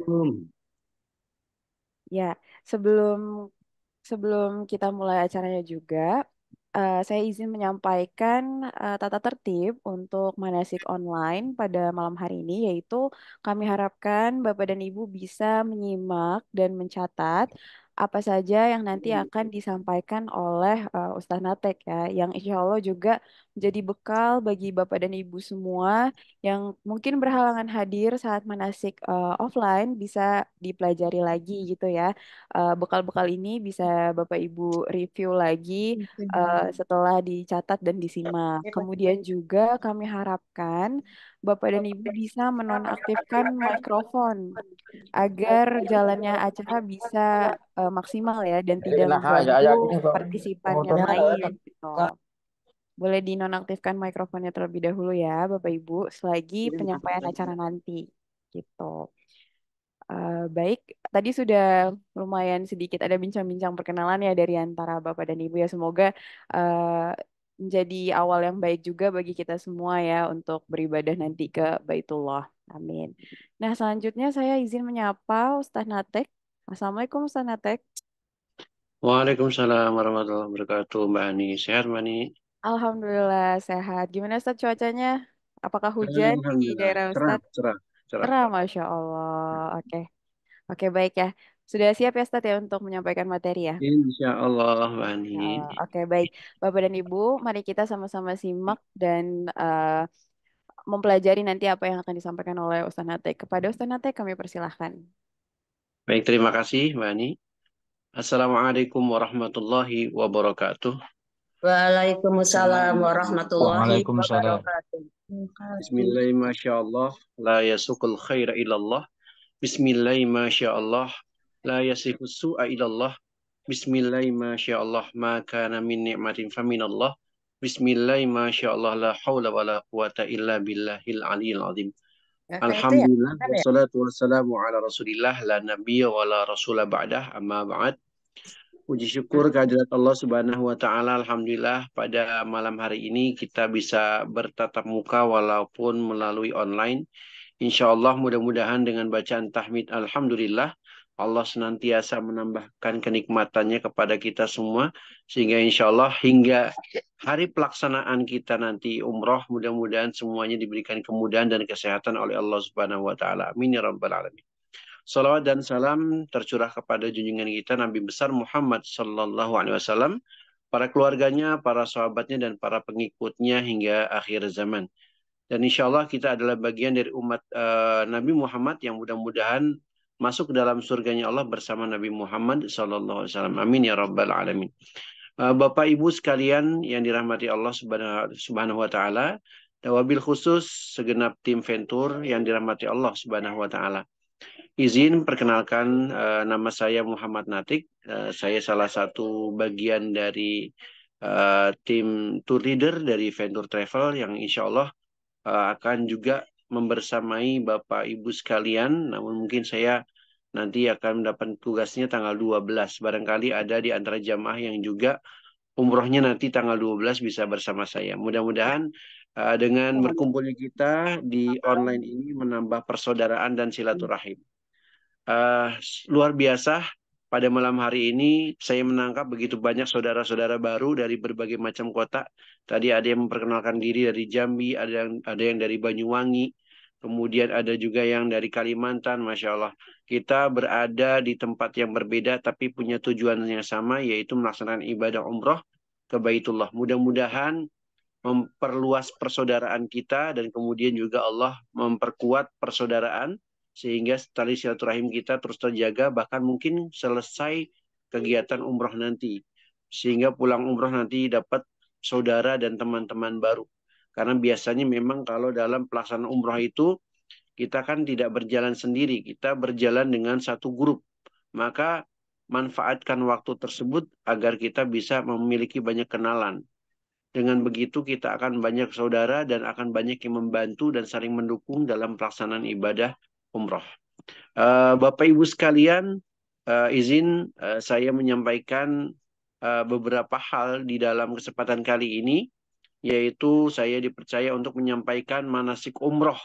Assalamualaikum. Ya, sebelum sebelum kita mulai acaranya juga, uh, saya izin menyampaikan uh, tata tertib untuk manasik online pada malam hari ini, yaitu kami harapkan Bapak dan Ibu bisa menyimak dan mencatat apa saja yang nanti hmm. akan disampaikan oleh uh, eh, Ustaz Natek ya, yang insya Allah juga jadi bekal bagi Bapak dan Ibu semua yang mungkin berhalangan hadir saat manasik uh, offline bisa dipelajari lagi gitu ya. Eh, bekal-bekal uh, ini bisa Bapak Ibu review lagi uh, setelah dicatat dan disimak. Iya, Kemudian juga kami harapkan Bapak dan Ibu bisa menonaktifkan mikrofon agar jalannya acara bisa uh, maksimal ya dan tidak mengganggu partisipan yang lain gitu. Boleh dinonaktifkan mikrofonnya terlebih dahulu ya, Bapak Ibu, selagi iya, penyampaian acara nanti. Gitu. Uh, baik, tadi sudah lumayan sedikit ada bincang-bincang perkenalan ya dari antara Bapak dan Ibu ya. Semoga uh, menjadi awal yang baik juga bagi kita semua ya untuk beribadah nanti ke Baitullah. Amin. Nah, selanjutnya saya izin menyapa Ustaz Natek. Assalamualaikum Ustaz Natek. Waalaikumsalam warahmatullahi wabarakatuh Mbak Ani. Sehat Mbak Ani? Alhamdulillah sehat. Gimana Ustaz cuacanya? Apakah hujan di Alhamdulillah. daerah Cerah, Ustaz? cerah, cerah. Cerah, Masya Allah. Oke, oke baik ya. Sudah siap ya Ustaz ya untuk menyampaikan materi ya? Insya Allah, Bani. Ya, oke baik. Bapak dan Ibu, mari kita sama-sama simak dan uh, mempelajari nanti apa yang akan disampaikan oleh Ustaz Nate. Kepada Ustaz Nate kami persilahkan. Baik, terima kasih, Bani. Assalamualaikum warahmatullahi wabarakatuh. Waalaikumsalam warahmatullahi wabarakatuh. Bismillahirrahmanirrahim. Masya Allah. La yasukul khaira ilallah. Bismillahirrahmanirrahim. Masya Allah. La yasifus su'a ilallah. Bismillahirrahmanirrahim. Masya Allah. Ma kana min ni'matin faminallah. Bismillahirrahmanirrahim. Masya Allah. La hawla wa la quwata illa billahil aliyil azim. Ya, ya. Alhamdulillah. Ya? Wassalatu wassalamu ala rasulillah. La wa la rasulah ba'dah. Amma ba'd. Puji syukur kehadirat Allah Subhanahu wa taala alhamdulillah pada malam hari ini kita bisa bertatap muka walaupun melalui online. Insyaallah mudah-mudahan dengan bacaan tahmid alhamdulillah Allah senantiasa menambahkan kenikmatannya kepada kita semua sehingga insyaallah hingga hari pelaksanaan kita nanti umroh mudah-mudahan semuanya diberikan kemudahan dan kesehatan oleh Allah Subhanahu wa taala. Amin ya rabbal alamin. Salawat dan salam tercurah kepada junjungan kita Nabi besar Muhammad Sallallahu Alaihi Wasallam, para keluarganya, para sahabatnya, dan para pengikutnya hingga akhir zaman. Dan insya Allah kita adalah bagian dari umat uh, Nabi Muhammad yang mudah-mudahan masuk ke dalam surganya Allah bersama Nabi Muhammad Sallallahu Alaihi Wasallam. Amin ya Rabbal Alamin. Uh, Bapak Ibu sekalian yang dirahmati Allah Subhanahu Wa Taala, dan wabil khusus segenap tim Ventur yang dirahmati Allah Subhanahu Wa Taala. Izin perkenalkan uh, nama saya Muhammad Natik. Uh, saya salah satu bagian dari uh, tim tour leader dari Venture Travel yang insya Allah uh, akan juga membersamai Bapak Ibu sekalian. Namun mungkin saya nanti akan mendapat tugasnya tanggal 12. Barangkali ada di antara jamaah yang juga umrohnya nanti tanggal 12 bisa bersama saya. Mudah-mudahan dengan berkumpulnya kita di online ini menambah persaudaraan dan silaturahim uh, luar biasa pada malam hari ini saya menangkap begitu banyak saudara-saudara baru dari berbagai macam kota. Tadi ada yang memperkenalkan diri dari Jambi, ada yang ada yang dari Banyuwangi, kemudian ada juga yang dari Kalimantan, masya Allah. Kita berada di tempat yang berbeda tapi punya tujuan yang sama yaitu melaksanakan ibadah umroh ke Baitullah. Mudah-mudahan memperluas persaudaraan kita dan kemudian juga Allah memperkuat persaudaraan sehingga tali silaturahim kita terus terjaga bahkan mungkin selesai kegiatan umroh nanti sehingga pulang umroh nanti dapat saudara dan teman-teman baru karena biasanya memang kalau dalam pelaksanaan umroh itu kita kan tidak berjalan sendiri kita berjalan dengan satu grup maka manfaatkan waktu tersebut agar kita bisa memiliki banyak kenalan dengan begitu kita akan banyak saudara dan akan banyak yang membantu dan saling mendukung dalam pelaksanaan ibadah umroh. Uh, Bapak Ibu sekalian, uh, izin uh, saya menyampaikan uh, beberapa hal di dalam kesempatan kali ini, yaitu saya dipercaya untuk menyampaikan manasik umroh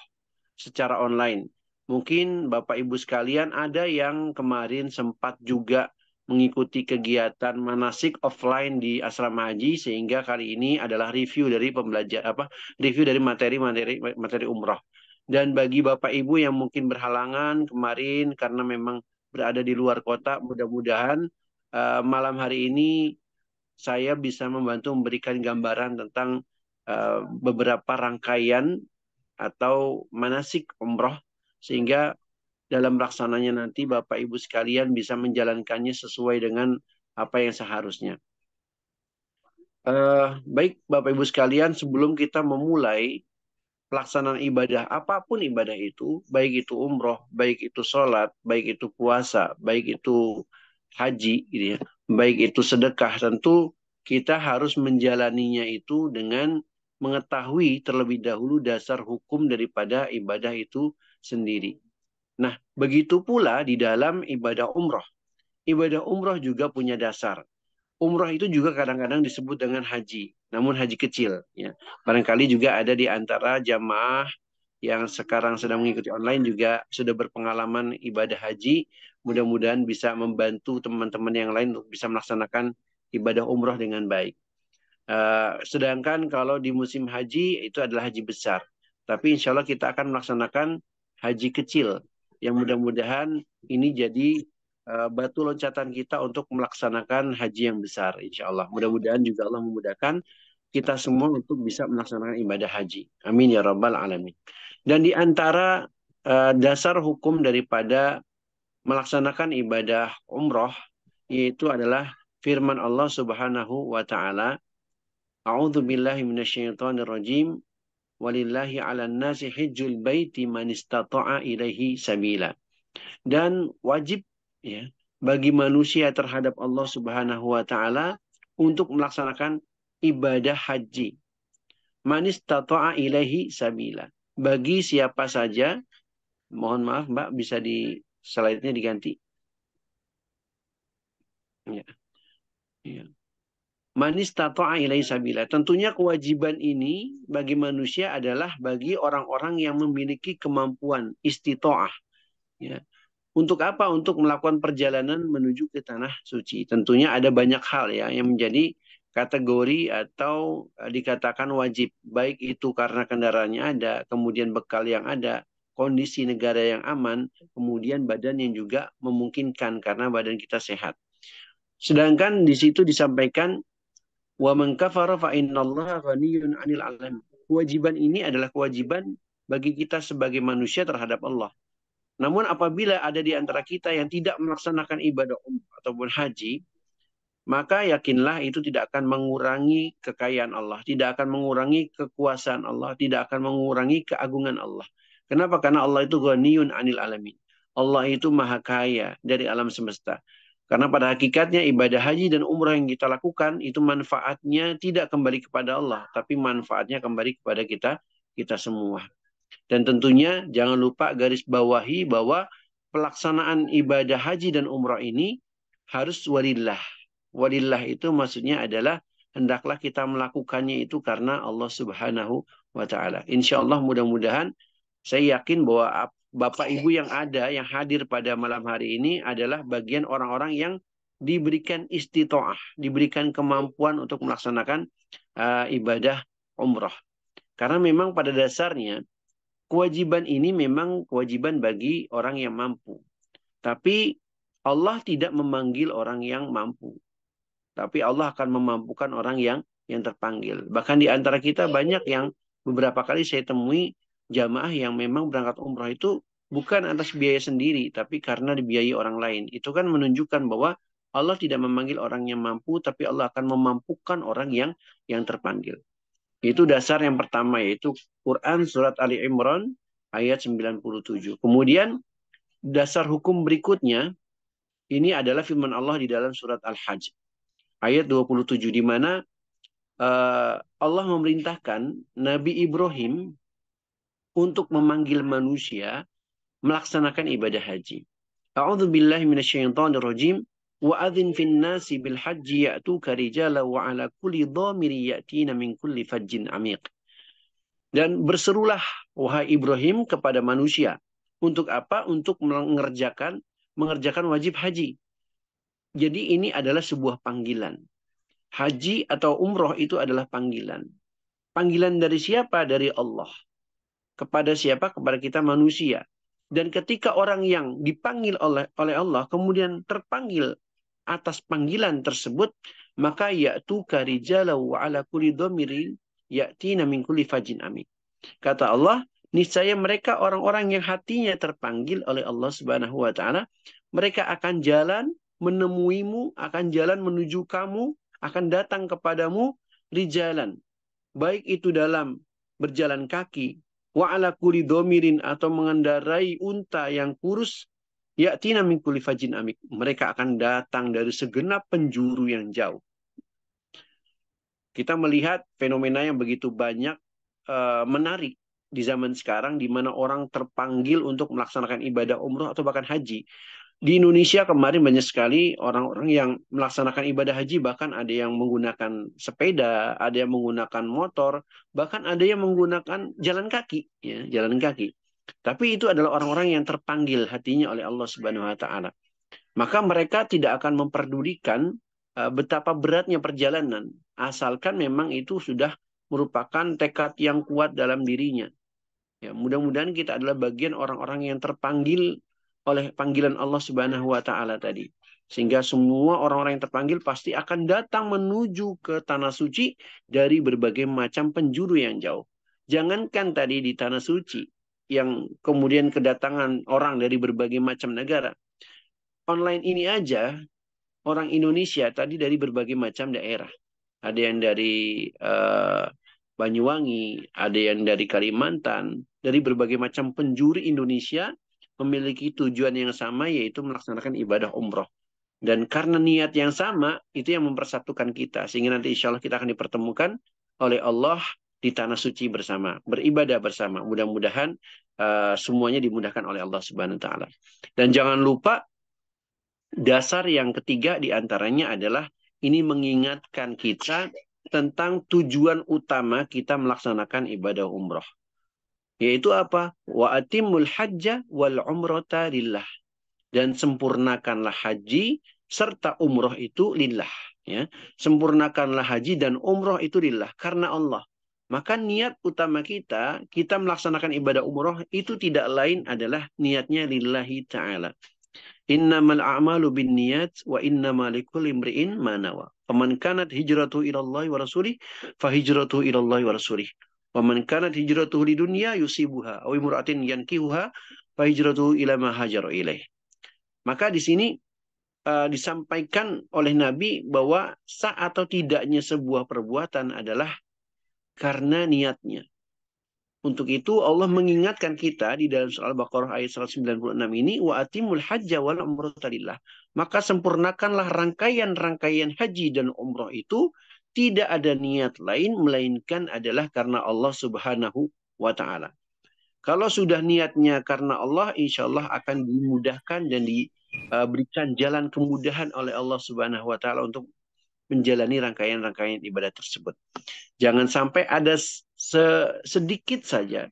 secara online. Mungkin Bapak Ibu sekalian ada yang kemarin sempat juga mengikuti kegiatan manasik offline di asrama haji sehingga kali ini adalah review dari pembelajar apa review dari materi materi materi umroh. Dan bagi Bapak Ibu yang mungkin berhalangan kemarin karena memang berada di luar kota, mudah-mudahan uh, malam hari ini saya bisa membantu memberikan gambaran tentang uh, beberapa rangkaian atau manasik umroh sehingga dalam laksananya nanti Bapak Ibu sekalian bisa menjalankannya sesuai dengan apa yang seharusnya. Uh, baik Bapak Ibu sekalian, sebelum kita memulai pelaksanaan ibadah apapun ibadah itu, baik itu umroh, baik itu sholat, baik itu puasa, baik itu haji, gitu ya, baik itu sedekah, tentu kita harus menjalaninya itu dengan mengetahui terlebih dahulu dasar hukum daripada ibadah itu sendiri. Nah, begitu pula di dalam ibadah umroh. Ibadah umroh juga punya dasar umroh itu juga kadang-kadang disebut dengan haji, namun haji kecil. Ya. Barangkali juga ada di antara jamaah yang sekarang sedang mengikuti online juga sudah berpengalaman ibadah haji. Mudah-mudahan bisa membantu teman-teman yang lain untuk bisa melaksanakan ibadah umroh dengan baik. Uh, sedangkan kalau di musim haji itu adalah haji besar. Tapi insya Allah kita akan melaksanakan haji kecil yang mudah-mudahan ini jadi Eh, batu loncatan kita untuk melaksanakan haji yang besar insya Allah mudah-mudahan juga Allah memudahkan kita semua untuk bisa melaksanakan ibadah haji amin ya rabbal alamin dan di antara uh, dasar hukum daripada melaksanakan ibadah umroh yaitu adalah firman Allah Subhanahu wa taala a'udhu billahi minasyaitanir rajim walillahi ala nasi hijjul baiti man ilaihi sabila dan wajib ya bagi manusia terhadap Allah Subhanahu wa taala untuk melaksanakan ibadah haji. Manis tato'a ilahi sabila. Bagi siapa saja, mohon maaf Mbak bisa di slide-nya diganti. Ya. Ya. Manis tato'a ilahi sabila. Tentunya kewajiban ini bagi manusia adalah bagi orang-orang yang memiliki kemampuan istitoah. Ya. Untuk apa? Untuk melakukan perjalanan menuju ke tanah suci. Tentunya ada banyak hal ya yang menjadi kategori atau eh, dikatakan wajib. Baik itu karena kendaraannya ada, kemudian bekal yang ada, kondisi negara yang aman, kemudian badan yang juga memungkinkan karena badan kita sehat. Sedangkan di situ disampaikan wa man kafara fa ghaniyun 'anil 'alam. Kewajiban ini adalah kewajiban bagi kita sebagai manusia terhadap Allah. Namun apabila ada di antara kita yang tidak melaksanakan ibadah umrah ataupun haji, maka yakinlah itu tidak akan mengurangi kekayaan Allah, tidak akan mengurangi kekuasaan Allah, tidak akan mengurangi keagungan Allah. Kenapa? Karena Allah itu ghaniyun anil alamin. Allah itu maha kaya dari alam semesta. Karena pada hakikatnya ibadah haji dan umrah yang kita lakukan itu manfaatnya tidak kembali kepada Allah, tapi manfaatnya kembali kepada kita kita semua. Dan tentunya jangan lupa garis bawahi bahwa pelaksanaan ibadah haji dan umrah ini harus walillah. Walillah itu maksudnya adalah hendaklah kita melakukannya itu karena Allah Subhanahu wa taala. Insyaallah mudah-mudahan saya yakin bahwa Bapak Ibu yang ada yang hadir pada malam hari ini adalah bagian orang-orang yang diberikan istitoah, diberikan kemampuan untuk melaksanakan uh, ibadah umroh. Karena memang pada dasarnya kewajiban ini memang kewajiban bagi orang yang mampu. Tapi Allah tidak memanggil orang yang mampu. Tapi Allah akan memampukan orang yang yang terpanggil. Bahkan di antara kita iya, iya, banyak iya. yang beberapa kali saya temui jamaah yang memang berangkat umroh itu bukan atas biaya sendiri, tapi karena dibiayai orang lain. Itu kan menunjukkan bahwa Allah tidak memanggil orang yang mampu, tapi Allah akan memampukan orang yang yang terpanggil. Itu dasar yang pertama yaitu Quran surat Ali Imran ayat 97. Kemudian dasar hukum berikutnya ini adalah firman Allah di dalam surat Al-Hajj ayat 27 di mana uh, Allah memerintahkan Nabi Ibrahim untuk memanggil manusia melaksanakan ibadah haji. A'udzu billahi minasyaitonir rajim. Wa adzin fin nasi bil haji ya'tuka rijala wa ala kulli dhamiri min Dan berserulah wahai Ibrahim kepada manusia. Untuk apa? Untuk mengerjakan mengerjakan wajib haji. Jadi ini adalah sebuah panggilan. Haji atau umroh itu adalah panggilan. Panggilan dari siapa? Dari Allah. Kepada siapa? Kepada kita manusia. Dan ketika orang yang dipanggil oleh oleh Allah kemudian terpanggil atas panggilan tersebut, maka yaitu karijalau ala kulli dhamirin ya'tina min kulli fajin amin. Kata Allah, niscaya mereka orang-orang yang hatinya terpanggil oleh Allah Subhanahu wa taala, mereka akan jalan menemuimu, akan jalan menuju kamu, akan datang kepadamu rijalan. Baik itu dalam berjalan kaki, wa ala kulli dhamirin atau mengendarai unta yang kurus Ya'tina min kulli fajin amik. Mereka akan datang dari segenap penjuru yang jauh. Kita melihat fenomena yang begitu banyak eh, menarik di zaman sekarang di mana orang terpanggil untuk melaksanakan ibadah umroh atau bahkan haji. Di Indonesia kemarin banyak sekali orang-orang yang melaksanakan ibadah haji bahkan ada yang menggunakan sepeda, ada yang menggunakan motor, bahkan ada yang menggunakan jalan kaki ya, jalan kaki. Tapi itu adalah orang-orang yang terpanggil hatinya oleh Allah Subhanahu wa taala. Maka mereka tidak akan memperdulikan e, betapa beratnya perjalanan asalkan memang itu sudah merupakan tekad yang kuat dalam dirinya. Ya, mudah-mudahan kita adalah bagian orang-orang yang terpanggil oleh panggilan Allah Subhanahu wa taala tadi. Sehingga semua orang-orang yang terpanggil pasti akan datang menuju ke tanah suci dari berbagai macam penjuru yang jauh. Jangankan tadi di tanah suci, yang kemudian kedatangan orang dari berbagai macam negara. Online ini aja orang Indonesia tadi dari berbagai macam daerah. Ada yang dari uh, Banyuwangi, ada yang dari Kalimantan, dari berbagai macam penjuri Indonesia memiliki tujuan yang sama yaitu melaksanakan ibadah umroh. Dan karena niat yang sama, itu yang mempersatukan kita. Sehingga nanti insya Allah kita akan dipertemukan oleh Allah di tanah suci bersama, beribadah bersama. Mudah-mudahan uh, semuanya dimudahkan oleh Allah Subhanahu wa taala. Dan jangan lupa dasar yang ketiga di antaranya adalah ini mengingatkan kita tentang tujuan utama kita melaksanakan ibadah umroh. Yaitu apa? Wa atimul hajja wal umrata lillah. Dan sempurnakanlah haji serta umroh itu lillah. Ya. Sempurnakanlah haji dan umroh itu lillah. Karena Allah. Maka niat utama kita, kita melaksanakan ibadah umroh itu tidak lain adalah niatnya lillahi ta'ala. Innamal a'malu bin niat wa innama likul imri'in manawa. Faman kanat hijratu ilallahi wa rasulih, hijratu ilallahi wa rasulih. Waman kanat hijratuhu li dunia yusibuha awi mur'atin yankihuha fa hijratuhu ila ma ilaih. Maka di sini uh, disampaikan oleh Nabi bahwa sah atau tidaknya sebuah perbuatan adalah karena niatnya. Untuk itu Allah mengingatkan kita di dalam surah Al-Baqarah ayat 196 ini wa atimul hajja wal umrah Maka sempurnakanlah rangkaian-rangkaian haji dan umroh itu tidak ada niat lain melainkan adalah karena Allah Subhanahu wa taala. Kalau sudah niatnya karena Allah, insya Allah akan dimudahkan dan diberikan eh, jalan kemudahan oleh Allah Subhanahu wa taala untuk menjalani rangkaian-rangkaian ibadah tersebut. Jangan sampai ada se sedikit saja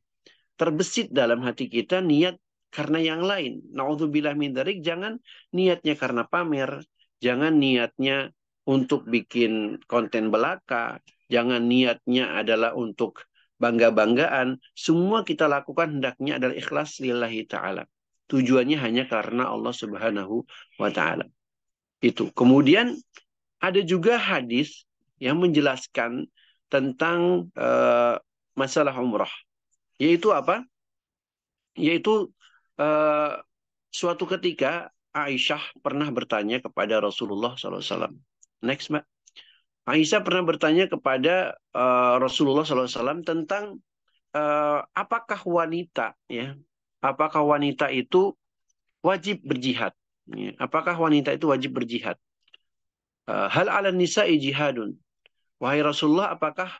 terbesit dalam hati kita niat karena yang lain. Nauzubillah min darik, jangan niatnya karena pamer, jangan niatnya untuk bikin konten belaka, jangan niatnya adalah untuk bangga-banggaan. Semua kita lakukan hendaknya adalah ikhlas lillahi taala. Tujuannya hanya karena Allah Subhanahu wa taala. Itu. Kemudian ada juga hadis yang menjelaskan tentang uh, masalah umrah, yaitu apa? Yaitu uh, suatu ketika Aisyah pernah bertanya kepada Rasulullah SAW. Next, Mbak. Aisyah pernah bertanya kepada uh, Rasulullah SAW tentang uh, apakah wanita, ya, apakah wanita itu wajib berjihad? Ya, apakah wanita itu wajib berjihad? Eh, hal ala nisa'i jihadun. Wahai Rasulullah, apakah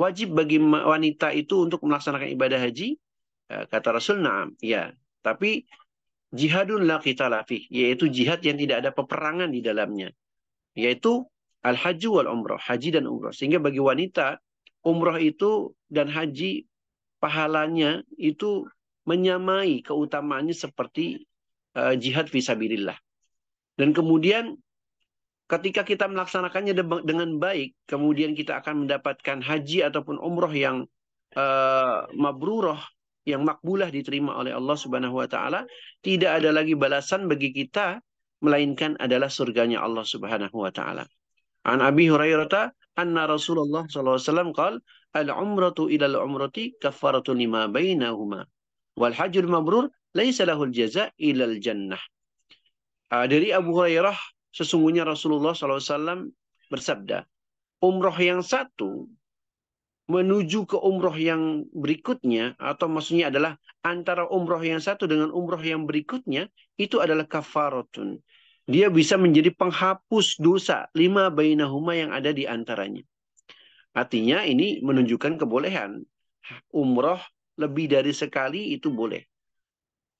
wajib bagi wanita itu untuk melaksanakan ibadah haji? Eh, kata Rasul, na'am. Ya, tapi jihadun la lafih. yaitu jihad yang tidak ada peperangan di dalamnya. Yaitu al-haji wal umrah, haji dan umroh. Sehingga bagi wanita, umroh itu dan haji pahalanya itu menyamai keutamaannya seperti uh, jihad visabilillah. Dan kemudian Ketika kita melaksanakannya dengan baik, kemudian kita akan mendapatkan haji ataupun umroh yang uh, mabruroh, yang makbulah diterima oleh Allah Subhanahu wa taala, tidak ada lagi balasan bagi kita melainkan adalah surganya Allah Subhanahu wa taala. An Abi Hurairah anna Rasulullah SAW, alaihi wasallam al-umratu ila al-umrati kafaratu lima bainahuma wal hajjul mabrur laisa lahul jaza ila al-jannah. Uh, ah, dari Abu Hurairah sesungguhnya Rasulullah SAW bersabda, umroh yang satu menuju ke umroh yang berikutnya, atau maksudnya adalah antara umroh yang satu dengan umroh yang berikutnya, itu adalah kafaratun. Dia bisa menjadi penghapus dosa lima bainahuma yang ada di antaranya. Artinya ini menunjukkan kebolehan. Umroh lebih dari sekali itu boleh.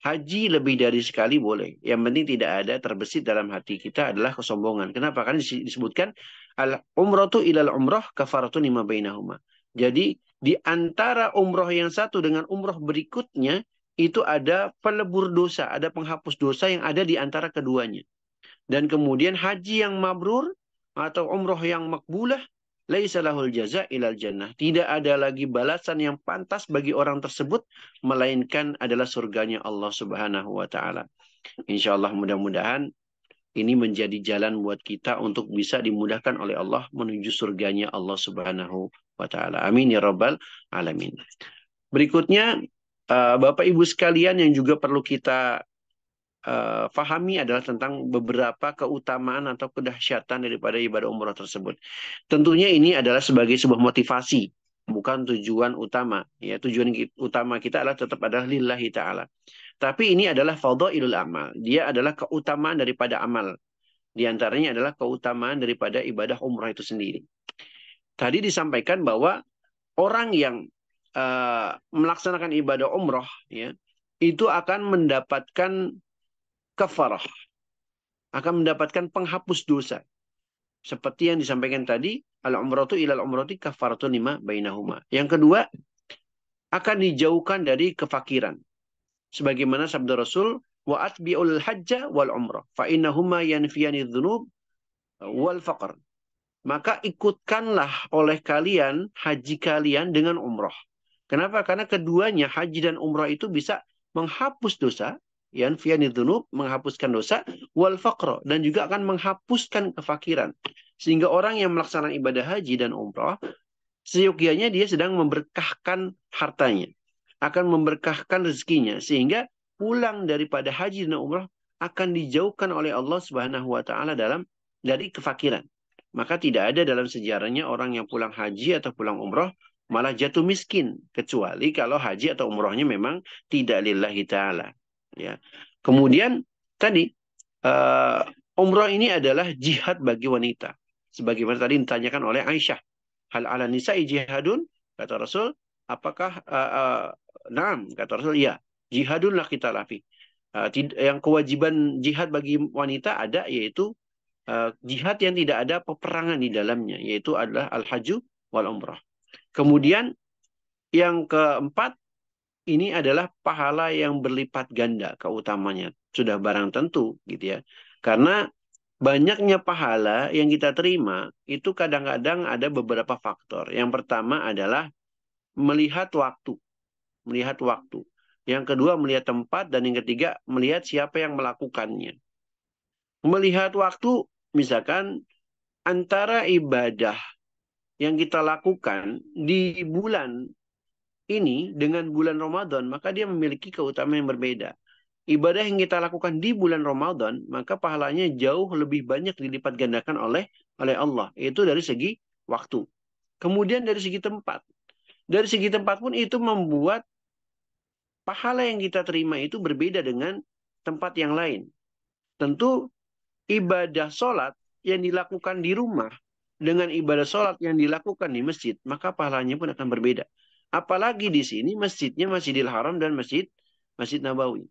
Haji lebih dari sekali boleh. Yang penting tidak ada terbesit dalam hati kita adalah kesombongan. Kenapa? Karena disebutkan al tu ilal umroh kafaratu lima bainahuma. Jadi di antara umroh yang satu dengan umroh berikutnya itu ada pelebur dosa, ada penghapus dosa yang ada di antara keduanya. Dan kemudian haji yang mabrur atau umroh yang makbulah laisalahul jaza ilal jannah. Tidak ada lagi balasan yang pantas bagi orang tersebut melainkan adalah surganya Allah Subhanahu wa taala. Insyaallah mudah-mudahan ini menjadi jalan buat kita untuk bisa dimudahkan oleh Allah menuju surganya Allah Subhanahu wa taala. Amin ya rabbal alamin. Berikutnya eh, Bapak Ibu sekalian yang juga perlu kita uh, fahami adalah tentang beberapa keutamaan atau kedahsyatan daripada ibadah umroh tersebut. Tentunya ini adalah sebagai sebuah motivasi, bukan tujuan utama. Ya, tujuan utama kita adalah tetap adalah lillahi taala. Tapi ini adalah fadhailul amal. Dia adalah keutamaan daripada amal. Di antaranya adalah keutamaan daripada ibadah umrah itu sendiri. Tadi disampaikan bahwa orang yang uh, melaksanakan ibadah umrah ya, itu akan mendapatkan kafarah akan mendapatkan penghapus dosa. Seperti yang disampaikan tadi, al-umratu ilal umrati kafaratu lima bainahuma. Yang kedua, akan dijauhkan dari kefakiran. Sebagaimana sabda Rasul, wa atbi'ul hajja wal umrah fa innahuma yanfiyani dzunub wal faqr. Maka ikutkanlah oleh kalian haji kalian dengan umrah. Kenapa? Karena keduanya haji dan umrah itu bisa menghapus dosa yanfiyani dzunub menghapuskan dosa wal faqra dan juga akan menghapuskan kefakiran sehingga orang yang melaksanakan ibadah haji dan umrah seyogianya dia sedang memberkahkan hartanya akan memberkahkan rezekinya sehingga pulang daripada haji dan umrah akan dijauhkan oleh Allah Subhanahu wa taala dalam dari kefakiran maka tidak ada dalam sejarahnya orang yang pulang haji atau pulang umrah malah jatuh miskin kecuali kalau haji atau umrohnya memang tidak lillahi taala ya kemudian tadi uh, eh, umroh ini adalah jihad bagi wanita sebagaimana tadi ditanyakan oleh Aisyah hal ala nisa'i jihadun kata Rasul apakah uh, uh, naam kata Rasul iya jihadun lah kita lafi yang kewajiban jihad bagi wanita ada yaitu uh, jihad yang tidak ada peperangan di dalamnya yaitu adalah al-haju wal umrah kemudian yang keempat ini adalah pahala yang berlipat ganda keutamanya. Sudah barang tentu gitu ya. Karena banyaknya pahala yang kita terima itu kadang-kadang ada beberapa faktor. Yang pertama adalah melihat waktu. Melihat waktu. Yang kedua melihat tempat dan yang ketiga melihat siapa yang melakukannya. Melihat waktu misalkan antara ibadah yang kita lakukan di bulan ini dengan bulan Ramadan, maka dia memiliki keutamaan yang berbeda. Ibadah yang kita lakukan di bulan Ramadan, maka pahalanya jauh lebih banyak dilipat gandakan oleh oleh Allah. Itu dari segi waktu. Kemudian dari segi tempat. Dari segi tempat pun itu membuat pahala yang kita terima itu berbeda dengan tempat yang lain. Tentu ibadah sholat yang dilakukan di rumah dengan ibadah sholat yang dilakukan di masjid, maka pahalanya pun akan berbeda. Apalagi di sini masjidnya Masjidil Haram dan Masjid Masjid Nabawi.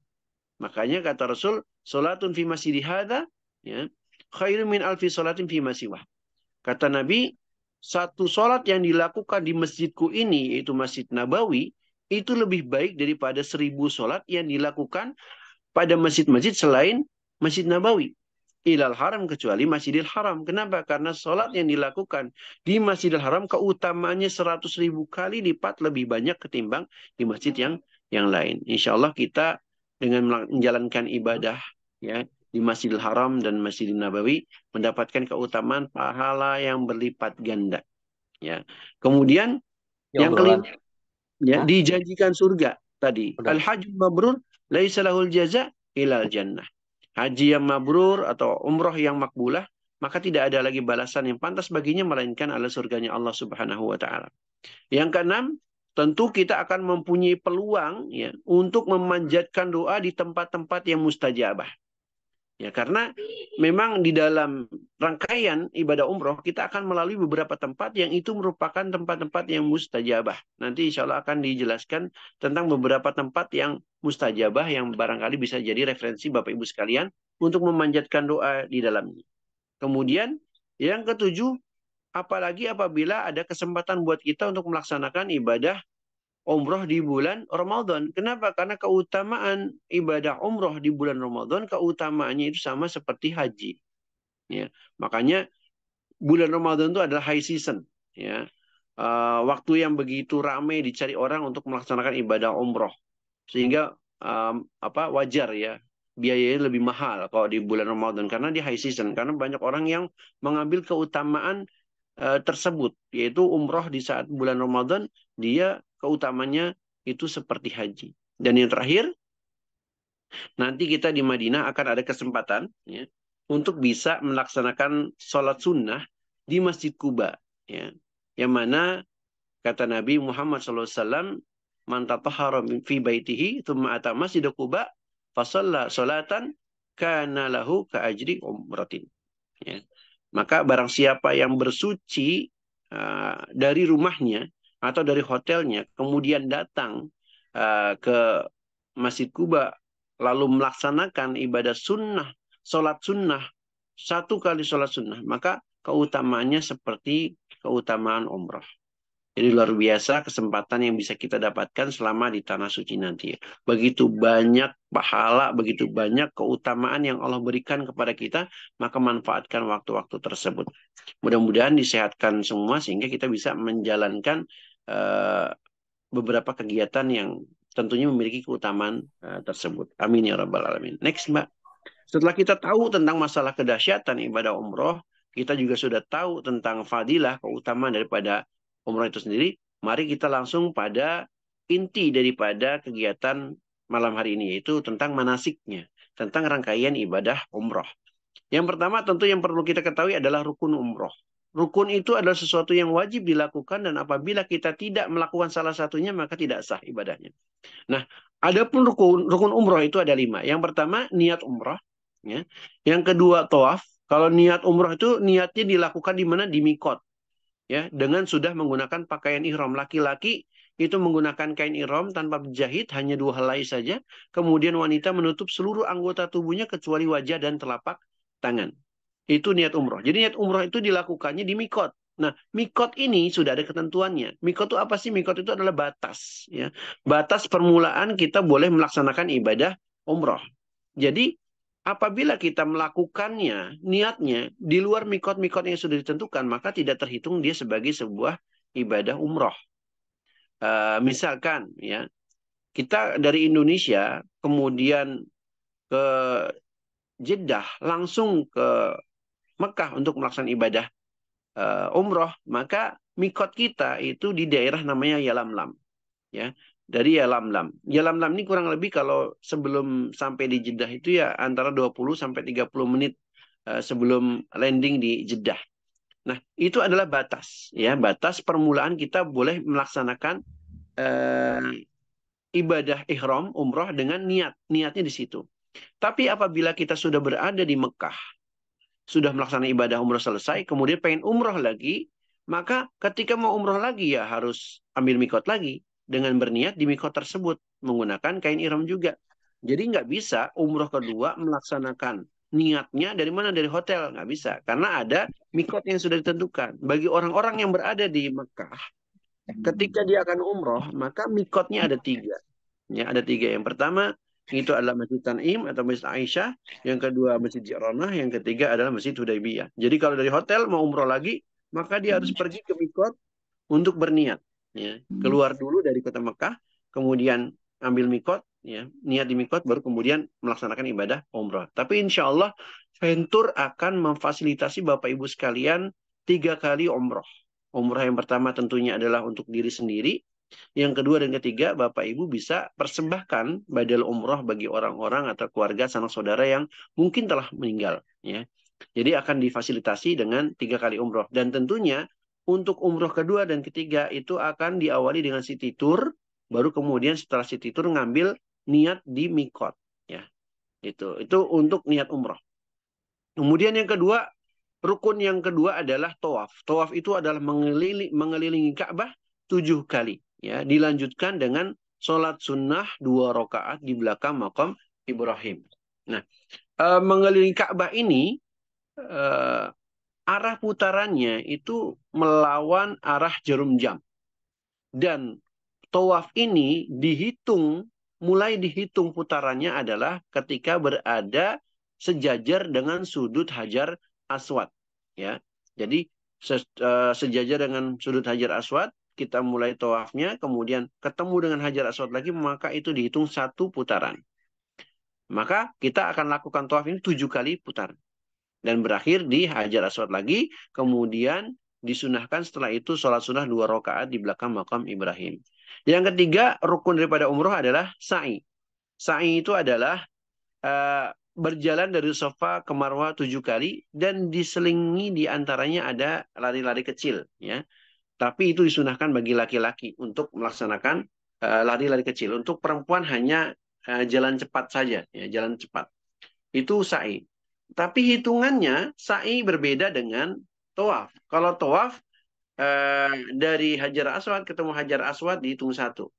Makanya kata Rasul, "Salatun fi masjid hadza ya, khairu min alfi salatin fi masjid Kata Nabi, satu salat yang dilakukan di masjidku ini yaitu Masjid Nabawi itu lebih baik daripada seribu salat yang dilakukan pada masjid-masjid selain Masjid Nabawi ilal haram kecuali Masjidil Haram. Kenapa? Karena sholat yang dilakukan di Masjidil Haram keutamanya seratus ribu kali lipat lebih banyak ketimbang di masjid yang yang lain. Insya Allah kita dengan menjalankan ibadah ya di Masjidil Haram dan Masjidil Nabawi mendapatkan keutamaan pahala yang berlipat ganda. Ya. Kemudian ya, yang kelima ya, dijanjikan surga tadi. al hajj mabrur laisalahul jaza ilal jannah haji yang mabrur atau umroh yang makbulah, maka tidak ada lagi balasan yang pantas baginya melainkan ala surganya Allah Subhanahu wa taala. Yang keenam, tentu kita akan mempunyai peluang ya untuk memanjatkan doa di tempat-tempat yang mustajabah. Ya, karena memang di dalam rangkaian ibadah umroh kita akan melalui beberapa tempat yang itu merupakan tempat-tempat yang mustajabah. Nanti insya Allah akan dijelaskan tentang beberapa tempat yang mustajabah yang barangkali bisa jadi referensi Bapak Ibu sekalian untuk memanjatkan doa di dalamnya. Kemudian yang ketujuh, apalagi apabila ada kesempatan buat kita untuk melaksanakan ibadah umroh di bulan Ramadan. Kenapa? Karena keutamaan ibadah umroh di bulan Ramadan keutamaannya itu sama seperti haji. Ya, makanya bulan Ramadan itu adalah high season. Ya, uh, waktu yang begitu ramai dicari orang untuk melaksanakan ibadah umroh, sehingga um, apa wajar ya biayanya lebih mahal kalau di bulan Ramadan karena di high season karena banyak orang yang mengambil keutamaan eh, tersebut yaitu umroh di saat bulan Ramadan dia keutamanya itu seperti haji. Dan yang terakhir, nanti kita di Madinah akan ada kesempatan ya, untuk bisa melaksanakan sholat sunnah di Masjid Kuba. Ya, yang mana kata Nabi Muhammad SAW, mantatahara fi baitihi thumma ata masjid Kuba fasalla sholatan kana lahu ka ajri umratin. Ya. Maka barang siapa yang bersuci uh, dari rumahnya atau dari hotelnya kemudian datang uh, ke Masjid Kuba lalu melaksanakan ibadah sunnah, sholat sunnah, satu kali sholat sunnah, maka keutamaannya seperti keutamaan umroh. Jadi luar biasa kesempatan yang bisa kita dapatkan selama di tanah suci nanti. Begitu banyak pahala, begitu banyak keutamaan yang Allah berikan kepada kita, maka manfaatkan waktu-waktu tersebut. Mudah-mudahan disehatkan semua sehingga kita bisa menjalankan Eh, beberapa kegiatan yang tentunya memiliki keutamaan uh, tersebut. Amin ya rabbal alamin. Next Mbak. Setelah kita tahu tentang masalah kedahsyatan ibadah umroh, kita juga sudah tahu tentang fadilah keutamaan daripada umroh itu sendiri. Mari kita langsung pada inti daripada kegiatan malam hari ini yaitu tentang manasiknya, tentang rangkaian ibadah umroh. Yang pertama tentu yang perlu kita ketahui adalah rukun umroh. Rukun itu adalah sesuatu yang wajib dilakukan dan apabila kita tidak melakukan salah satunya maka tidak sah ibadahnya. Nah, adapun rukun rukun umroh itu ada lima. Yang pertama niat umroh, ya. Yang kedua toaf. Kalau niat umroh itu niatnya dilakukan di mana di mikot, ya, dengan sudah menggunakan pakaian ihram laki-laki itu menggunakan kain ihram tanpa jahit hanya dua helai saja. Kemudian wanita menutup seluruh anggota tubuhnya kecuali wajah dan telapak tangan. Itu niat umroh. Jadi niat umroh itu dilakukannya di mikot. Nah, mikot ini sudah ada ketentuannya. Mikot itu apa sih? Mikot itu adalah batas. ya Batas permulaan kita boleh melaksanakan ibadah umroh. Jadi, apabila kita melakukannya, niatnya, di luar mikot-mikot yang sudah ditentukan, maka tidak terhitung dia sebagai sebuah ibadah umroh. Uh, misalkan, ya kita dari Indonesia, kemudian ke Jeddah, langsung ke Mekah untuk melaksanakan ibadah uh, umroh, maka mikot kita itu di daerah namanya Yalamlam. Ya, dari Yalamlam. Yalamlam ini kurang lebih kalau sebelum sampai di Jeddah itu ya antara 20 sampai 30 menit uh, sebelum landing di Jeddah. Nah, itu adalah batas ya, batas permulaan kita boleh melaksanakan uh, ibadah ihram umroh dengan niat niatnya di situ. Tapi apabila kita sudah berada di Mekah, sudah melaksanakan ibadah umroh selesai, kemudian pengen umroh lagi, maka ketika mau umroh lagi ya harus ambil mikot lagi dengan berniat di mikot tersebut menggunakan kain iram juga. Jadi nggak bisa umroh kedua melaksanakan niatnya dari mana dari hotel nggak bisa karena ada mikot yang sudah ditentukan bagi orang-orang yang berada di Mekah ketika dia akan umroh maka mikotnya ada tiga ya ada tiga yang pertama itu adalah Masjid Tan'im atau Masjid Aisyah. Yang kedua Masjid Jironah. Yang ketiga adalah Masjid Hudaybiyah. Jadi kalau dari hotel mau umroh lagi, maka dia harus pergi ke Mikot untuk berniat. Ya. Keluar dulu dari kota Mekah, kemudian ambil Mikot, ya. niat di Mikot, baru kemudian melaksanakan ibadah umroh. Tapi insya Allah, Ventur akan memfasilitasi Bapak-Ibu sekalian tiga kali umroh. Umroh yang pertama tentunya adalah untuk diri sendiri, yang kedua dan ketiga, Bapak Ibu bisa persembahkan badal umroh bagi orang-orang atau keluarga sanak saudara yang mungkin telah meninggal. Ya. Jadi akan difasilitasi dengan tiga kali umroh. Dan tentunya untuk umroh kedua dan ketiga itu akan diawali dengan city tour. Baru kemudian setelah city tour ngambil niat di mikot. Ya. Itu, itu untuk niat umroh. Kemudian yang kedua, rukun yang kedua adalah tawaf. Tawaf itu adalah mengelilingi, mengelilingi Ka'bah tujuh kali ya dilanjutkan dengan sholat sunnah dua rakaat di belakang makam Ibrahim. Nah, e, mengelilingi Ka'bah ini e, arah putarannya itu melawan arah jarum jam dan tawaf ini dihitung mulai dihitung putarannya adalah ketika berada sejajar dengan sudut hajar aswad ya jadi se, e, sejajar dengan sudut hajar aswad kita mulai tawafnya, kemudian ketemu dengan Hajar Aswad lagi, maka itu dihitung satu putaran. Maka kita akan lakukan tawaf ini tujuh kali putaran Dan berakhir di Hajar Aswad lagi, kemudian disunahkan setelah itu sholat sunnah dua rakaat di belakang makam Ibrahim. Yang ketiga, rukun daripada umroh adalah sa'i. Sa'i itu adalah uh, berjalan dari sofa ke marwah tujuh kali dan diselingi di antaranya ada lari-lari kecil. ya tapi itu disunahkan bagi laki-laki untuk melaksanakan eh, lari-lari kecil. Untuk perempuan hanya eh, jalan cepat saja, ya, jalan cepat. Itu sa'i. Tapi hitungannya sa'i berbeda dengan toaf. Kalau toaf uh, eh, dari Hajar Aswad ketemu Hajar Aswad dihitung satu.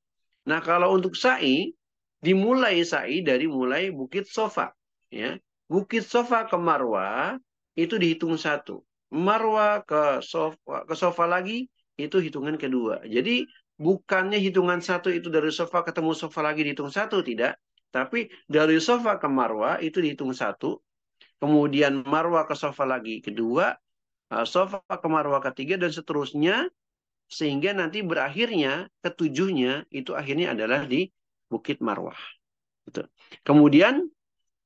Nah kalau untuk sa'i dimulai sa'i dari mulai Bukit Sofa, ya. Bukit Sofa ke Marwa itu dihitung satu. Marwa ke Sofa ke Sofa lagi itu hitungan kedua. Jadi bukannya hitungan satu itu dari sofa ketemu sofa lagi dihitung satu tidak, tapi dari sofa ke marwa itu dihitung satu, kemudian marwa ke sofa lagi kedua, eh, sofa ke marwa ketiga dan seterusnya sehingga nanti berakhirnya ketujuhnya itu akhirnya adalah di Bukit Marwah. Gitu. Kemudian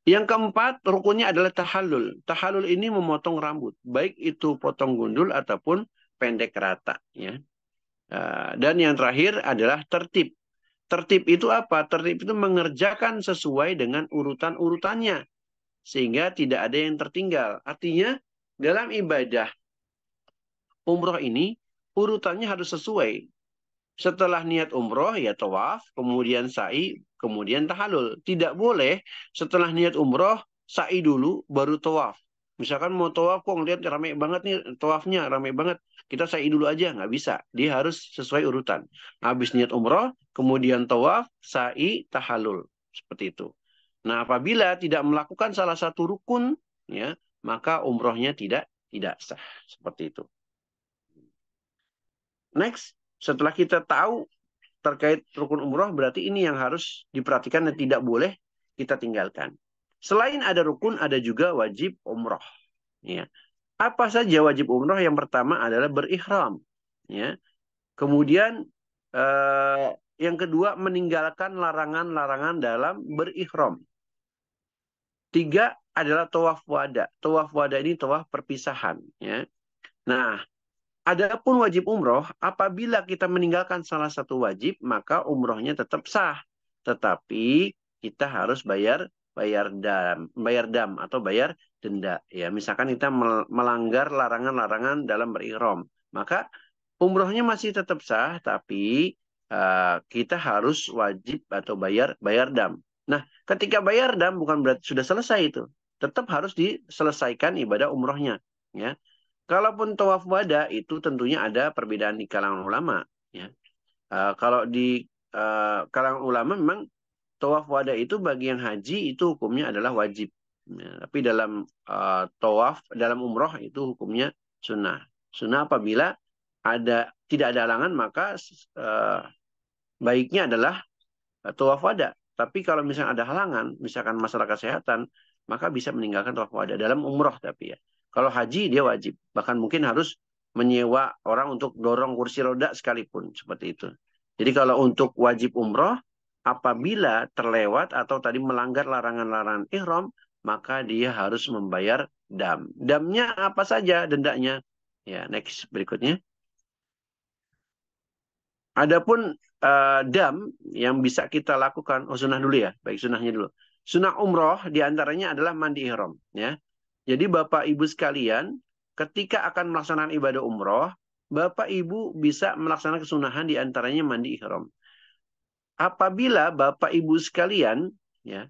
yang keempat rukunnya adalah tahallul. Tahallul ini memotong rambut, baik itu potong gundul ataupun pendek rata ya. Eh, dan yang terakhir adalah tertib. Tertib itu apa? Tertib itu mengerjakan sesuai dengan urutan-urutannya sehingga tidak ada yang tertinggal. Artinya dalam ibadah umroh ini urutannya harus sesuai. Setelah niat umroh ya tawaf, kemudian sa'i, kemudian tahalul. Tidak boleh setelah niat umroh sa'i dulu baru tawaf misalkan mau tawaf kok ngeliat rame banget nih tawafnya rame banget kita sa'i dulu aja nggak bisa dia harus sesuai urutan habis niat umroh kemudian tawaf sa'i tahalul seperti itu nah apabila tidak melakukan salah satu rukun ya maka umrohnya tidak tidak sah seperti itu next setelah kita tahu terkait rukun umroh berarti ini yang harus diperhatikan dan tidak boleh kita tinggalkan Selain ada rukun, ada juga wajib umroh. Ya. Apa saja wajib umroh? Yang pertama adalah berihram. Ya. Kemudian eh, yang kedua meninggalkan larangan-larangan dalam berihram. Tiga adalah tawaf wada. Tawaf wada ini tawaf perpisahan. Ya. Nah, adapun wajib umroh, apabila kita meninggalkan salah satu wajib, maka umrohnya tetap sah. Tetapi kita harus bayar bayar dam, bayar dam atau bayar denda. Ya, misalkan kita melanggar larangan-larangan dalam berikrom, maka umrohnya masih tetap sah, tapi uh, kita harus wajib atau bayar bayar dam. Nah, ketika bayar dam bukan berarti sudah selesai itu, tetap harus diselesaikan ibadah umrohnya. Ya, kalaupun tawaf wada itu tentunya ada perbedaan di kalangan ulama. Ya, uh, kalau di uh, kalangan ulama memang tawaf wada itu bagi yang haji itu hukumnya adalah wajib. Ya, tapi dalam uh, tawaf, dalam umroh itu hukumnya sunnah. Sunnah apabila ada tidak ada halangan maka uh, baiknya adalah uh, tawaf wada. Tapi kalau misalnya ada halangan, misalkan masalah kesehatan, maka bisa meninggalkan tawaf wada dalam umroh tapi ya. Kalau haji dia wajib, bahkan mungkin harus menyewa orang untuk dorong kursi roda sekalipun seperti itu. Jadi kalau untuk wajib umroh apabila terlewat atau tadi melanggar larangan-larangan ihram, maka dia harus membayar dam. Damnya apa saja dendanya? Ya, next berikutnya. Adapun uh, dam yang bisa kita lakukan, oh sunnah dulu ya, baik sunnahnya dulu. Sunnah umroh diantaranya adalah mandi ihram. Ya. Jadi Bapak Ibu sekalian, ketika akan melaksanakan ibadah umroh, Bapak Ibu bisa melaksanakan kesunahan diantaranya mandi ihram apabila Bapak Ibu sekalian ya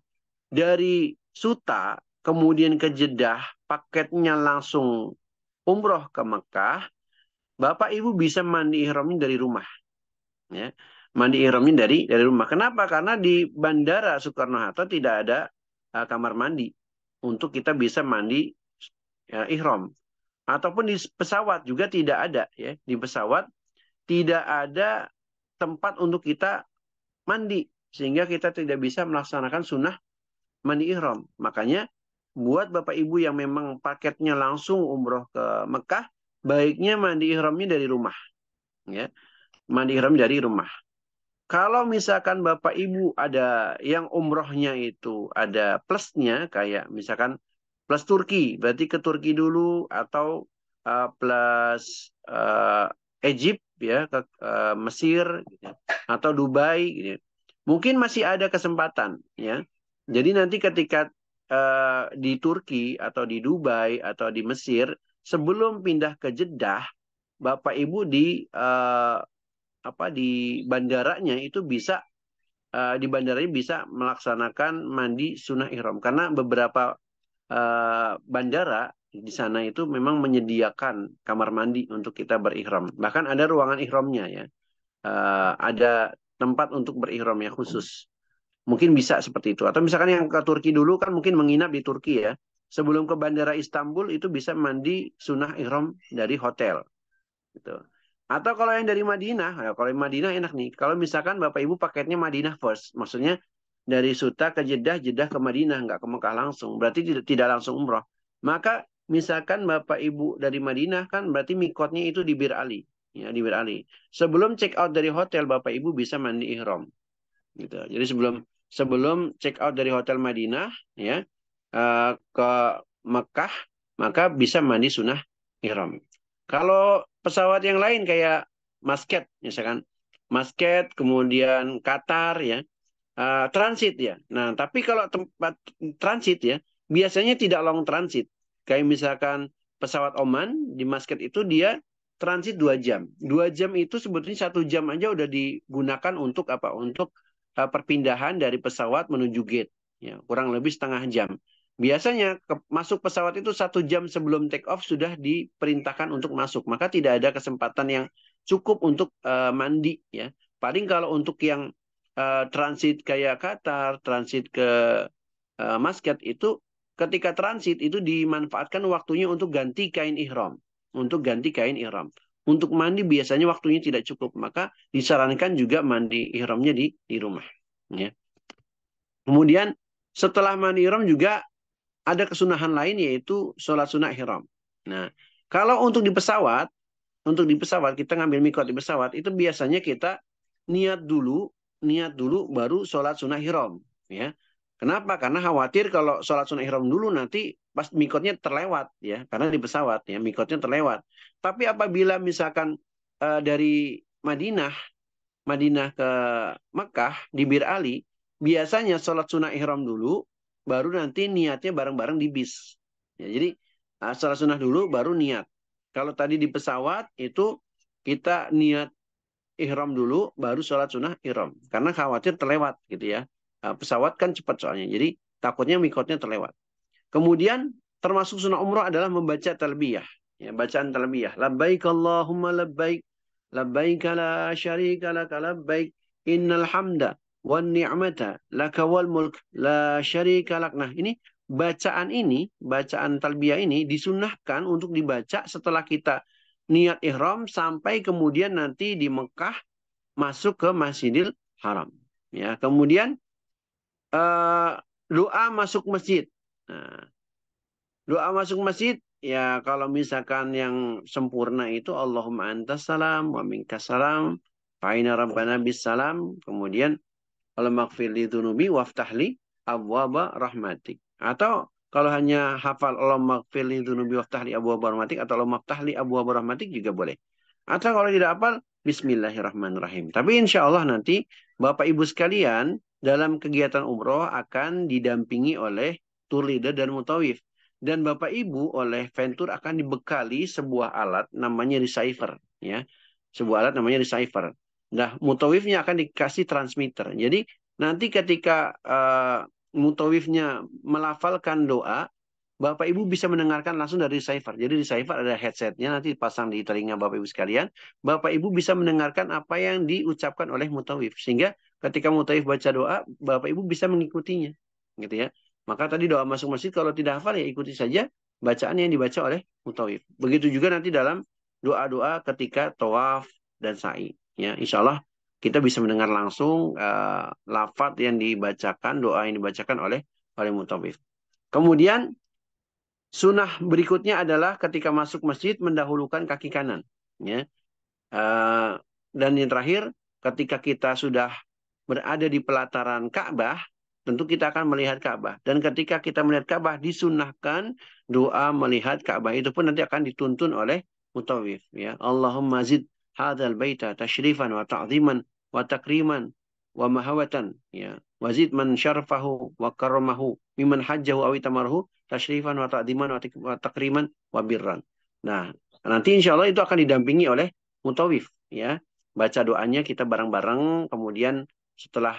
dari Suta kemudian ke Jeddah paketnya langsung umroh ke Mekah, Bapak Ibu bisa mandi ihramnya dari rumah. Ya. Mandi ihramnya dari dari rumah. Kenapa? Karena di Bandara Soekarno-Hatta tidak ada uh, kamar mandi untuk kita bisa mandi ya, ihram. Ataupun di pesawat juga tidak ada ya. Di pesawat tidak ada tempat untuk kita mandi sehingga kita tidak bisa melaksanakan sunnah mandi ihram. Makanya buat bapak ibu yang memang paketnya langsung umroh ke Mekah, baiknya mandi ihramnya dari rumah. Ya, mandi ihram dari rumah. Kalau misalkan bapak ibu ada yang umrohnya itu ada plusnya kayak misalkan plus Turki, berarti ke Turki dulu atau uh, plus uh, Egypt ya ke uh, Mesir gitu, ya, atau Dubai gitu. Ya. Mungkin masih ada kesempatan ya. Jadi nanti ketika uh, di Turki atau di Dubai atau di Mesir sebelum pindah ke Jeddah, Bapak Ibu di uh, apa di bandaranya itu bisa uh, di bandaranya bisa melaksanakan mandi sunnah ihram karena beberapa uh, bandara di sana itu memang menyediakan kamar mandi untuk kita berihram. Bahkan ada ruangan ihramnya ya. Uh, ada tempat untuk berihram ya khusus. Mungkin bisa seperti itu. Atau misalkan yang ke Turki dulu kan mungkin menginap di Turki ya. Sebelum ke bandara Istanbul itu bisa mandi sunnah ihram dari hotel. Gitu. Atau kalau yang dari Madinah, ya kalau yang Madinah enak nih. Kalau misalkan Bapak Ibu paketnya Madinah first, maksudnya dari Suta ke Jeddah, Jeddah ke Madinah, nggak ke Mekah langsung. Berarti tidak, tidak langsung umroh. Maka misalkan Bapak Ibu dari Madinah kan berarti mikotnya itu di Bir Ali. Ya, di Bir Ali. Sebelum check out dari hotel Bapak Ibu bisa mandi ihram. Gitu. Jadi sebelum sebelum check out dari hotel Madinah ya eh, ke Mekah maka bisa mandi sunnah ihram. Kalau pesawat yang lain kayak Masket misalkan Masket kemudian Qatar ya eh, transit ya. Nah tapi kalau tempat transit ya biasanya tidak long transit Kayak misalkan pesawat Oman di Masket itu dia transit dua jam. Dua jam itu sebetulnya satu jam aja udah digunakan untuk apa? Untuk uh, perpindahan dari pesawat menuju gate. Ya, kurang lebih setengah jam. Biasanya ke, masuk pesawat itu satu jam sebelum take off sudah diperintahkan untuk masuk. Maka tidak ada kesempatan yang cukup untuk uh, mandi. Ya, paling kalau untuk yang uh, transit kayak Qatar, transit ke uh, Masket itu ketika transit itu dimanfaatkan waktunya untuk ganti kain ihram, untuk ganti kain ihram. Untuk mandi biasanya waktunya tidak cukup, maka disarankan juga mandi ihramnya di di rumah, ya. Kemudian setelah mandi ihram juga ada kesunahan lain yaitu sholat sunnah ihram. Nah, kalau untuk di pesawat, untuk di pesawat kita ngambil mikot di pesawat itu biasanya kita niat dulu, niat dulu baru sholat sunnah ihram, ya. Kenapa? Karena khawatir kalau sholat sunnah ihram dulu nanti pas mikotnya terlewat ya, karena di pesawat ya mikotnya terlewat. Tapi apabila misalkan uh, dari Madinah, Madinah ke Mekah di Bir Ali, biasanya sholat sunnah ihram dulu, baru nanti niatnya bareng-bareng di bis. Ya, jadi uh, sholat sunnah dulu, baru niat. Kalau tadi di pesawat itu kita niat ihram dulu, baru sholat sunnah ihram. Karena khawatir terlewat gitu ya. Eh, pesawat kan cepat soalnya. Jadi takutnya mikotnya terlewat. Kemudian termasuk sunnah umroh adalah membaca talbiyah. Ya, bacaan talbiyah. Labbaik Allahumma labbaik. Labbaik la syarika laka labbaik. Innal hamda wa ni'mata laka wal mulk la syarika lak. Nah ini bacaan ini, bacaan talbiyah ini disunahkan untuk dibaca setelah kita niat ihram sampai kemudian nanti di Mekah masuk ke Masjidil Haram. Ya, kemudian Eh, doa masuk masjid. Nah, doa masuk masjid ya kalau misalkan yang sempurna itu Allahumma antas salam wa minkas salam fa'ina rabbana bis salam kemudian al-maghfir li dzunubi waftahli abwaba rahmatik atau kalau hanya hafal Allahumma maghfir li dzunubi waftahli abwaba rahmatik atau Allahumma maftahli abwaba rahmatik juga boleh atau kalau tidak hafal bismillahirrahmanirrahim tapi insya Allah nanti Bapak Ibu sekalian dalam kegiatan umroh akan didampingi oleh tour leader dan mutawif. Dan Bapak Ibu oleh Ventur akan dibekali sebuah alat namanya receiver. ya Sebuah alat namanya receiver. Nah, mutawifnya akan dikasih transmitter. Jadi nanti ketika uh, mutawifnya melafalkan doa, Bapak Ibu bisa mendengarkan langsung dari receiver. Jadi receiver ada headsetnya nanti pasang di telinga Bapak Ibu sekalian. Bapak Ibu bisa mendengarkan apa yang diucapkan oleh mutawif. Sehingga ketika mutaif baca doa, Bapak Ibu bisa mengikutinya, gitu ya. Maka tadi doa masuk masjid kalau tidak hafal ya ikuti saja bacaan yang dibaca oleh mutawif. Begitu juga nanti dalam doa-doa ketika toaf dan sa'i. Ya, insya Allah kita bisa mendengar langsung uh, eh, lafat yang dibacakan, doa yang dibacakan oleh oleh mutawif. Kemudian sunnah berikutnya adalah ketika masuk masjid mendahulukan kaki kanan. Ya. Uh, dan yang terakhir ketika kita sudah berada di pelataran Ka'bah, tentu kita akan melihat Ka'bah. Dan ketika kita melihat Ka'bah, disunahkan doa melihat Ka'bah. Itu pun nanti akan dituntun oleh mutawif. Ya. Allahumma zid hadal baita tashrifan wa ta'ziman wa takriman wa mahawatan. Ya. Wazid man syarfahu wa karamahu miman hajjahu awitamarhu tashrifan wa ta'ziman wa takriman wa birran. Nah, nanti insya Allah itu akan didampingi oleh mutawif. Ya. Baca doanya kita bareng-bareng, kemudian setelah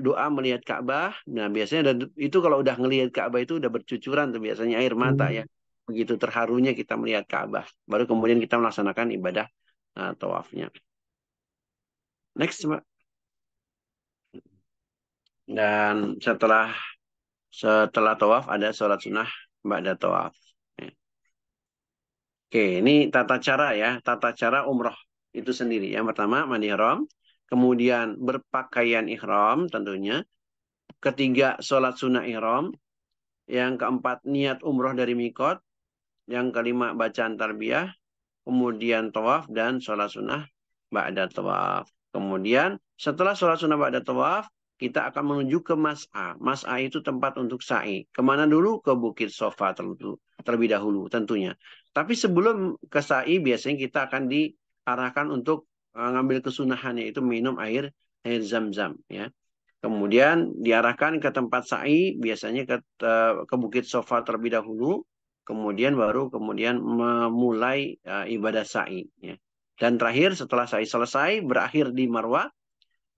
doa melihat Ka'bah. Nah, biasanya dan itu kalau udah ngelihat Ka'bah itu udah bercucuran tuh biasanya air mata hmm. ya. Begitu terharunya kita melihat Ka'bah, baru kemudian kita melaksanakan ibadah uh, tawafnya. Next, Mbak. Dan setelah setelah tawaf ada sholat sunnah ba'da tawaf. Ya. Oke, ini tata cara ya, tata cara umroh itu sendiri. Yang pertama mandi haram, kemudian berpakaian ihram tentunya, ketiga sholat sunnah ihram, yang keempat niat umroh dari mikot, yang kelima bacaan tarbiyah, kemudian tawaf dan sholat sunnah ba'da tawaf. Kemudian setelah sholat sunnah ba'da tawaf, kita akan menuju ke Mas'a. Mas'a itu tempat untuk sa'i. Kemana dulu? Ke Bukit Sofa terlebih, terlebih dahulu tentunya. Tapi sebelum ke sa'i biasanya kita akan diarahkan untuk Eh, ngambil kesunahannya itu minum air air zam-zam ya. Kemudian diarahkan ke tempat sa'i biasanya ke eh, ke bukit sofa terlebih dahulu, kemudian baru kemudian memulai uh, ibadah sa'i ya. Dan terakhir setelah sa'i selesai berakhir di Marwah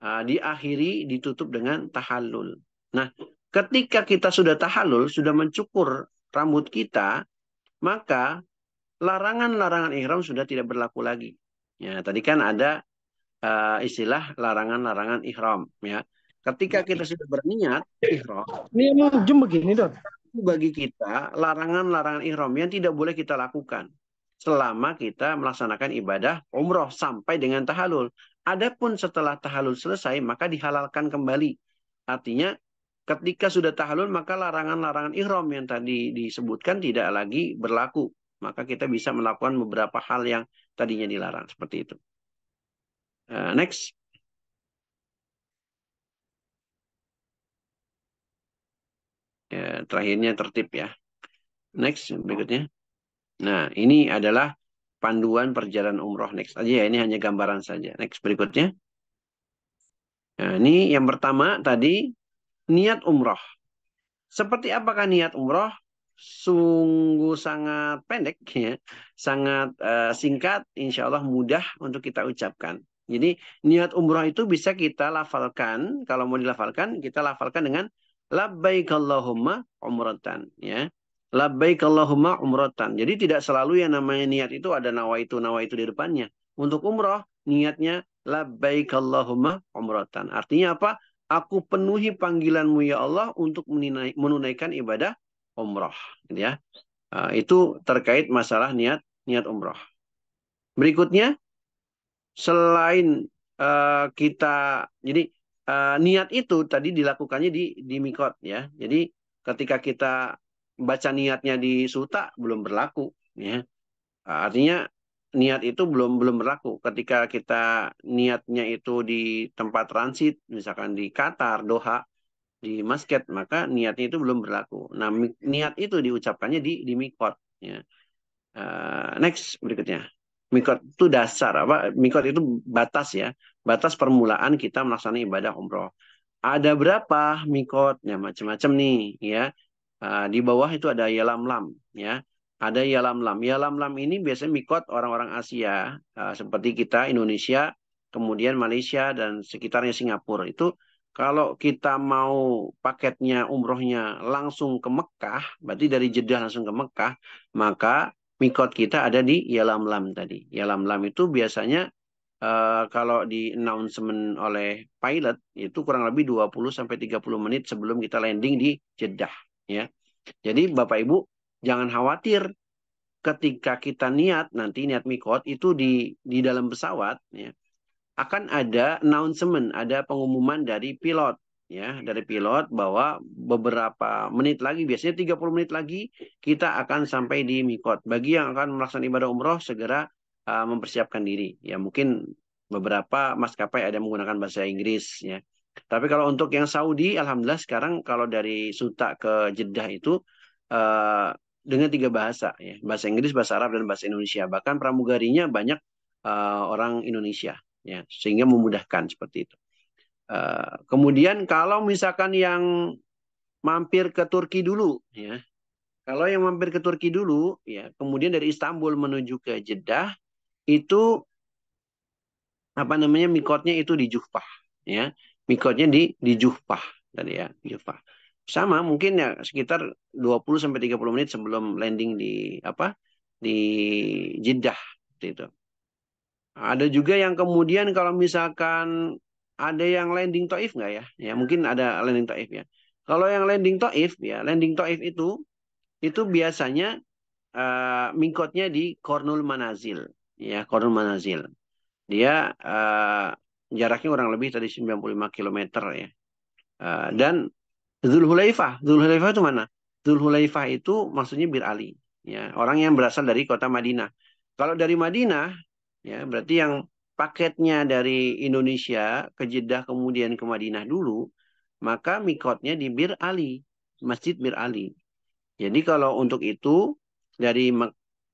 uh, diakhiri ditutup dengan tahallul. Nah, ketika kita sudah tahallul, sudah mencukur rambut kita, maka larangan-larangan ihram sudah tidak berlaku lagi. Ya, tadi kan ada uh, istilah larangan-larangan ihram ya. Ketika kita sudah berniat ihram, ini jem begini, Dok. Bagi kita larangan-larangan ihram yang tidak boleh kita lakukan selama kita melaksanakan ibadah umroh sampai dengan tahalul. Adapun setelah tahalul selesai maka dihalalkan kembali. Artinya ketika sudah tahalul maka larangan-larangan ihram yang tadi disebutkan tidak lagi berlaku. Maka kita bisa melakukan beberapa hal yang tadinya dilarang seperti itu. Uh, next. Ya, terakhirnya tertib ya. Next berikutnya. Nah, ini adalah panduan perjalanan umroh next aja ya. Ini hanya gambaran saja. Next berikutnya. Nah, ini yang pertama tadi niat umroh. Seperti apakah niat umroh? sungguh sangat pendek ya, sangat uh, singkat, insya Allah mudah untuk kita ucapkan. Jadi niat umroh itu bisa kita lafalkan, kalau mau dilafalkan kita lafalkan dengan labbaik Allahumma umratan ya. Labbaik Allahumma Jadi tidak selalu yang namanya niat itu ada nawa itu nawa itu di depannya. Untuk umroh niatnya labbaik Allahumma umratan. Artinya apa? Aku penuhi panggilanmu ya Allah untuk menunaikan ibadah umroh gitu ya uh, itu terkait masalah niat niat umroh berikutnya selain uh, kita jadi uh, niat itu tadi dilakukannya di di mikot ya jadi ketika kita baca niatnya di suta belum berlaku ya uh, artinya niat itu belum belum berlaku ketika kita niatnya itu di tempat transit misalkan di Qatar Doha di masket maka niatnya itu belum berlaku. Nah hmm. niat itu diucapkannya di di mikot. Ya. Uh, next berikutnya mikot itu dasar apa? Mikot itu batas ya, batas permulaan kita melaksanakan ibadah umroh. Ada berapa mikotnya macam-macam nih ya. Uh, di bawah itu ada yalam lam ya ada yalam lam. Yalam lam ini biasanya mikot orang-orang Asia uh, seperti kita Indonesia kemudian Malaysia dan sekitarnya Singapura itu kalau kita mau paketnya umrohnya langsung ke Mekah, berarti dari Jeddah langsung ke Mekah, maka mikot kita ada di Yalam Lam tadi. Yalam Lam itu biasanya uh, kalau di announcement oleh pilot itu kurang lebih 20 sampai 30 menit sebelum kita landing di Jeddah ya. Jadi Bapak Ibu jangan khawatir ketika kita niat nanti niat mikot itu di di dalam pesawat ya akan ada announcement, ada pengumuman dari pilot ya, dari pilot bahwa beberapa menit lagi biasanya 30 menit lagi kita akan sampai di Mikot. Bagi yang akan melaksanakan ibadah umroh segera uh, mempersiapkan diri. Ya mungkin beberapa maskapai ada menggunakan bahasa Inggris ya. Tapi kalau untuk yang Saudi alhamdulillah sekarang kalau dari Suta ke Jeddah itu uh, dengan tiga bahasa ya, bahasa Inggris, bahasa Arab dan bahasa Indonesia. Bahkan pramugarinya banyak uh, orang Indonesia ya sehingga memudahkan seperti itu. Uh, kemudian kalau misalkan yang mampir ke Turki dulu, ya kalau yang mampir ke Turki dulu, ya kemudian dari Istanbul menuju ke Jeddah itu apa namanya mikotnya itu di Jufah, ya mikotnya di di Juhpah tadi ya Jufah Sama mungkin ya sekitar 20 sampai 30 menit sebelum landing di apa di Jeddah itu. Ada juga yang kemudian kalau misalkan ada yang landing toif nggak ya? Ya mungkin ada landing toif ya. Kalau yang landing toif ya, landing toif itu itu biasanya uh, mingkotnya di Kornul Manazil ya Kornul Manazil. Dia uh, jaraknya kurang lebih tadi 95 km ya. Uh, dan Zulhulaifah, Zulhulaifah itu mana? Zulhulaifah itu maksudnya Bir Ali ya, orang yang berasal dari kota Madinah. Kalau dari Madinah Ya, berarti yang paketnya dari Indonesia ke Jeddah kemudian ke Madinah dulu, maka mikotnya di Bir Ali, Masjid Bir Ali. Jadi kalau untuk itu dari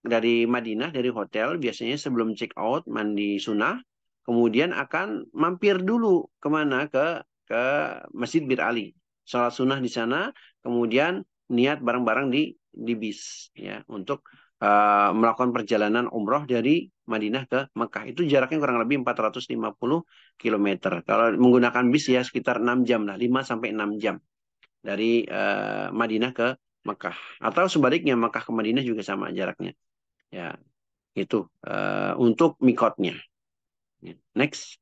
dari Madinah dari hotel biasanya sebelum check out mandi sunnah, kemudian akan mampir dulu kemana ke ke Masjid Bir Ali, sholat sunnah di sana, kemudian niat barang-barang di di bis ya untuk uh, melakukan perjalanan umroh dari Madinah ke Mekah. Itu jaraknya kurang lebih 450 km. Kalau menggunakan bis ya sekitar 6 jam lah, 5 sampai 6 jam dari uh, Madinah ke Mekah. Atau sebaliknya Mekah ke Madinah juga sama jaraknya. Ya, itu uh, untuk mikotnya. Ya, next.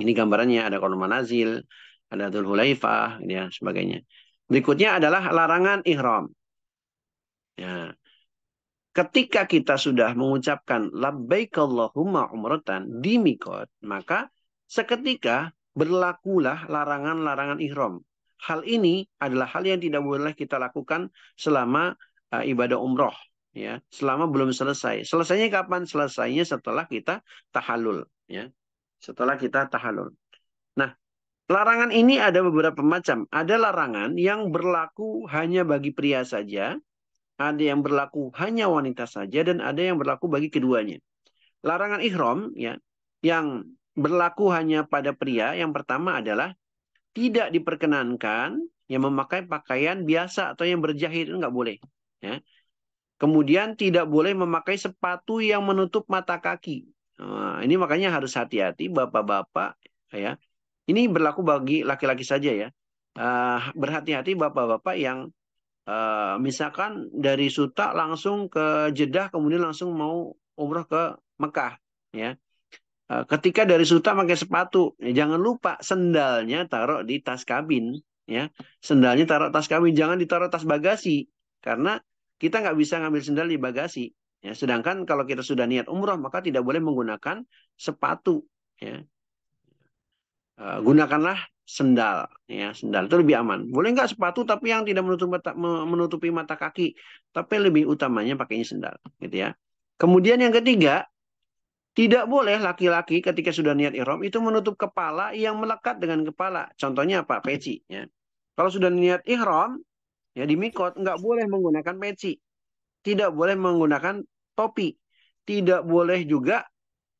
Ini gambarannya ada kolom manazil, ada Dhul Hulaifah, ya, sebagainya. Berikutnya adalah larangan ihram. Ya, ketika kita sudah mengucapkan labbaikallahumma umratan di mikot, maka seketika berlakulah larangan-larangan ihram. Hal ini adalah hal yang tidak boleh kita lakukan selama uh, ibadah umroh, ya, selama belum selesai. Selesainya kapan? Selesainya setelah kita tahalul, ya, setelah kita tahalul. Nah, larangan ini ada beberapa macam. Ada larangan yang berlaku hanya bagi pria saja, ada yang berlaku hanya wanita saja dan ada yang berlaku bagi keduanya. Larangan ihram ya yang berlaku hanya pada pria yang pertama adalah tidak diperkenankan yang memakai pakaian biasa atau yang berjahit itu nggak boleh ya. Kemudian tidak boleh memakai sepatu yang menutup mata kaki. Nah, ini makanya harus hati-hati bapak-bapak ya. Ini berlaku bagi laki-laki saja ya. Uh, berhati-hati bapak-bapak yang Eh, misalkan dari Suta langsung ke Jeddah kemudian langsung mau umroh ke Mekah ya uh, ketika dari Suta pakai sepatu ya, jangan lupa sendalnya taruh di tas kabin ya sendalnya taruh tas kabin jangan ditaruh tas bagasi karena kita nggak bisa ngambil sendal di bagasi ya sedangkan kalau kita sudah niat umroh maka tidak boleh menggunakan sepatu ya Eh, gunakanlah sendal ya sendal itu lebih aman boleh nggak sepatu tapi yang tidak menutup mata, menutupi mata kaki tapi lebih utamanya pakainya sendal gitu ya kemudian yang ketiga tidak boleh laki-laki ketika sudah niat ihram itu menutup kepala yang melekat dengan kepala contohnya apa peci ya kalau sudah niat ihram ya di mikot nggak boleh menggunakan peci tidak boleh menggunakan topi tidak boleh juga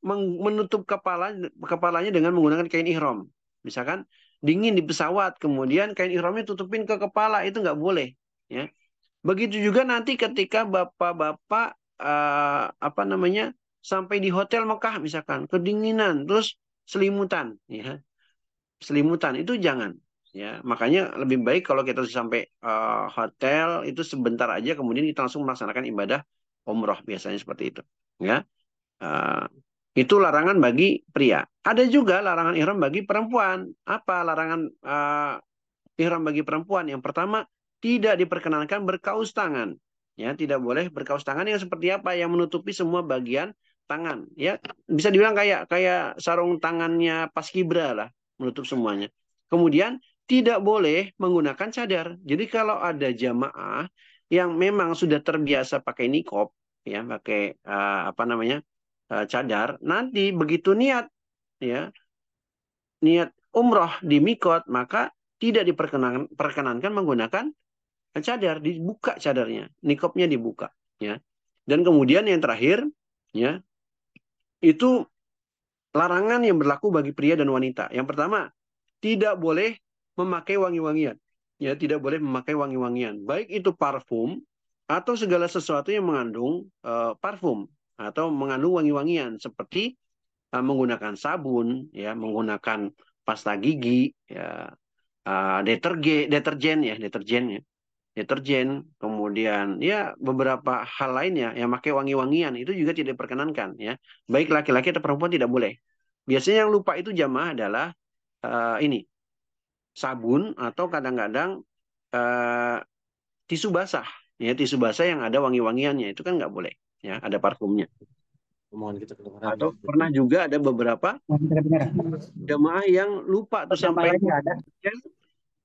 menutup kepala kepalanya dengan menggunakan kain ihram. Misalkan dingin di pesawat, kemudian kain ihramnya tutupin ke kepala itu nggak boleh. Ya. Begitu juga nanti ketika bapak-bapak uh, apa namanya sampai di hotel Mekah misalkan kedinginan, terus selimutan, ya selimutan itu jangan. Ya, makanya lebih baik kalau kita sampai uh, hotel itu sebentar aja, kemudian kita langsung melaksanakan ibadah umroh biasanya seperti itu. Ya. Uh, itu larangan bagi pria. Ada juga larangan ihram bagi perempuan. Apa larangan uh, ihram bagi perempuan? Yang pertama, tidak diperkenankan berkaus tangan. Ya, tidak boleh berkaus tangan yang seperti apa? Yang menutupi semua bagian tangan. Ya, bisa dibilang kayak kayak sarung tangannya kibra lah, menutup semuanya. Kemudian tidak boleh menggunakan cadar. Jadi kalau ada jamaah yang memang sudah terbiasa pakai nikop, ya pakai uh, apa namanya Eh, cadar, nanti begitu niat ya niat umroh di mikot maka tidak diperkenankan perkenankan menggunakan cadar dibuka cadarnya nikopnya dibuka ya dan kemudian yang terakhir ya itu larangan yang berlaku bagi pria dan wanita yang pertama tidak boleh memakai wangi-wangian ya tidak boleh memakai wangi-wangian baik itu parfum atau segala sesuatu yang mengandung uh, parfum atau mengandung wangi-wangian seperti uh, menggunakan sabun, ya, menggunakan pasta gigi, ya, uh, eh, detergen, deterjen ya, deterjen ya, deterjen, kemudian ya beberapa hal lainnya yang pakai wangi-wangian itu juga tidak diperkenankan ya. Baik laki-laki atau perempuan tidak boleh. Biasanya yang lupa itu jamaah adalah uh, ini sabun atau kadang-kadang uh, tisu basah ya tisu basah yang ada wangi-wangiannya itu kan nggak boleh ya ada parfumnya omongan kita atau pernah juga ada beberapa jamaah yang lupa atau sampai ada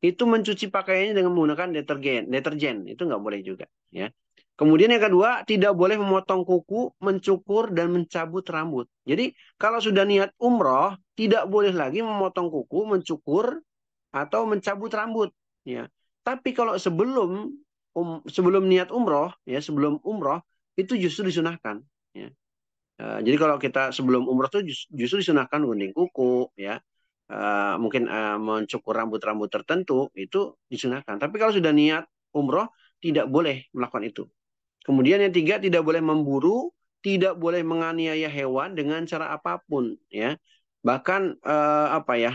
itu mencuci pakaiannya dengan menggunakan deterjen deterjen itu nggak boleh juga ya kemudian yang kedua tidak boleh memotong kuku mencukur dan mencabut rambut jadi kalau sudah niat umroh tidak boleh lagi memotong kuku mencukur atau mencabut rambut ya tapi kalau sebelum um, sebelum niat umroh ya sebelum umroh itu justru disunahkan ya. Uh, jadi kalau kita sebelum umroh itu justru disunahkan gunting kuku ya uh, mungkin uh, mencukur rambut-rambut tertentu itu disunahkan tapi kalau sudah niat umroh tidak boleh melakukan itu kemudian yang tiga tidak boleh memburu tidak boleh menganiaya hewan dengan cara apapun ya bahkan uh, apa ya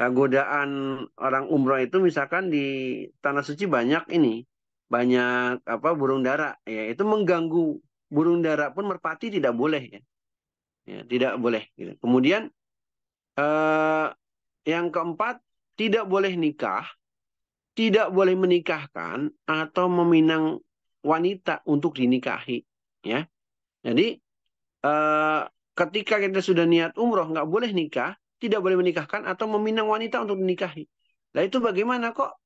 godaan orang umroh itu misalkan di tanah suci banyak ini banyak apa burung dara ya itu mengganggu burung dara pun merpati tidak boleh ya, ya tidak boleh gitu. kemudian eh, yang keempat tidak boleh nikah tidak boleh menikahkan atau meminang wanita untuk dinikahi ya jadi eh, ketika kita sudah niat umroh nggak boleh nikah tidak boleh menikahkan atau meminang wanita untuk dinikahi Nah itu bagaimana kok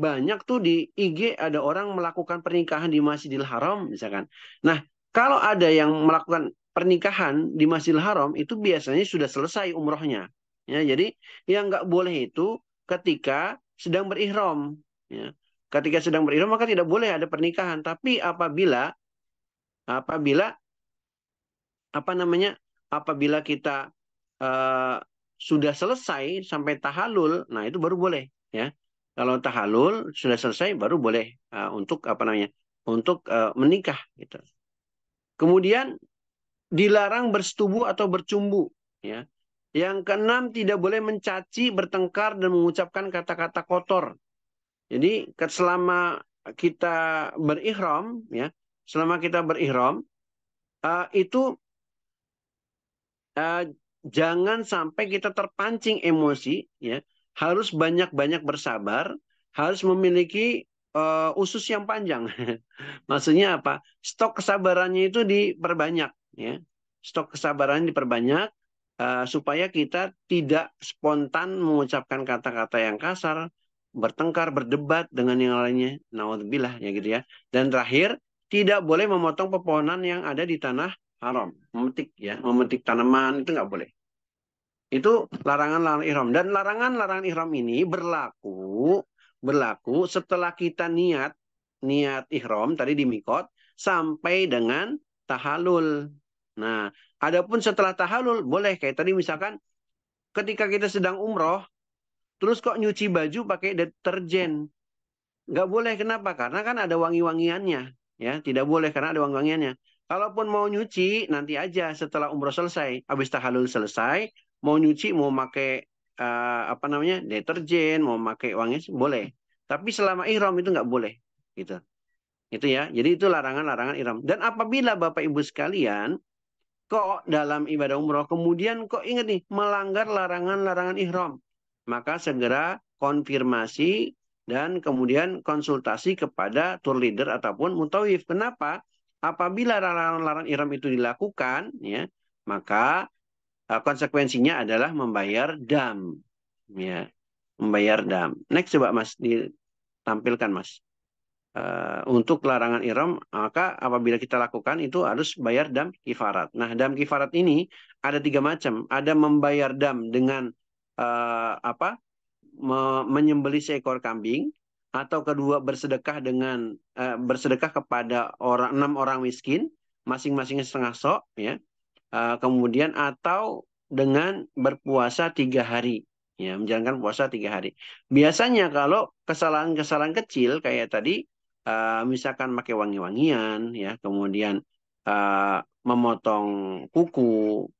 banyak tuh di IG ada orang melakukan pernikahan di Masjidil Haram misalkan. Nah, kalau ada yang melakukan pernikahan di Masjidil Haram itu biasanya sudah selesai umrohnya. Ya, jadi yang nggak boleh itu ketika sedang berihram. Ya. Ketika sedang berihram maka tidak boleh ada pernikahan. Tapi apabila apabila apa namanya apabila kita uh, sudah selesai sampai tahalul, nah itu baru boleh ya. Kalau tahalul sudah selesai baru boleh uh, untuk apa namanya? Untuk uh, menikah gitu. Kemudian dilarang bersetubuh atau bercumbu ya. Yang keenam tidak boleh mencaci, bertengkar dan mengucapkan kata-kata kotor. Jadi selama kita berihram ya, selama kita berihram uh, itu uh, jangan sampai kita terpancing emosi ya harus banyak-banyak bersabar, harus memiliki uh, usus yang panjang. Maksudnya apa? Stok kesabarannya itu diperbanyak, ya. Stok kesabarannya diperbanyak uh, supaya kita tidak spontan mengucapkan kata-kata yang kasar, bertengkar, berdebat dengan yang lainnya. Naudzubillah ya gitu ya. Dan terakhir, tidak boleh memotong pepohonan yang ada di tanah haram, memetik ya, memetik tanaman itu nggak boleh. Itu larangan-larangan ihram dan larangan-larangan ihram ini berlaku berlaku setelah kita niat niat ihram tadi di mikot sampai dengan tahalul. Nah, adapun setelah tahalul boleh kayak tadi misalkan ketika kita sedang umroh terus kok nyuci baju pakai deterjen. Nggak boleh kenapa? Karena kan ada wangi-wangiannya ya, tidak boleh karena ada wangi-wangiannya. Kalaupun mau nyuci nanti aja setelah umroh selesai, habis tahalul selesai, mau nyuci mau pakai uh, eh, apa namanya deterjen mau pakai wangi boleh tapi selama ihram itu nggak boleh gitu itu ya jadi itu larangan-larangan ihram dan apabila bapak ibu sekalian kok dalam ibadah umroh kemudian kok ingat nih melanggar larangan-larangan ihram maka segera konfirmasi dan kemudian konsultasi kepada tour leader ataupun mutawif kenapa apabila larangan-larangan ihram itu dilakukan ya maka Uh, konsekuensinya adalah membayar dam ya membayar dam next coba mas ditampilkan mas uh, untuk larangan iram maka apabila kita lakukan itu harus bayar dam kifarat nah dam kifarat ini ada tiga macam ada membayar dam dengan uh, apa me menyembeli seekor kambing atau kedua bersedekah dengan uh, bersedekah kepada orang enam orang miskin masing masingnya setengah sok ya uh, kemudian atau dengan berpuasa tiga hari ya menjalankan puasa tiga hari biasanya kalau kesalahan-kesalahan kecil kayak tadi uh, misalkan pakai wangi-wangian ya kemudian uh, memotong kuku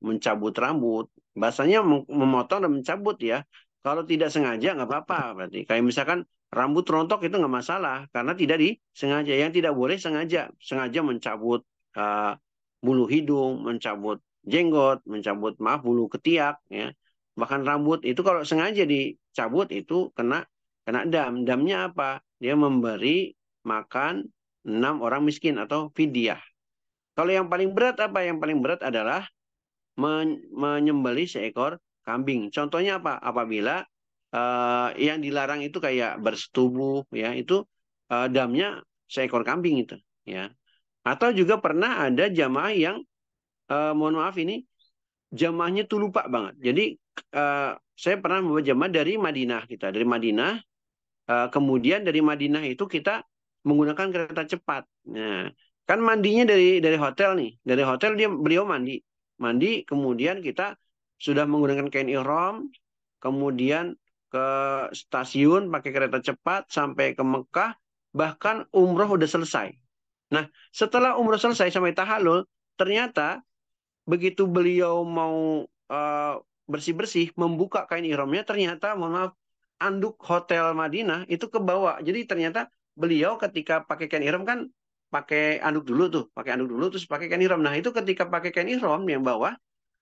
mencabut rambut bahasanya memotong dan mencabut ya kalau tidak sengaja nggak apa-apa berarti kayak misalkan rambut rontok itu nggak masalah karena tidak disengaja yang tidak boleh sengaja sengaja mencabut uh, bulu hidung, mencabut jenggot, mencabut maaf bulu ketiak, ya bahkan rambut itu kalau sengaja dicabut itu kena kena dam. Damnya apa? Dia memberi makan enam orang miskin atau fidyah. Kalau yang paling berat apa? Yang paling berat adalah men menyembeli seekor kambing. Contohnya apa? Apabila uh, yang dilarang itu kayak bersetubuh, ya itu uh, damnya seekor kambing itu, ya atau juga pernah ada jamaah yang uh, mohon maaf ini jamaahnya tuh lupa banget. Jadi uh, saya pernah membawa jamaah dari Madinah kita, dari Madinah. Uh, kemudian dari Madinah itu kita menggunakan kereta cepat. Nah, kan mandinya dari dari hotel nih, dari hotel dia beliau mandi, mandi. Kemudian kita sudah menggunakan kain ihram, kemudian ke stasiun pakai kereta cepat sampai ke Mekah, bahkan umroh udah selesai. Nah, setelah umroh selesai sampai tahalul, ternyata begitu beliau mau bersih bersih-bersih, membuka kain ihramnya, ternyata mohon maaf, anduk hotel Madinah itu ke bawah. Jadi ternyata beliau ketika pakai kain ihram kan pakai anduk dulu tuh, pakai anduk dulu terus pakai kain ihram. Nah, itu ketika pakai kain ihram yang bawah,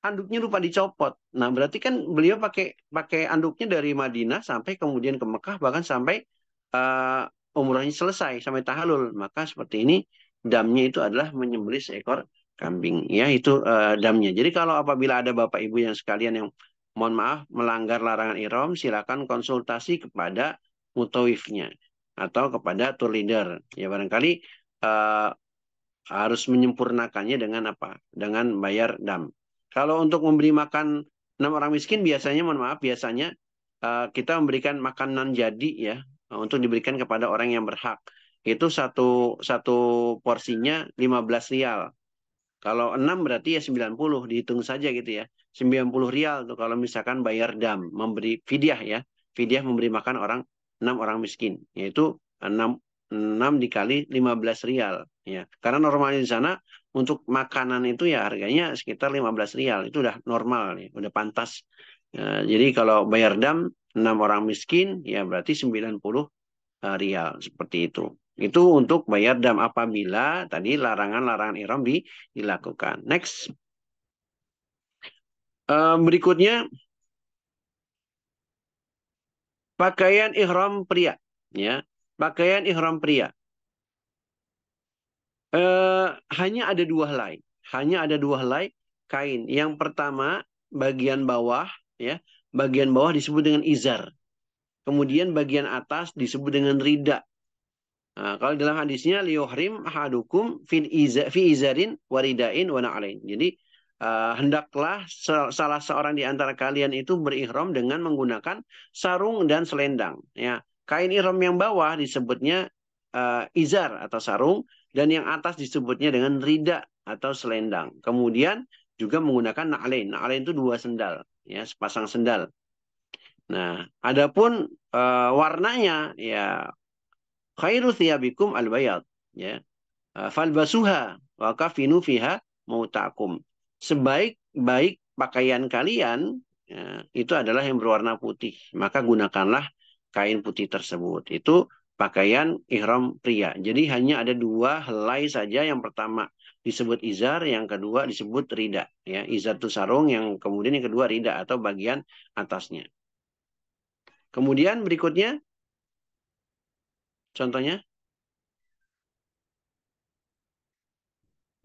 anduknya lupa dicopot. Nah, berarti kan beliau pakai pakai anduknya dari Madinah sampai kemudian ke Mekah bahkan sampai uh, umrohnya selesai sampai tahalul. Maka seperti ini damnya itu adalah menyembelih seekor kambing ya itu uh, damnya jadi kalau apabila ada bapak ibu yang sekalian yang mohon maaf melanggar larangan irom silakan konsultasi kepada mutawifnya atau kepada tour leader ya barangkali uh, harus menyempurnakannya dengan apa dengan bayar dam kalau untuk memberi makan enam orang miskin biasanya mohon maaf biasanya uh, kita memberikan makanan jadi ya untuk diberikan kepada orang yang berhak itu satu satu porsinya 15 rial. Kalau 6 berarti ya 90 dihitung saja gitu ya. 90 rial tuh kalau misalkan bayar dam, memberi fidyah ya. Fidyah memberi makan orang 6 orang miskin, yaitu 6 6 dikali 15 rial ya. Karena normalnya di sana untuk makanan itu ya harganya sekitar 15 rial, itu udah normal ya, udah pantas. Ya, jadi kalau bayar dam 6 orang miskin ya berarti 90 eh, rial seperti itu. Itu untuk bayar dam apabila tadi larangan-larangan ihram di, dilakukan. Next. Uh, berikutnya pakaian ihram pria, ya. Pakaian ihram pria. Uh, hanya ada dua helai. Hanya ada dua helai kain. Yang pertama bagian bawah, ya. Bagian bawah disebut dengan izar. Kemudian bagian atas disebut dengan ridak Nah, kalau dalam hadisnya liyohrim hadukum fi izarin waridain wa na'lain. Jadi uh, hendaklah salah seorang di antara kalian itu berihram dengan menggunakan sarung dan selendang ya. Kain ihram yang bawah disebutnya uh, izar atau sarung dan yang atas disebutnya dengan rida atau selendang. Kemudian juga menggunakan na'alain. Na'alain itu dua sendal ya, sepasang sendal. Nah, adapun uh, warnanya ya khairu thiyabikum al-bayad ya ah, basuha wa kafinu fiha mautakum sebaik-baik pakaian kalian ya, itu adalah yang berwarna putih maka gunakanlah kain putih tersebut itu pakaian ihram pria jadi hanya ada dua helai saja yang pertama disebut izar yang kedua disebut rida ya izar itu sarung yang kemudian yang kedua rida atau bagian atasnya kemudian berikutnya Contohnya?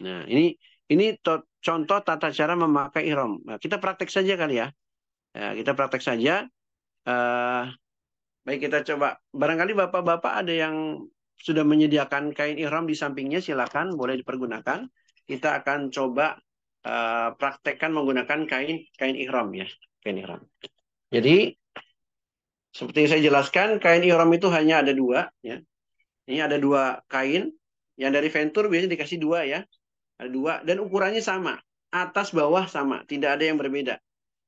Nah, ini ini to, contoh tata cara memakai ihram. Nah, kita praktek saja kali ya. ya kita praktek saja. Uh, baik kita coba. Barangkali bapak-bapak ada yang sudah menyediakan kain ihram di sampingnya, silakan boleh dipergunakan. Kita akan coba uh, praktekkan menggunakan kain kain ihram ya, kain ihram. Jadi seperti yang saya jelaskan, kain ihram itu hanya ada dua. Ya. Ini ada dua kain. Yang dari Ventur biasanya dikasih dua ya. Ada dua. Dan ukurannya sama. Atas bawah sama. Tidak ada yang berbeda.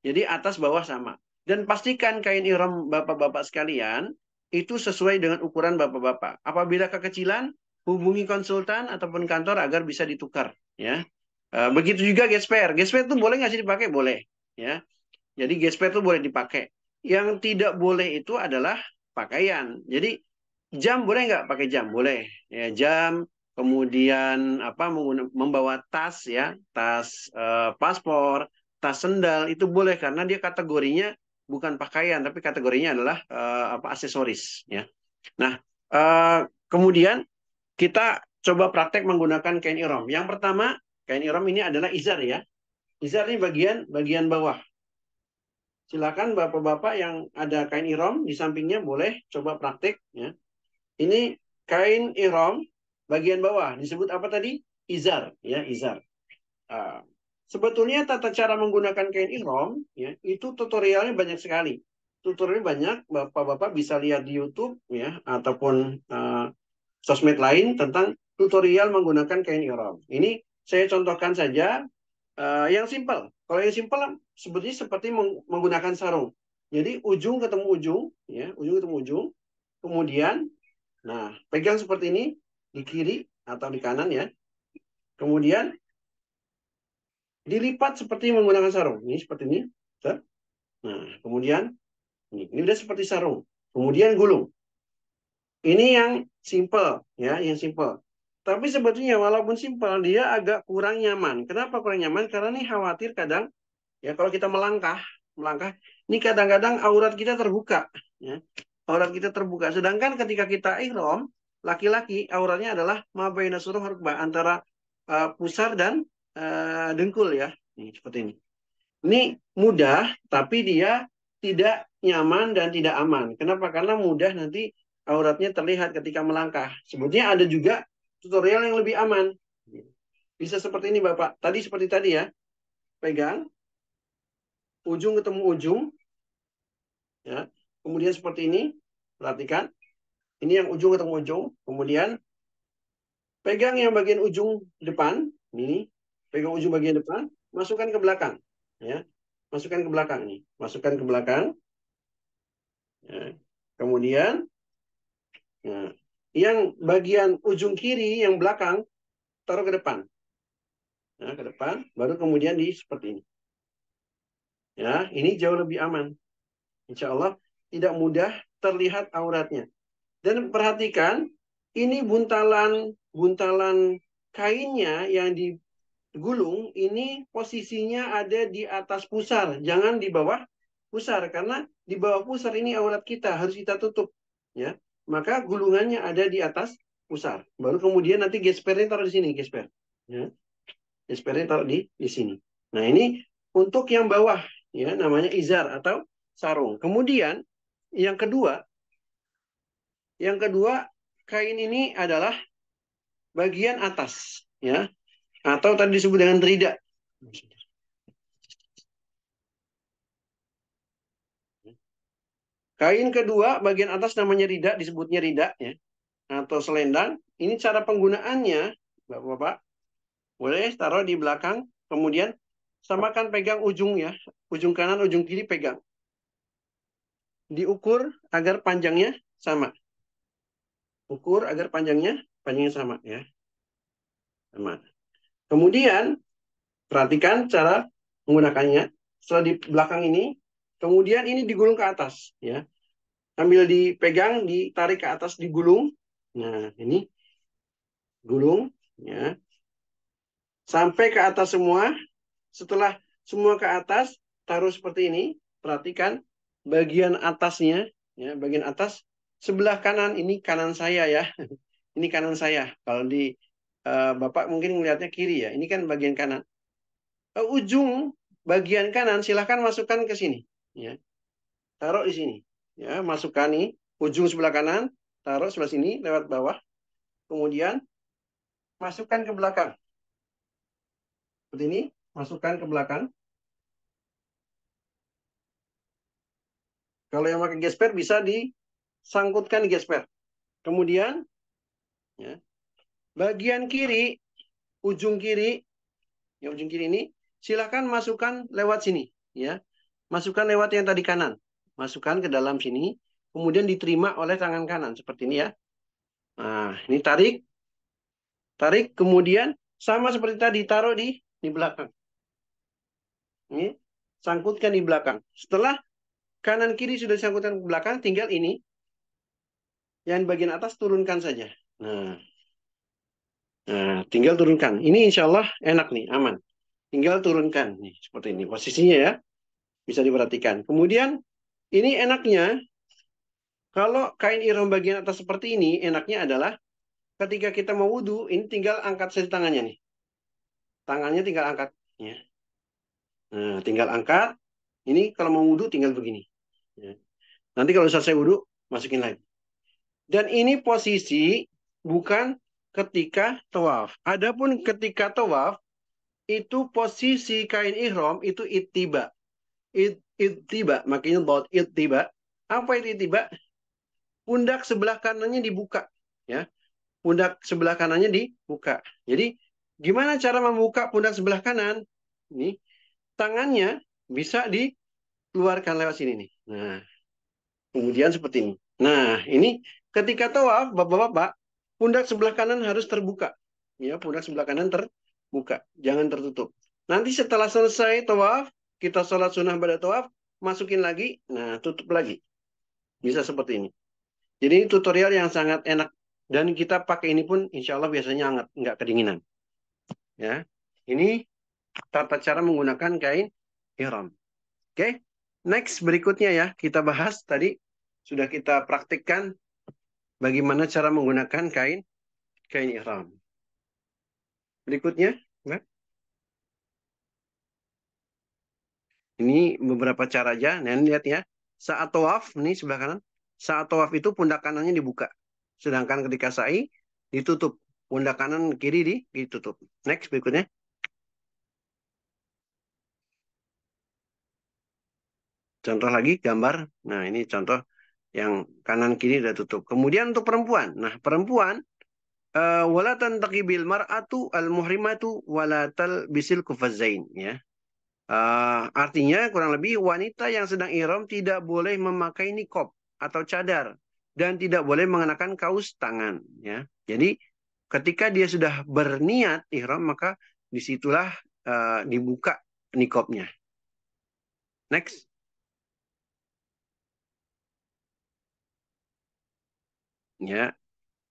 Jadi atas bawah sama. Dan pastikan kain ihram bapak-bapak sekalian itu sesuai dengan ukuran bapak-bapak. Apabila kekecilan, hubungi konsultan ataupun kantor agar bisa ditukar. Ya, e, begitu juga gesper. Gesper itu boleh nggak sih dipakai? Boleh. Ya, jadi gesper itu boleh dipakai. Yang tidak boleh itu adalah pakaian. Jadi jam boleh nggak pakai jam? Boleh. Ya, jam kemudian apa membawa tas ya, tas eh, paspor, tas sendal itu boleh karena dia kategorinya bukan pakaian tapi kategorinya adalah eh, apa aksesoris ya. Nah, eh, kemudian kita coba praktek menggunakan kain irom. Yang pertama, kain irom ini adalah izar ya. Izar ini bagian bagian bawah Silakan Bapak-bapak yang ada kain irom di sampingnya boleh coba praktik ya. Ini kain irom bagian bawah disebut apa tadi? Izar ya, izar. Uh, sebetulnya tata cara menggunakan kain irom ya, itu tutorialnya banyak sekali. Tutorialnya banyak, Bapak-bapak bisa lihat di YouTube ya ataupun uh, sosmed lain tentang tutorial menggunakan kain irom. Ini saya contohkan saja Uh, yang simpel. Kalau yang simpel sebetulnya seperti menggunakan sarung. Jadi ujung ketemu ujung, ya, ujung ketemu ujung. Kemudian, nah, pegang seperti ini di kiri atau di kanan ya. Kemudian dilipat seperti menggunakan sarung. Ini seperti ini. Nah, kemudian ini, ini udah seperti sarung. Kemudian gulung. Ini yang simple ya, yang simple. Tapi sebetulnya walaupun simpel dia agak kurang nyaman. Kenapa kurang nyaman? Karena nih khawatir kadang ya kalau kita melangkah, melangkah ini kadang-kadang aurat kita terbuka ya. Aurat kita terbuka. Sedangkan ketika kita ihram, laki-laki auratnya adalah mabaina suruh antara uh, pusar dan uh, dengkul ya. Nih, seperti ini. Ini mudah tapi dia tidak nyaman dan tidak aman. Kenapa? Karena mudah nanti auratnya terlihat ketika melangkah. Sebetulnya ada juga tutorial yang lebih aman. Bisa seperti ini Bapak. Tadi seperti tadi ya. Pegang. Ujung ketemu ujung. Ya. Kemudian seperti ini. Perhatikan. Ini yang ujung ketemu ujung. Kemudian pegang yang bagian ujung depan. Ini. Pegang ujung bagian depan. Masukkan ke belakang. Ya. Masukkan ke belakang ini. Masukkan ke belakang. Ya. Kemudian. Nah, yang bagian ujung kiri yang belakang taruh ke depan. Ya, ke depan, baru kemudian di seperti ini. Ya, ini jauh lebih aman. Insya Allah tidak mudah terlihat auratnya. Dan perhatikan, ini buntalan buntalan kainnya yang digulung ini posisinya ada di atas pusar, jangan di bawah pusar karena di bawah pusar ini aurat kita harus kita tutup, ya maka gulungannya ada di atas pusar. Baru kemudian nanti gespernya taruh di sini, gesper. Ya. Gespernya taruh di di sini. Nah, ini untuk yang bawah ya namanya izar atau sarung. Kemudian yang kedua yang kedua kain ini adalah bagian atas ya atau tadi disebut dengan terida. Kain kedua bagian atas namanya ridak disebutnya ridak ya atau selendang. Ini cara penggunaannya Bapak-bapak. Boleh taruh di belakang kemudian samakan pegang ujung ya, ujung kanan ujung kiri pegang. Diukur agar panjangnya sama. Ukur agar panjangnya panjangnya sama ya. Sama. Kemudian perhatikan cara menggunakannya. Setelah di belakang ini Kemudian ini digulung ke atas, ya. Sambil dipegang, ditarik ke atas, digulung. Nah, ini gulung, ya. Sampai ke atas semua. Setelah semua ke atas, taruh seperti ini. Perhatikan bagian atasnya, ya, bagian atas sebelah kanan ini kanan saya ya. Ini kanan saya. Kalau di uh, Bapak mungkin melihatnya kiri ya. Ini kan bagian kanan. Uh, ujung bagian kanan silahkan masukkan ke sini ya taruh di sini ya masukkan nih ujung sebelah kanan taruh sebelah sini lewat bawah kemudian masukkan ke belakang seperti ini masukkan ke belakang kalau yang pakai gesper bisa disangkutkan di gesper kemudian ya bagian kiri ujung kiri yang ujung kiri ini silahkan masukkan lewat sini ya Masukkan lewat yang tadi kanan. Masukkan ke dalam sini. Kemudian diterima oleh tangan kanan. Seperti ini ya. Nah, ini tarik. Tarik. Kemudian sama seperti tadi. Taruh di, di belakang. Ini. Sangkutkan di belakang. Setelah kanan kiri sudah sangkutkan ke belakang. Tinggal ini. Yang bagian atas turunkan saja. Nah. Nah, tinggal turunkan. Ini insya Allah enak nih, aman. Tinggal turunkan nih seperti ini posisinya ya. Bisa diperhatikan. Kemudian ini enaknya kalau kain ihrom bagian atas seperti ini, enaknya adalah ketika kita mau wudhu, ini tinggal angkat saja tangannya nih. Tangannya tinggal angkat. Ya. Nah, tinggal angkat. Ini kalau mau wudhu tinggal begini. Ya. Nanti kalau selesai wudhu, masukin lagi. Dan ini posisi bukan ketika tawaf. Adapun ketika tawaf, itu posisi kain ihram itu itiba it, tiba makanya dot it tiba apa itu tiba pundak sebelah kanannya dibuka ya pundak sebelah kanannya dibuka jadi gimana cara membuka pundak sebelah kanan ini tangannya bisa dikeluarkan lewat sini nih nah kemudian seperti ini nah ini ketika tawaf bapak-bapak pundak sebelah kanan harus terbuka ya pundak sebelah kanan terbuka jangan tertutup nanti setelah selesai tawaf kita sholat sunnah pada tawaf, masukin lagi, nah tutup lagi. Bisa seperti ini. Jadi ini tutorial yang sangat enak dan kita pakai ini pun insya Allah biasanya hangat, nggak kedinginan. Ya, ini tata cara menggunakan kain ihram. Oke, okay? next berikutnya ya kita bahas tadi sudah kita praktikkan bagaimana cara menggunakan kain kain ihram. Berikutnya, Mbak. Ini beberapa cara aja. Nah, lihat ya. Saat tawaf, ini sebelah kanan. Saat tawaf itu pundak kanannya dibuka. Sedangkan ketika sa'i, ditutup. Pundak kanan kiri ditutup. Next, berikutnya. Contoh lagi, gambar. Nah, ini contoh yang kanan kiri sudah tutup. Kemudian untuk perempuan. Nah, perempuan eh, wala takibil mar'atu al muhrimatu wala bisil kufazain ya Uh, artinya kurang lebih wanita yang sedang ihram tidak boleh memakai nikop atau cadar dan tidak boleh mengenakan kaus tangan ya. Jadi ketika dia sudah berniat ihram maka disitulah uh, dibuka nikopnya. Next. Ya.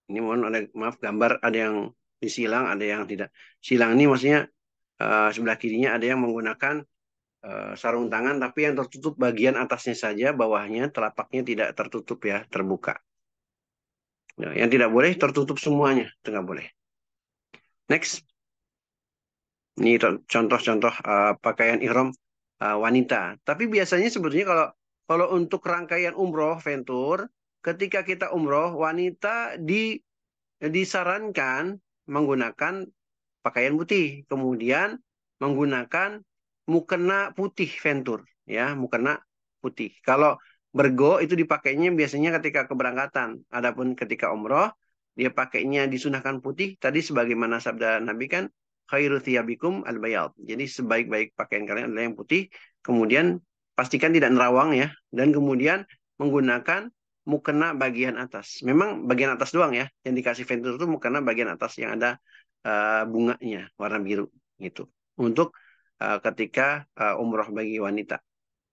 Ini mohon ada maaf gambar ada yang disilang, ada yang tidak. Silang ini maksudnya uh, sebelah kirinya ada yang menggunakan uh, sarung tangan tapi yang tertutup bagian atasnya saja, bawahnya telapaknya tidak tertutup ya, terbuka. Nah, yang tidak boleh tertutup semuanya, itu nggak boleh. Next. Ini contoh-contoh uh, pakaian ihram uh, wanita. Tapi biasanya sebetulnya kalau kalau untuk rangkaian umroh ventur, ketika kita umroh wanita di disarankan menggunakan pakaian putih. Kemudian menggunakan mukena putih ventur, ya, mukena putih. Kalau bergo itu dipakainya biasanya ketika keberangkatan. Adapun ketika umroh, dia pakainya disunahkan putih. Tadi sebagaimana sabda Nabi kan, khairu thiyabikum al -bayad. Jadi sebaik-baik pakaian kalian adalah yang putih. Kemudian pastikan tidak nerawang ya. Dan kemudian menggunakan mukena bagian atas. Memang bagian atas doang ya. Yang dikasih ventur itu mukena bagian atas yang ada Eh, bunganya warna biru gitu untuk eh, ketika eh, umroh bagi wanita.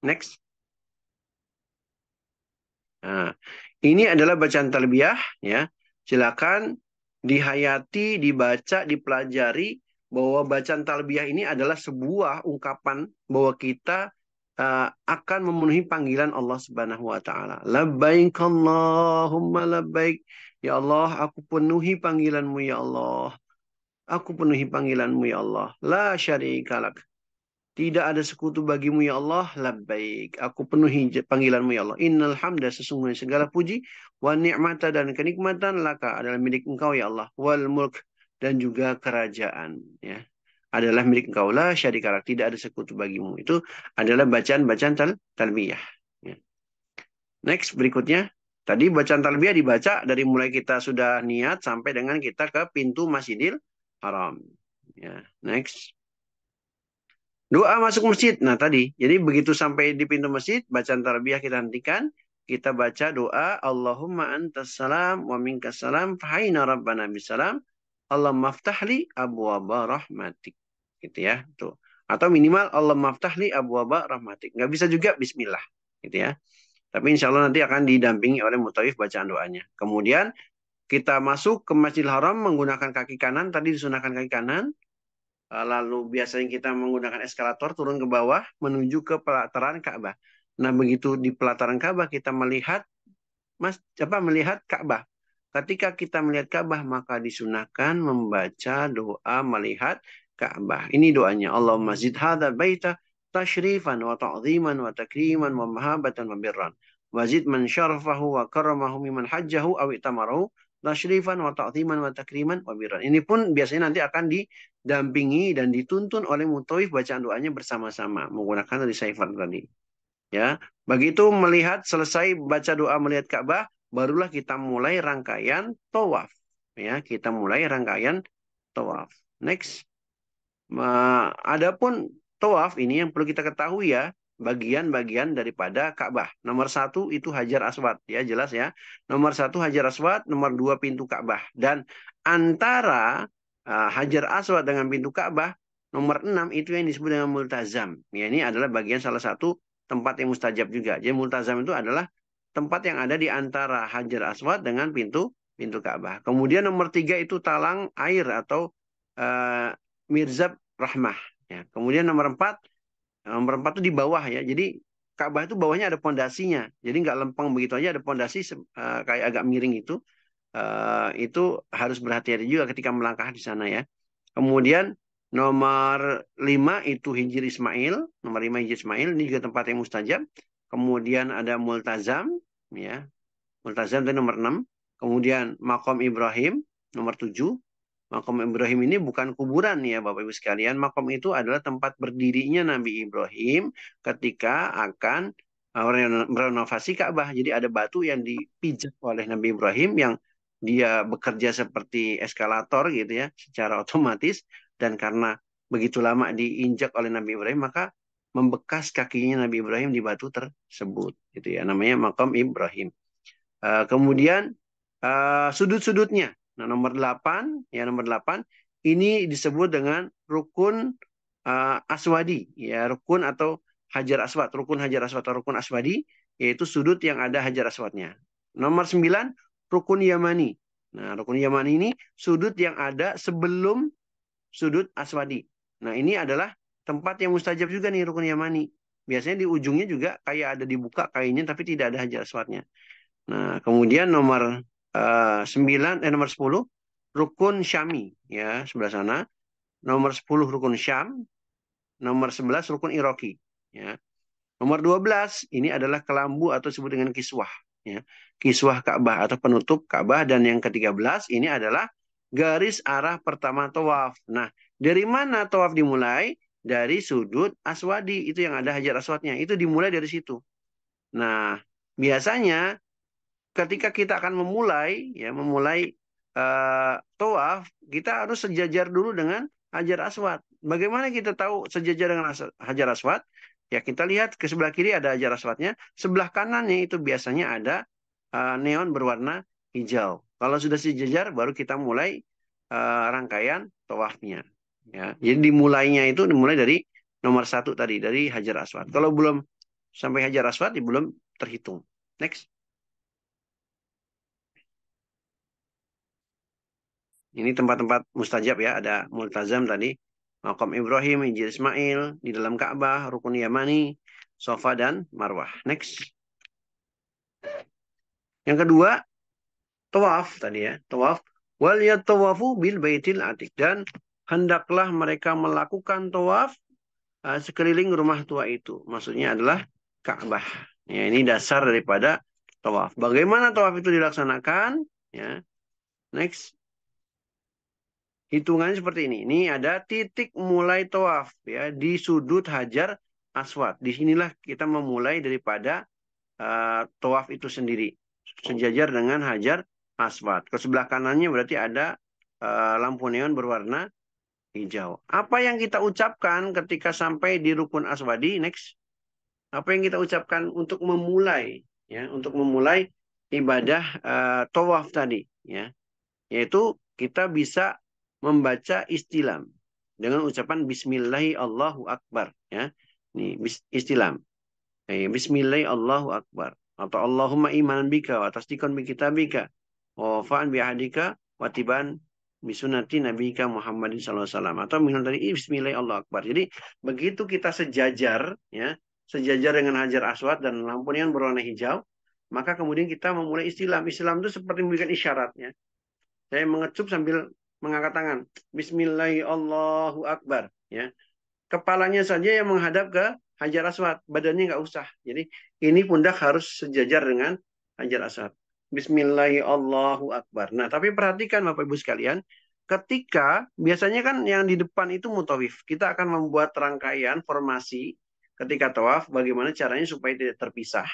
Next. Nah, ini adalah bacaan talbiyah ya. Silakan dihayati, dibaca, dipelajari bahwa bacaan talbiyah ini adalah sebuah ungkapan bahwa kita uh, akan memenuhi panggilan Allah Subhanahu wa taala. Labbaik Allahumma labbaik. Ya Allah, aku penuhi panggilanmu ya Allah. Aku penuhi panggilanmu ya Allah. La syarikalak. Tidak ada sekutu bagimu ya Allah, baik. Aku penuhi panggilanmu ya Allah. Innal hamda sesungguhnya segala puji wa ni'mata dan kenikmatan laka adalah milik engkau ya Allah. Wal mulk dan juga kerajaan ya adalah milik engkau lah syarikalak. Tidak ada sekutu bagimu. Itu adalah bacaan-bacaan tal talbiyah. Ya. Next berikutnya Tadi bacaan talbiyah dibaca dari mulai kita sudah niat sampai dengan kita ke pintu masjidil haram. Ya, next. Doa masuk masjid. Nah, tadi. Jadi begitu sampai di pintu masjid, bacaan tarbiyah kita hentikan, kita baca doa Allahumma antas salam wa minkas salam fahaina rabbana bisalam Allah maftahli abu abwaba rahmatik. Gitu ya. Tuh. Atau minimal Allah maftahli abu abwaba rahmatik. Nggak bisa juga bismillah. Gitu ya. Tapi insya Allah nanti akan didampingi oleh mutawif bacaan doanya. Kemudian kita masuk ke Masjidil Haram menggunakan kaki kanan, tadi disunahkan kaki kanan. Eh, lalu biasanya kita menggunakan eskalator turun ke bawah menuju ke pelataran Ka'bah. Nah, begitu di pelataran Ka'bah kita melihat Mas apa melihat Ka'bah. Ketika kita melihat Ka'bah maka disunahkan membaca doa melihat Ka'bah. Ini doanya Allahumma zid hadza baita tashrifan wa ta'dhiman wa takriman wa mahabatan wa birran. Wazid man syarafahu wa karamahu miman hajjahu awi tamarahu tashrifan wa ta'ziman wa takriman wa birran. Ini pun biasanya nanti akan didampingi dan dituntun oleh mutawif bacaan doanya bersama-sama menggunakan dari saifan tadi. Ya, begitu melihat selesai baca doa melihat Ka'bah, barulah kita mulai rangkaian tawaf. Ya, kita mulai rangkaian tawaf. Next. Adapun tawaf ini yang perlu kita ketahui ya, bagian-bagian daripada Ka'bah. Nomor satu itu Hajar Aswad, ya jelas ya. Nomor satu Hajar Aswad, nomor dua pintu Ka'bah. Dan antara uh, Hajar Aswad dengan pintu Ka'bah, nomor enam itu yang disebut dengan multazam. Ya, ini adalah bagian salah satu tempat yang mustajab juga. Jadi multazam itu adalah tempat yang ada di antara Hajar Aswad dengan pintu pintu Ka'bah. Kemudian nomor tiga itu talang air atau uh, mirzab rahmah. Ya. Kemudian nomor empat nomor empat itu di bawah ya jadi Ka'bah itu bawahnya ada pondasinya jadi nggak lempeng begitu aja ada pondasi uh, kayak agak miring itu uh, itu harus berhati-hati juga ketika melangkah di sana ya kemudian nomor lima itu Hijir Ismail nomor lima hijri Ismail ini juga tempat yang mustajab kemudian ada Multazam ya Multazam itu nomor enam kemudian Makom Ibrahim nomor tujuh Makom Ibrahim ini bukan kuburan ya Bapak Ibu sekalian. Makom itu adalah tempat berdirinya Nabi Ibrahim ketika akan eh, merenovasi Ka'bah. Jadi ada batu yang dipijak oleh Nabi Ibrahim yang dia bekerja seperti eskalator gitu ya secara otomatis dan karena begitu lama diinjak oleh Nabi Ibrahim maka membekas kakinya Nabi Ibrahim di batu tersebut gitu ya namanya makom Ibrahim. Eh, kemudian eh, sudut-sudutnya Nah, nomor 8, ya nomor 8, ini disebut dengan rukun uh, aswadi, ya rukun atau hajar aswad, rukun hajar aswad atau rukun aswadi, yaitu sudut yang ada hajar aswadnya. Nomor 9, rukun yamani. Nah, rukun yamani ini sudut yang ada sebelum sudut aswadi. Nah, ini adalah tempat yang mustajab juga nih rukun yamani. Biasanya di ujungnya juga kayak ada dibuka kainnya tapi tidak ada hajar aswadnya. Nah, kemudian nomor 9 eh, eh nomor 10 rukun syami ya sebelah sana. Nomor 10 rukun syam, nomor 11 rukun iroki ya. Nomor 12 ini adalah kelambu atau disebut dengan kiswah ya. Kiswah Ka'bah atau penutup Ka'bah dan yang ke-13 ini adalah garis arah pertama tawaf. Nah, dari mana tawaf dimulai? Dari sudut aswadi itu yang ada hajar aswadnya. Itu dimulai dari situ. Nah, biasanya ketika kita akan memulai ya memulai uh, toaf kita harus sejajar dulu dengan Hajar Aswad. Bagaimana kita tahu sejajar dengan Hajar Aswad? Ya kita lihat ke sebelah kiri ada Hajar Aswadnya, sebelah kanannya itu biasanya ada uh, neon berwarna hijau. Kalau sudah sejajar baru kita mulai uh, rangkaian toafnya. Ya, jadi dimulainya itu dimulai dari nomor satu tadi dari Hajar Aswad. Kalau belum sampai Hajar Aswad, ya belum terhitung. Next. Ini tempat-tempat mustajab ya, ada multazam tadi, makam Ibrahim, Injil Ismail, di dalam Ka'bah, Rukun Yamani, Sofa dan Marwah. Next. Yang kedua, tawaf tadi ya, tawaf. Wal yatawafu bil baitil atik. Dan hendaklah mereka melakukan tawaf uh, sekeliling rumah tua itu. Maksudnya adalah Ka'bah. Ya, ini dasar daripada tawaf. Bagaimana tawaf itu dilaksanakan? Ya. Next hitungannya seperti ini. Ini ada titik mulai toaf ya di sudut Hajar Aswad. Disinilah kita memulai daripada uh, eh, toaf itu sendiri sejajar dengan Hajar Aswad. Ke sebelah kanannya berarti ada uh, lampu neon berwarna hijau. Apa yang kita ucapkan ketika sampai di Rukun Aswadi next? Apa yang kita ucapkan untuk memulai ya, untuk memulai ibadah uh, tawaf tadi ya. Yaitu kita bisa membaca istilam dengan ucapan Bismillahi Allahu Akbar ya ini istilam eh, Bismillahi Allahu Akbar atau Allahumma imanan bika wa tasdikon bi kitabika wa fa'an bi ahadika wa tiban bisunati nabika Muhammadin sallallahu alaihi wasallam atau minum dari Bismillahi Allahu Akbar jadi begitu kita sejajar ya sejajar dengan hajar aswad dan lampu yang berwarna hijau maka kemudian kita memulai istilam. Istilam itu seperti memberikan isyaratnya. Saya mengecup sambil mengangkat tangan. Bismillahi Allahu Akbar. Ya. Kepalanya saja yang menghadap ke Hajar Aswad. Badannya nggak usah. Jadi ini pundak harus sejajar dengan Hajar Aswad. Bismillahi Allahu Akbar. Nah, tapi perhatikan Bapak Ibu sekalian, ketika biasanya kan yang di depan itu mutawif. Kita akan membuat rangkaian formasi ketika tawaf bagaimana caranya supaya tidak terpisah.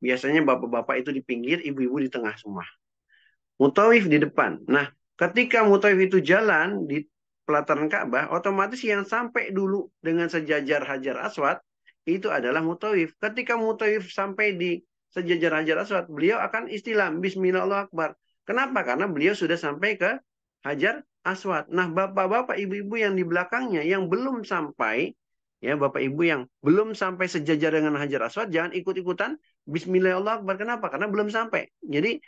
Biasanya bapak-bapak itu di pinggir, ibu-ibu di tengah semua. Mutawif di depan. Nah, Ketika mutawif itu jalan di pelataran Ka'bah, otomatis yang sampai dulu dengan sejajar Hajar Aswad itu adalah mutawif. Ketika mutawif sampai di sejajar Hajar Aswad, beliau akan istilah Bismillah Allah Akbar. Kenapa? Karena beliau sudah sampai ke Hajar Aswad. Nah, bapak-bapak, ibu-ibu yang di belakangnya yang belum sampai, ya bapak ibu yang belum sampai sejajar dengan Hajar Aswad, jangan ikut-ikutan Bismillah Allah Akbar. Kenapa? Karena belum sampai. Jadi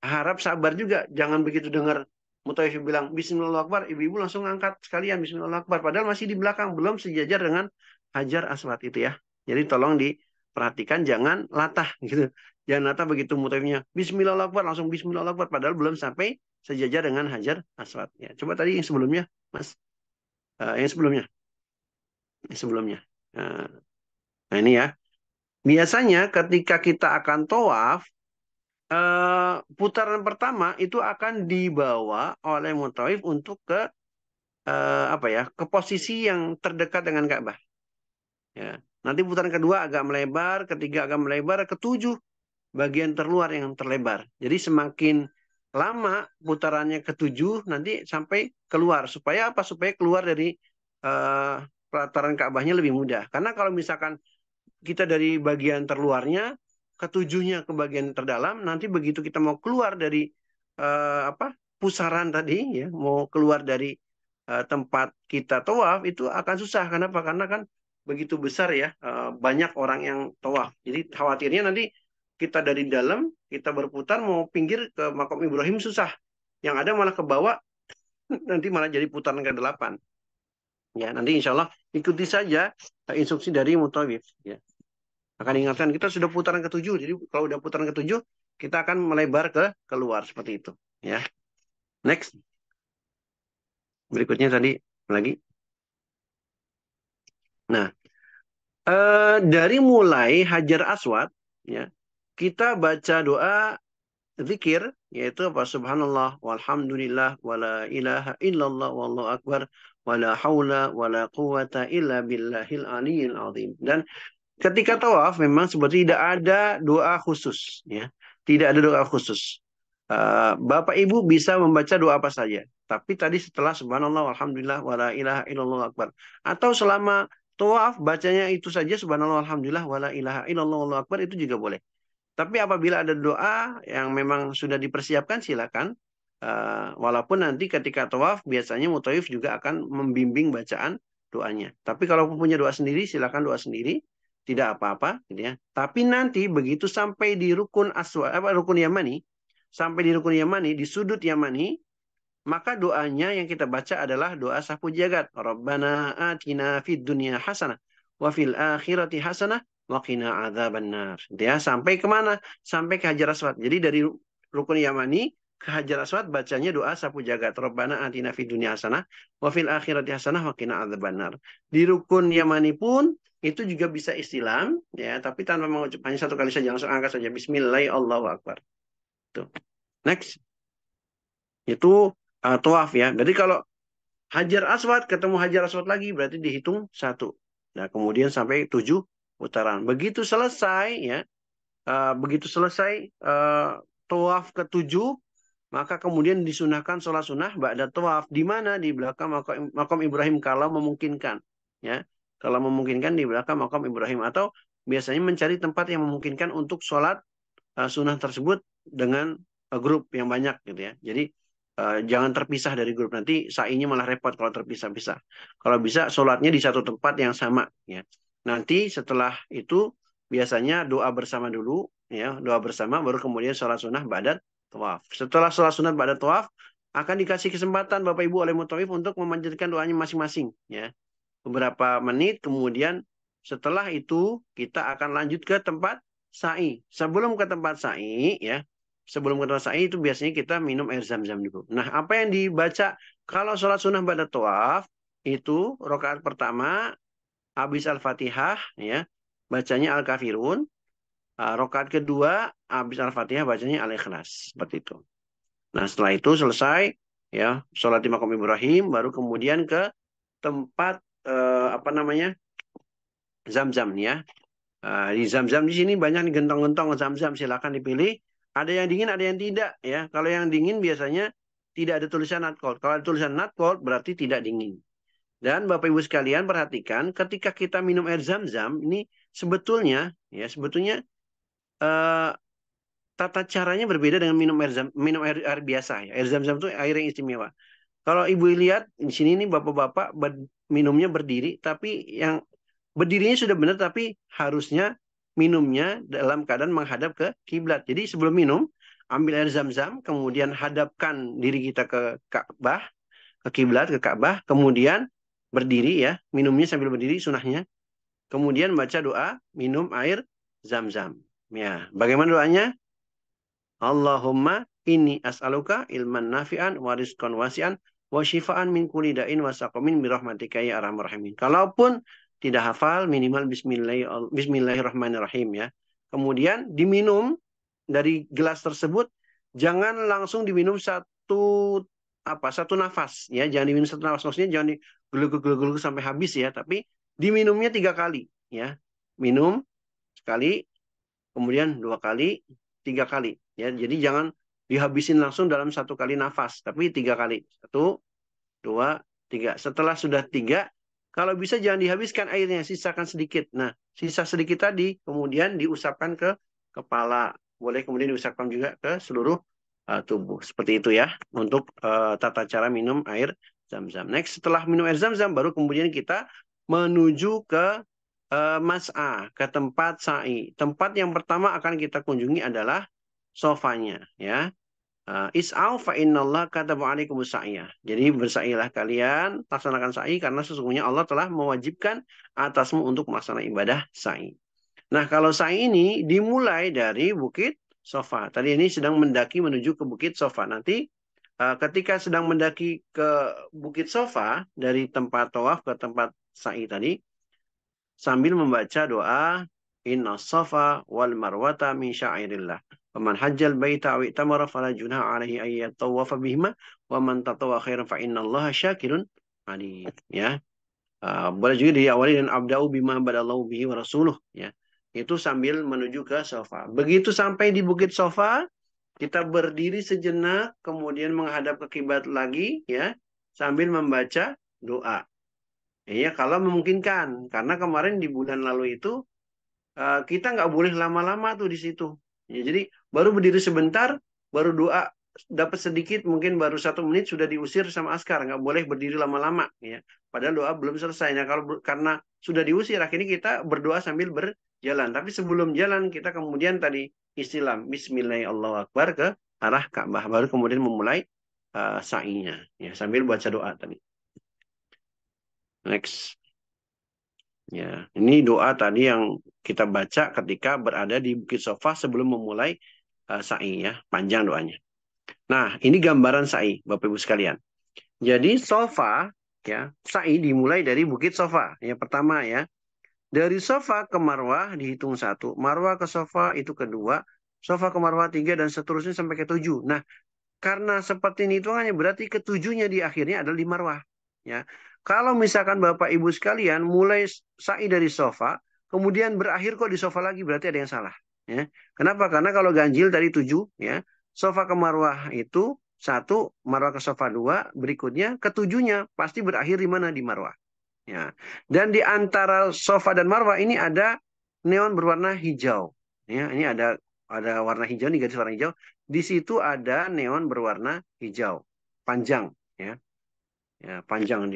harap sabar juga, jangan begitu dengar Mutayyib bilang Bismillah Akbar, ibu-ibu langsung angkat sekalian Bismillah Akbar. Padahal masih di belakang, belum sejajar dengan Hajar Aswad itu ya. Jadi tolong diperhatikan jangan latah gitu. Jangan latah begitu mutayyibnya Bismillah Akbar langsung Bismillah Akbar padahal belum sampai sejajar dengan Hajar Aswad. Ya, coba tadi yang sebelumnya, Mas. Uh, yang sebelumnya. Yang sebelumnya. Uh, nah ini ya. Biasanya ketika kita akan tawaf, Eh, putaran pertama itu akan dibawa oleh Mu'tawif untuk ke uh, apa ya ke posisi yang terdekat dengan Ka'bah. Ya. Nanti putaran kedua agak melebar, ketiga agak melebar, ketujuh bagian terluar yang terlebar. Jadi semakin lama putarannya ketujuh nanti sampai keluar supaya apa? Supaya keluar dari uh, eh, pelataran Ka'bahnya lebih mudah. Karena kalau misalkan kita dari bagian terluarnya ketujuhnya ke bagian terdalam nanti begitu kita mau keluar dari uh, apa pusaran tadi ya mau keluar dari uh, tempat kita tawaf itu akan susah Karena apa? karena kan begitu besar ya uh, banyak orang yang tawaf jadi khawatirnya nanti kita dari dalam kita berputar mau pinggir ke makam Ibrahim susah yang ada malah ke bawah nanti malah jadi putaran ke delapan ya nanti insya Allah ikuti saja instruksi dari mutawif ya akan ingatkan kita sudah putaran ketujuh jadi kalau udah putaran ketujuh kita akan melebar ke keluar seperti itu ya next berikutnya tadi lagi nah eh, dari mulai hajar aswad ya kita baca doa zikir yaitu apa subhanallah walhamdulillah wala ilaha illallah wallahu akbar wala haula wala quwata illa billahil aliyil azim dan ketika tawaf memang seperti tidak ada doa khusus ya tidak ada doa khusus uh, bapak ibu bisa membaca doa apa saja tapi tadi setelah subhanallah alhamdulillah wala ilaha illallah akbar atau selama tawaf bacanya itu saja subhanallah alhamdulillah wala ilaha illallah akbar itu juga boleh tapi apabila ada doa yang memang sudah dipersiapkan silakan uh, walaupun nanti ketika tawaf biasanya mutawif juga akan membimbing bacaan doanya. Tapi kalau punya doa sendiri silakan doa sendiri tidak apa-apa gitu ya. Tapi nanti begitu sampai di rukun aswa apa rukun Yamani, sampai di rukun Yamani di sudut Yamani, maka doanya yang kita baca adalah doa sapu jagat. Rabbana atina fid dunya hasanah wa fil akhirati hasanah wa qina adzabannar. Gitu ya, sampai kemana? Sampai ke Hajar Aswad. Jadi dari rukun Yamani ke Hajar Aswad bacanya doa sapu jagat. Rabbana atina fid dunya hasanah wa fil akhirati hasanah wa qina adzabannar. Di rukun Yamani pun itu juga bisa istilam ya tapi tanpa mengucap hanya satu kali saja langsung angkat saja Bismillahirrahmanirrahim itu next itu uh, eh, tuaf ya jadi kalau hajar aswad ketemu hajar aswad lagi berarti dihitung satu nah kemudian sampai tujuh putaran begitu selesai ya uh, begitu selesai uh, eh, tuaf ketujuh maka kemudian disunahkan sholat sunnah ba'da tuaf di mana di belakang makam Ibrahim kalau memungkinkan ya kalau memungkinkan di belakang makam Ibrahim atau biasanya mencari tempat yang memungkinkan untuk sholat eh, sunnah tersebut dengan eh, grup yang banyak gitu ya. Jadi eh, jangan terpisah dari grup nanti sa'inya malah repot kalau terpisah-pisah. Kalau bisa sholatnya di satu tempat yang sama ya. Nanti setelah itu biasanya doa bersama dulu ya doa bersama baru kemudian sholat sunnah badat tawaf. Setelah sholat sunnah badat tawaf akan dikasih kesempatan Bapak Ibu oleh mutawif untuk memanjatkan doanya masing-masing ya beberapa menit kemudian setelah itu kita akan lanjut ke tempat sa'i. Sebelum ke tempat sa'i ya, sebelum ke tempat sa'i itu biasanya kita minum air zam-zam dulu. Nah, apa yang dibaca kalau sholat sunnah pada tawaf itu rokaat pertama habis al-fatihah ya bacanya al-kafirun. Ah, rakaat rokaat kedua habis al-fatihah bacanya al-ikhlas seperti itu. Nah setelah itu selesai ya sholat di makam Ibrahim baru kemudian ke tempat uh, apa namanya zam-zam nih ya. Uh, di zam-zam di sini banyak gentong-gentong zam-zam silahkan dipilih. Ada yang dingin, ada yang tidak ya. Kalau yang dingin biasanya tidak ada tulisan not cold. Kalau ada tulisan not cold berarti tidak dingin. Dan Bapak Ibu sekalian perhatikan ketika kita minum air zam-zam ini sebetulnya ya sebetulnya uh, tata caranya berbeda dengan minum air zam, minum air, air biasa ya. Air zam-zam itu air yang istimewa. Kalau ibu lihat di sini ini bapak-bapak ber, minumnya berdiri, tapi yang berdirinya sudah benar, tapi harusnya minumnya dalam keadaan menghadap ke kiblat. Jadi sebelum minum ambil air zam-zam, kemudian hadapkan diri kita ke Ka'bah, ke kiblat, ke Ka'bah, kemudian berdiri ya, minumnya sambil berdiri sunahnya. Kemudian baca doa, minum air zam-zam. Ya, bagaimana doanya? Allahumma ini as'aluka ilman nafi'an wa rizqan wasi'an wa syifaan min kulli da'in wa saqamin bi rahmatika ya arhamar rahimin. Kalaupun tidak hafal minimal bismillahirrahmanirrahim ya. Kemudian diminum dari gelas tersebut jangan langsung diminum satu apa satu nafas ya jangan diminum satu nafas maksudnya jangan digeluguk-geluguk sampai habis ya tapi diminumnya tiga kali ya minum sekali kemudian dua kali tiga kali ya jadi jangan dihabisin langsung dalam satu kali nafas, tapi tiga kali. Satu, dua, tiga. Setelah sudah tiga, kalau bisa jangan dihabiskan airnya, sisakan sedikit. Nah, sisa sedikit tadi kemudian diusapkan ke kepala. Boleh kemudian diusapkan juga ke seluruh uh, tubuh. Seperti itu ya, untuk uh, tata cara minum air zam-zam. Next, setelah minum air zam-zam, baru kemudian kita menuju ke uh, mas'a, ke tempat sa'i. Tempat yang pertama akan kita kunjungi adalah sofanya ya Ah, Is'au fa kata katabu alaikum sa'ya. Jadi bersa'ilah kalian, laksanakan sa'i karena sesungguhnya Allah telah mewajibkan atasmu untuk melaksanakan ibadah sa'i. Nah, kalau sa'i ini dimulai dari bukit Sofa. Tadi ini sedang mendaki menuju ke bukit Sofa. Nanti ah, ketika sedang mendaki ke bukit Sofa dari tempat tawaf ke tempat sa'i tadi sambil membaca doa Inna Sofa wal Marwata min syairillah. Faman hajjal baita aw itamara fala junaha alaihi ay yatawafa bihima wa man tatawa khairan fa innallaha syakirun alim ya. Uh, boleh juga diawali dengan abda'u bima badallahu bihi wa rasuluh ya. Itu sambil menuju ke sofa. Begitu sampai di bukit sofa, kita berdiri sejenak kemudian menghadap ke kiblat lagi ya sambil membaca doa. Iya, kalau memungkinkan. Karena kemarin di bulan lalu itu ah, kita nggak boleh lama-lama tuh di situ. Ya, jadi baru berdiri sebentar, baru doa dapat sedikit mungkin baru satu menit sudah diusir sama askar nggak boleh berdiri lama-lama ya padahal doa belum selesai nah kalau karena sudah diusir akhirnya kita berdoa sambil berjalan tapi sebelum jalan kita kemudian tadi istilah Bismillahirrahmanirrahim ke arah Ka'bah baru kemudian memulai uh, sa'inya ya sambil baca doa tadi next Ya, ini doa tadi yang kita baca ketika berada di Bukit Sofa sebelum memulai uh, sa'i ya, panjang doanya. Nah, ini gambaran sa'i Bapak Ibu sekalian. Jadi sofa ya, sa'i dimulai dari Bukit Sofa. Yang pertama ya. Dari sofa ke marwah dihitung satu, marwah ke sofa itu kedua, sofa ke marwah tiga dan seterusnya sampai ke tujuh. Nah, karena seperti ini hanya berarti ketujuhnya di akhirnya adalah di marwah. Ya, kalau misalkan Bapak Ibu sekalian mulai sa'i dari sofa, kemudian berakhir kok di sofa lagi, berarti ada yang salah. Ya. Kenapa? Karena kalau ganjil dari tujuh, ya, sofa ke marwah itu satu, marwah ke sofa dua, berikutnya ketujuhnya pasti berakhir di mana di marwah. Ya. Dan di antara sofa dan marwah ini ada neon berwarna hijau. Ya, ini ada ada warna hijau nih garis warna hijau. Di situ ada neon berwarna hijau panjang ya. Ya, panjang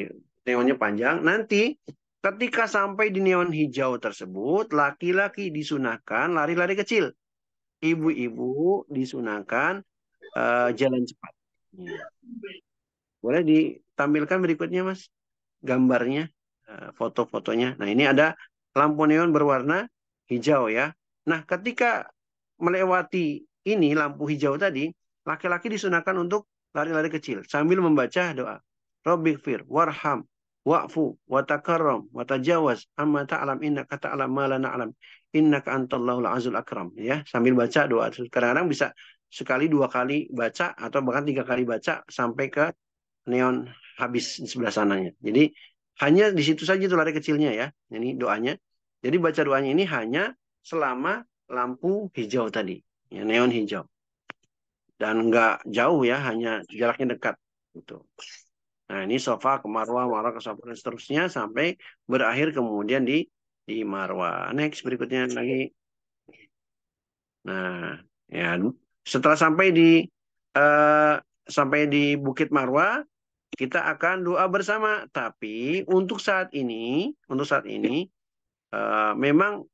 neonnya panjang. Nanti ketika sampai di neon hijau tersebut, laki-laki disunahkan lari-lari kecil. Ibu-ibu disunahkan uh, jalan cepat. Iya. Boleh ditampilkan berikutnya, Mas? Gambarnya, uh, foto-fotonya. Nah, ini ada lampu neon berwarna hijau ya. Nah, ketika melewati ini lampu hijau tadi, laki-laki disunahkan untuk lari-lari kecil sambil membaca doa. Robbighfir, warham, wa'fu wa takarram wa tajawaz amma ta'lam innaka ta'lam ma la na'lam innaka antallahul azul akram ya sambil baca doa kadang-kadang bisa sekali dua kali baca atau bahkan tiga kali baca sampai ke neon habis di sebelah sananya jadi hanya di situ saja itu lari kecilnya ya ini doanya jadi baca doanya ini hanya selama lampu hijau tadi ya neon hijau dan nggak jauh ya hanya jaraknya dekat gitu Nah, ini sofa ke marwa marwah ke sofa, dan seterusnya sampai berakhir kemudian di di marwah. Next, berikutnya lagi. Nah, ya setelah sampai di uh, sampai di Bukit marwa kita akan doa bersama. Tapi untuk saat ini, untuk saat ini uh, memang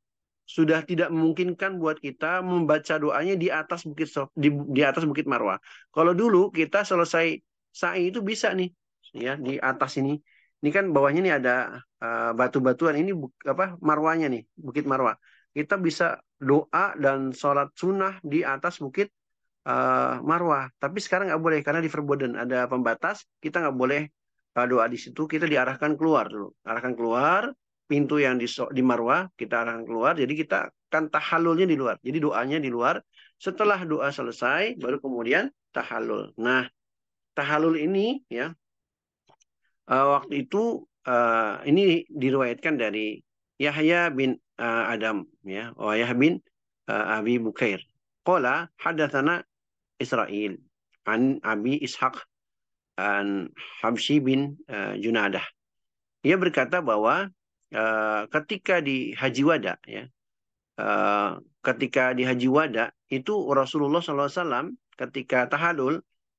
sudah tidak memungkinkan buat kita membaca doanya di atas bukit di, di atas bukit Marwah. Kalau dulu kita selesai sa'i itu bisa nih ya di atas ini ini kan bawahnya ini ada uh, batu-batuan ini bu, apa marwanya nih bukit marwa kita bisa doa dan sholat sunnah di atas bukit uh, eh, marwa tapi sekarang nggak boleh karena di Verboden ada pembatas kita nggak boleh uh, doa di situ kita diarahkan keluar dulu arahkan keluar pintu yang di, di marwa kita arahkan keluar jadi kita kan tahalulnya di luar jadi doanya di luar setelah doa selesai baru kemudian tahalul nah tahalul ini ya uh, waktu itu uh, ini diriwayatkan dari Yahya bin uh, Adam ya oh Yahya bin uh, Abi Bukair qala hadatsana Israel an Abi Ishaq an Hamsi bin uh, Junadah ia berkata bahwa uh, ketika di Haji Wada ya uh, ketika di Haji Wada itu Rasulullah SAW ketika tahalul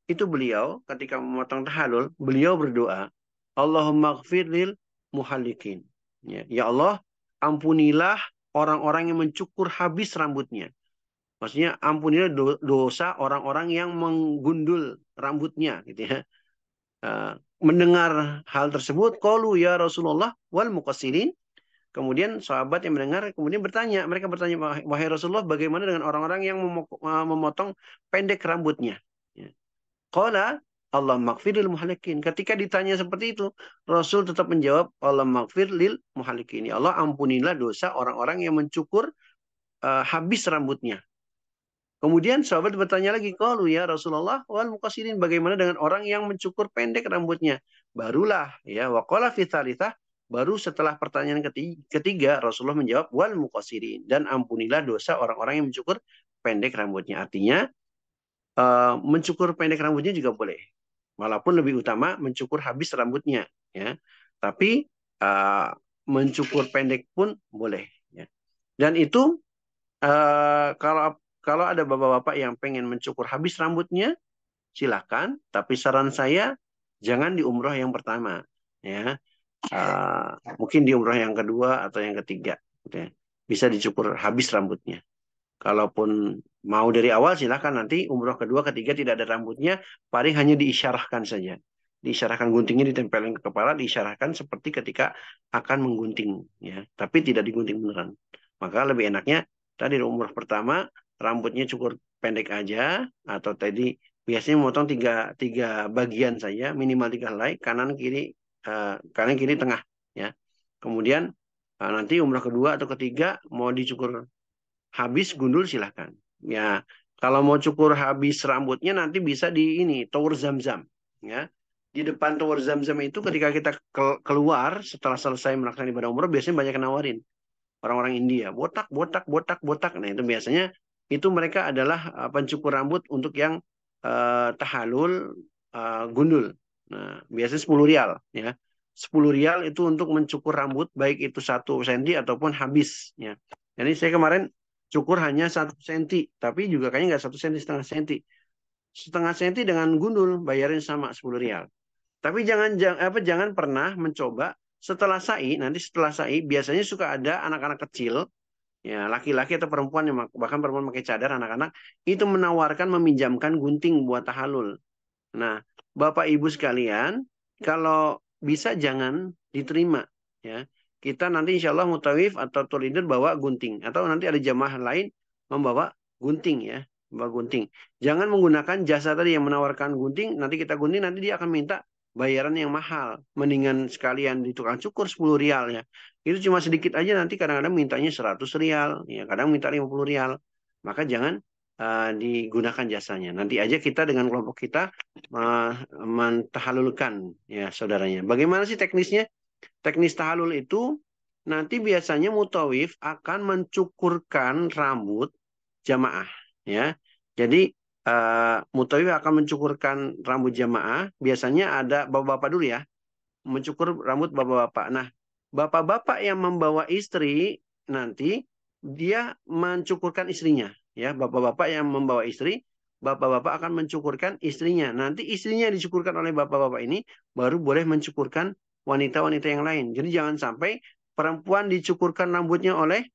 itu beliau ketika memotong tahalul beliau berdoa Allahumma gfir lil muhalikin. Ya, ya Allah, ampunilah orang-orang yang mencukur habis rambutnya. Maksudnya ampunilah do dosa orang-orang yang menggundul rambutnya gitu ya. Uh, mendengar hal tersebut qalu ya Rasulullah wal muqassirin Kemudian sahabat yang mendengar kemudian bertanya, mereka bertanya wahai Rasulullah bagaimana dengan orang-orang yang eh, memotong pendek rambutnya? Ya. Qala Allah makfir lil muhalikin. Ketika ditanya seperti itu, Rasul tetap menjawab, Allah makfir lil muhalikin. Ya Allah ampunilah dosa orang-orang yang mencukur uh, habis rambutnya. Kemudian sahabat bertanya lagi, kalau ya Rasulullah wal mukasirin bagaimana dengan orang yang mencukur pendek rambutnya? Barulah ya wakola fitalitah baru setelah pertanyaan ketiga, Rasulullah menjawab wal mukasirin dan ampunilah dosa orang-orang yang mencukur pendek rambutnya. Artinya uh, mencukur pendek rambutnya juga boleh walaupun lebih utama mencukur habis rambutnya ya tapi uh, mencukur pendek pun boleh ya dan itu uh, kalau kalau ada bapak-bapak yang pengen mencukur habis rambutnya silakan tapi saran saya jangan di umroh yang pertama ya uh, mungkin di umroh yang kedua atau yang ketiga gitu ya. bisa dicukur habis rambutnya Kalaupun mau dari awal silahkan nanti umroh kedua ketiga tidak ada rambutnya paling hanya diisyarahkan saja diisyarahkan guntingnya ditempelin ke kepala diisyarahkan seperti ketika akan menggunting ya tapi tidak digunting beneran maka lebih enaknya tadi umroh pertama rambutnya cukur pendek aja atau tadi biasanya memotong tiga tiga bagian saja minimal tiga helai kanan kiri eh, kanan kiri tengah ya kemudian eh, nanti umrah kedua atau ketiga mau dicukur habis gundul silahkan. Ya, kalau mau cukur habis rambutnya nanti bisa di ini tower zam-zam. Ya, di depan tower zam-zam itu ketika kita ke keluar setelah selesai melaksanakan ibadah umroh biasanya banyak yang nawarin orang-orang India botak botak botak botak nah itu biasanya itu mereka adalah eh, pencukur rambut untuk yang uh, tahalul uh, gundul nah biasanya sepuluh rial ya sepuluh rial itu untuk mencukur rambut baik itu satu sendi ataupun habis ya jadi saya kemarin cukur hanya satu senti tapi juga kayaknya nggak satu senti setengah senti setengah senti dengan gundul bayarin sama sepuluh rial tapi jangan apa jangan pernah mencoba setelah sai nanti setelah sai biasanya suka ada anak-anak kecil ya laki-laki atau perempuan yang bahkan perempuan pakai cadar anak-anak itu menawarkan meminjamkan gunting buat tahalul nah bapak ibu sekalian kalau bisa jangan diterima ya kita nanti insya Allah mutawif atau tour leader bawa gunting atau nanti ada jamaah lain membawa gunting ya membawa gunting jangan menggunakan jasa tadi yang menawarkan gunting nanti kita gunting nanti dia akan minta bayaran yang mahal mendingan sekalian di tukang cukur 10 rial ya itu cuma sedikit aja nanti kadang-kadang mintanya 100 rial ya kadang minta 50 rial maka jangan uh, digunakan jasanya nanti aja kita dengan kelompok kita uh, mentahalulkan ya saudaranya bagaimana sih teknisnya Teknis tahalul itu nanti biasanya mutawif akan mencukurkan rambut jamaah ya. Jadi uh, mutawif akan mencukurkan rambut jamaah, biasanya ada bapak-bapak dulu ya. Mencukur rambut bapak-bapak. Nah, bapak-bapak yang membawa istri nanti dia mencukurkan istrinya ya. Bapak-bapak yang membawa istri bapak-bapak akan mencukurkan istrinya. Nanti istrinya dicukurkan oleh bapak-bapak ini baru boleh mencukurkan wanita-wanita yang lain. Jadi jangan sampai perempuan dicukurkan rambutnya oleh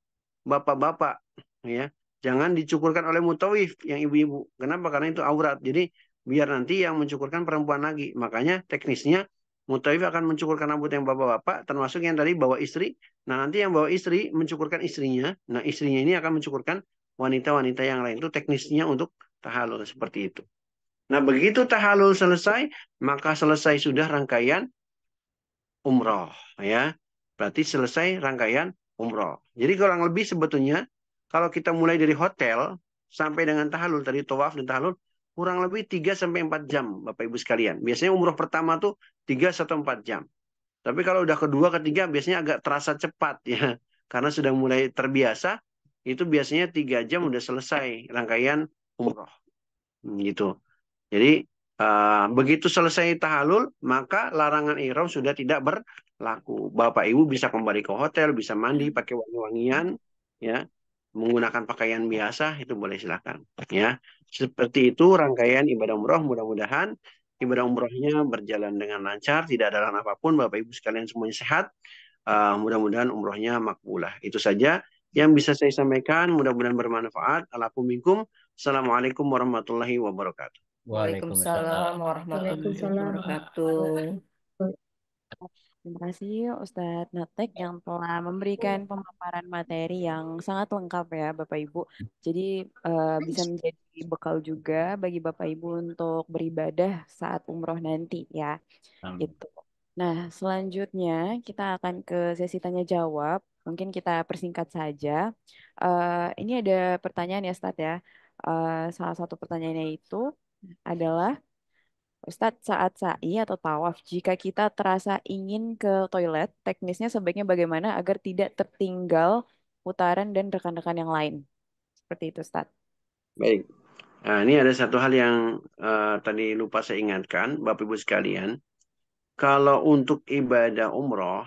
bapak-bapak, ya. Jangan dicukurkan oleh mutawif yang ibu-ibu. Kenapa? Karena itu aurat. Jadi biar nanti yang mencukurkan perempuan lagi. Makanya teknisnya mutawif akan mencukurkan rambut yang bapak-bapak, termasuk yang dari bawa istri. Nah nanti yang bawa istri mencukurkan istrinya. Nah istrinya ini akan mencukurkan wanita-wanita yang lain. Itu teknisnya untuk tahalul seperti itu. Nah begitu tahalul selesai, maka selesai sudah rangkaian umroh ya. Berarti selesai rangkaian umroh. Jadi kurang lebih sebetulnya kalau kita mulai dari hotel sampai dengan tahalul tadi tawaf dan tahalul kurang lebih 3 sampai 4 jam Bapak Ibu sekalian. Biasanya umroh pertama tuh 3 atau 4 jam. Tapi kalau udah kedua ketiga biasanya agak terasa cepat ya. Karena sudah mulai terbiasa itu biasanya 3 jam udah selesai rangkaian umroh. Hmm, gitu. Jadi Uh, begitu selesai tahalul, maka larangan ihram sudah tidak berlaku. Bapak Ibu bisa kembali ke hotel, bisa mandi hmm. pakai wangi-wangian, ya, menggunakan pakaian biasa itu boleh silakan, ya. Seperti itu rangkaian ibadah umroh mudah-mudahan ibadah umrohnya berjalan dengan lancar, tidak ada larangan apapun, Bapak Ibu sekalian semuanya sehat. Uh, mudah-mudahan umrohnya makbulah. Itu saja yang bisa saya sampaikan, mudah-mudahan bermanfaat. Alaikum Assalamualaikum warahmatullahi wabarakatuh. Waalaikumsalam warahmatullahi wabarakatuh. Terima kasih Ustadz Natek yang telah memberikan pemaparan materi yang sangat lengkap ya Bapak Ibu. Jadi uh, bisa menjadi bekal juga bagi Bapak Ibu untuk beribadah saat umroh nanti ya. Amin. Gitu. Nah selanjutnya kita akan ke sesi tanya jawab. Mungkin kita persingkat saja. Uh, ini ada pertanyaan ya Ustadz ya. Uh, salah satu pertanyaannya itu adalah Ustadz saat sa'i atau tawaf, jika kita terasa ingin ke toilet, teknisnya sebaiknya bagaimana agar tidak tertinggal putaran dan rekan-rekan yang lain? Seperti itu, Ustadz. Baik. Nah, ini ada satu hal yang uh, tadi lupa saya ingatkan, Bapak-Ibu sekalian. Kalau untuk ibadah umroh,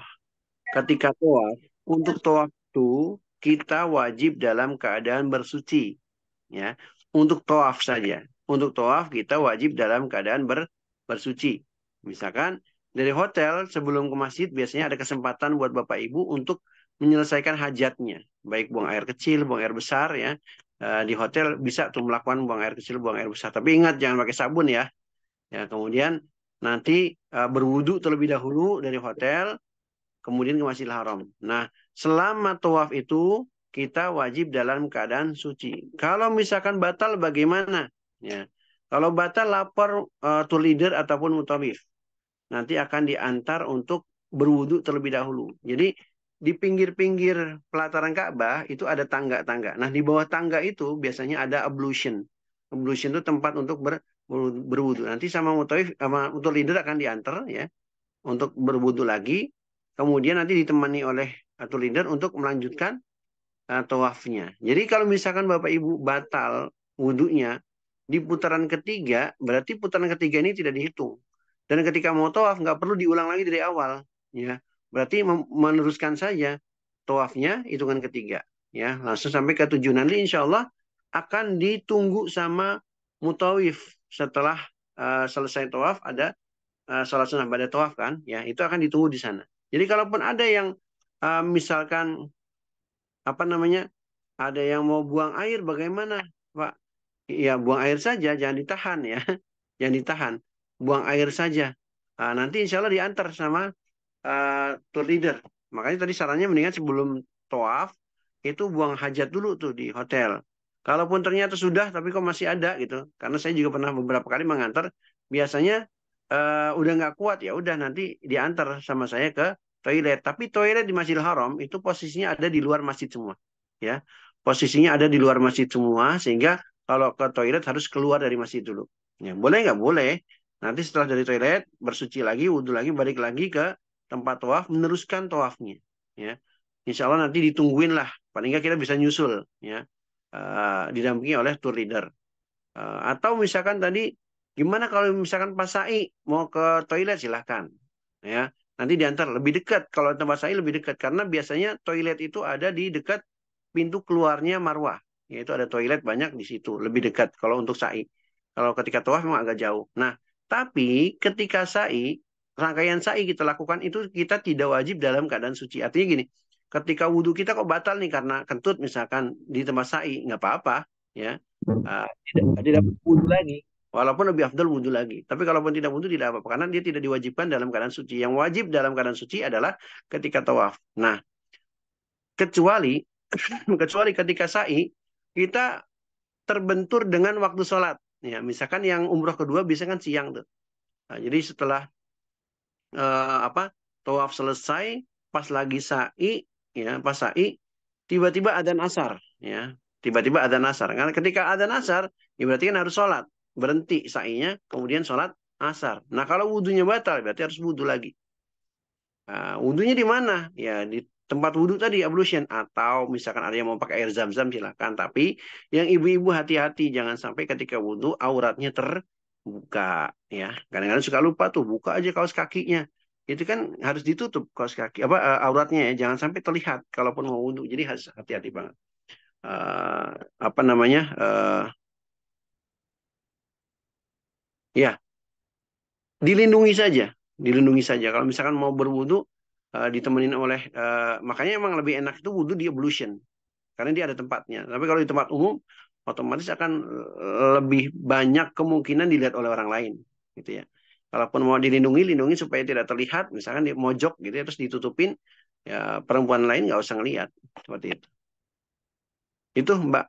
ketika tawaf, untuk tawaf itu kita wajib dalam keadaan bersuci. ya Untuk tawaf saja, untuk toaf kita wajib dalam keadaan ber, bersuci. Misalkan dari hotel sebelum ke masjid biasanya ada kesempatan buat Bapak Ibu untuk menyelesaikan hajatnya. Baik buang air kecil, buang air besar ya. Eh, di hotel bisa tuh melakukan buang air kecil, buang air besar. Tapi ingat jangan pakai sabun ya. Ya, kemudian nanti eh, berwudu terlebih dahulu dari hotel, kemudian ke Masjidil Haram. Nah, selama toaf itu kita wajib dalam keadaan suci. Kalau misalkan batal bagaimana? Ya. Kalau batal lapor uh, tour leader ataupun mutawif. Nanti akan diantar untuk berwudu terlebih dahulu. Jadi di pinggir-pinggir pelataran Ka'bah itu ada tangga-tangga. Nah, di bawah tangga itu biasanya ada ablution. Ablution itu tempat untuk ber, berwudu. Nanti sama mutawif sama tour leader akan diantar ya untuk berwudu lagi. Kemudian nanti ditemani oleh eh, tour leader untuk melanjutkan uh, tawafnya. Jadi kalau misalkan Bapak Ibu batal wudunya, di putaran ketiga, berarti putaran ketiga ini tidak dihitung. Dan ketika mau tawaf, nggak perlu diulang lagi dari awal. ya Berarti meneruskan saja tawafnya hitungan ketiga. ya Langsung sampai ke tujuh. Nanti insya Allah akan ditunggu sama mutawif. Setelah uh, selesai tawaf, ada uh, salat sunnah pada tawaf kan. ya Itu akan ditunggu di sana. Jadi kalaupun ada yang uh, misalkan apa namanya ada yang mau buang air bagaimana Pak? ya buang air saja, jangan ditahan ya, jangan ditahan, buang air saja. Nah, nanti insya Allah diantar sama uh, tour leader. Makanya tadi sarannya mendingan sebelum toaf itu buang hajat dulu tuh di hotel. Kalaupun ternyata sudah tapi kok masih ada gitu, karena saya juga pernah beberapa kali mengantar, biasanya uh, udah nggak kuat ya udah nanti diantar sama saya ke toilet. Tapi toilet di Masjidil Haram itu posisinya ada di luar masjid semua, ya. Posisinya ada di luar masjid semua sehingga kalau ke toilet harus keluar dari masjid dulu. Ya, boleh nggak? Boleh. Nanti setelah dari toilet, bersuci lagi, wudhu lagi, balik lagi ke tempat toaf, meneruskan toafnya. Ya. Insya Allah nanti ditungguin lah. Paling nggak kita bisa nyusul. ya uh, Didampingi oleh tour leader. Uh, atau misalkan tadi, gimana kalau misalkan pas sa'i mau ke toilet silahkan. Ya. Nanti diantar lebih dekat. Kalau tempat sa'i lebih dekat. Karena biasanya toilet itu ada di dekat pintu keluarnya marwah yaitu ada toilet banyak di situ, lebih dekat kalau untuk sa'i. Kalau ketika tawaf memang agak jauh. Nah, tapi ketika sa'i, rangkaian sa'i kita lakukan itu kita tidak wajib dalam keadaan suci. Artinya gini, ketika wudhu kita kok batal nih karena kentut misalkan di tempat sa'i, nggak apa-apa. ya ah, Tidak, tidak wudhu lagi. Walaupun lebih afdal wudhu lagi. Tapi kalaupun tidak wudhu tidak apa-apa. Karena dia tidak diwajibkan dalam keadaan suci. Yang wajib dalam keadaan suci adalah ketika tawaf. Nah, kecuali kecuali ketika sa'i kita terbentur dengan waktu sholat. Ya, misalkan yang umroh kedua bisa kan siang tuh. Nah, jadi setelah uh, apa tawaf selesai, pas lagi sa'i, ya pas sa'i, tiba-tiba ada asar, ya tiba-tiba ada asar. Karena ketika ada asar, ya berarti kan harus sholat, berhenti sa'inya, kemudian sholat asar. Nah kalau wudhunya batal, berarti harus wudhu lagi. Uh, wudhunya di mana? Ya di tempat wudhu tadi ablution atau misalkan ada yang mau pakai air zam-zam silahkan tapi yang ibu-ibu hati-hati jangan sampai ketika wudhu auratnya terbuka ya kadang-kadang suka lupa tuh buka aja kaos kakinya itu kan harus ditutup kaos kaki apa eh, auratnya ya jangan sampai terlihat kalaupun mau wudhu jadi harus hati-hati banget uh, apa namanya uh, ya dilindungi saja dilindungi saja kalau misalkan mau berwudhu Eh, ditemenin oleh uh, makanya emang lebih enak itu wudhu di ablution karena dia ada tempatnya tapi kalau di tempat umum otomatis akan eh, lebih banyak kemungkinan dilihat oleh orang lain gitu ya kalaupun mau dilindungi lindungi supaya tidak terlihat misalkan di mojok gitu ya terus ditutupin ya perempuan lain nggak usah ngelihat seperti itu itu mbak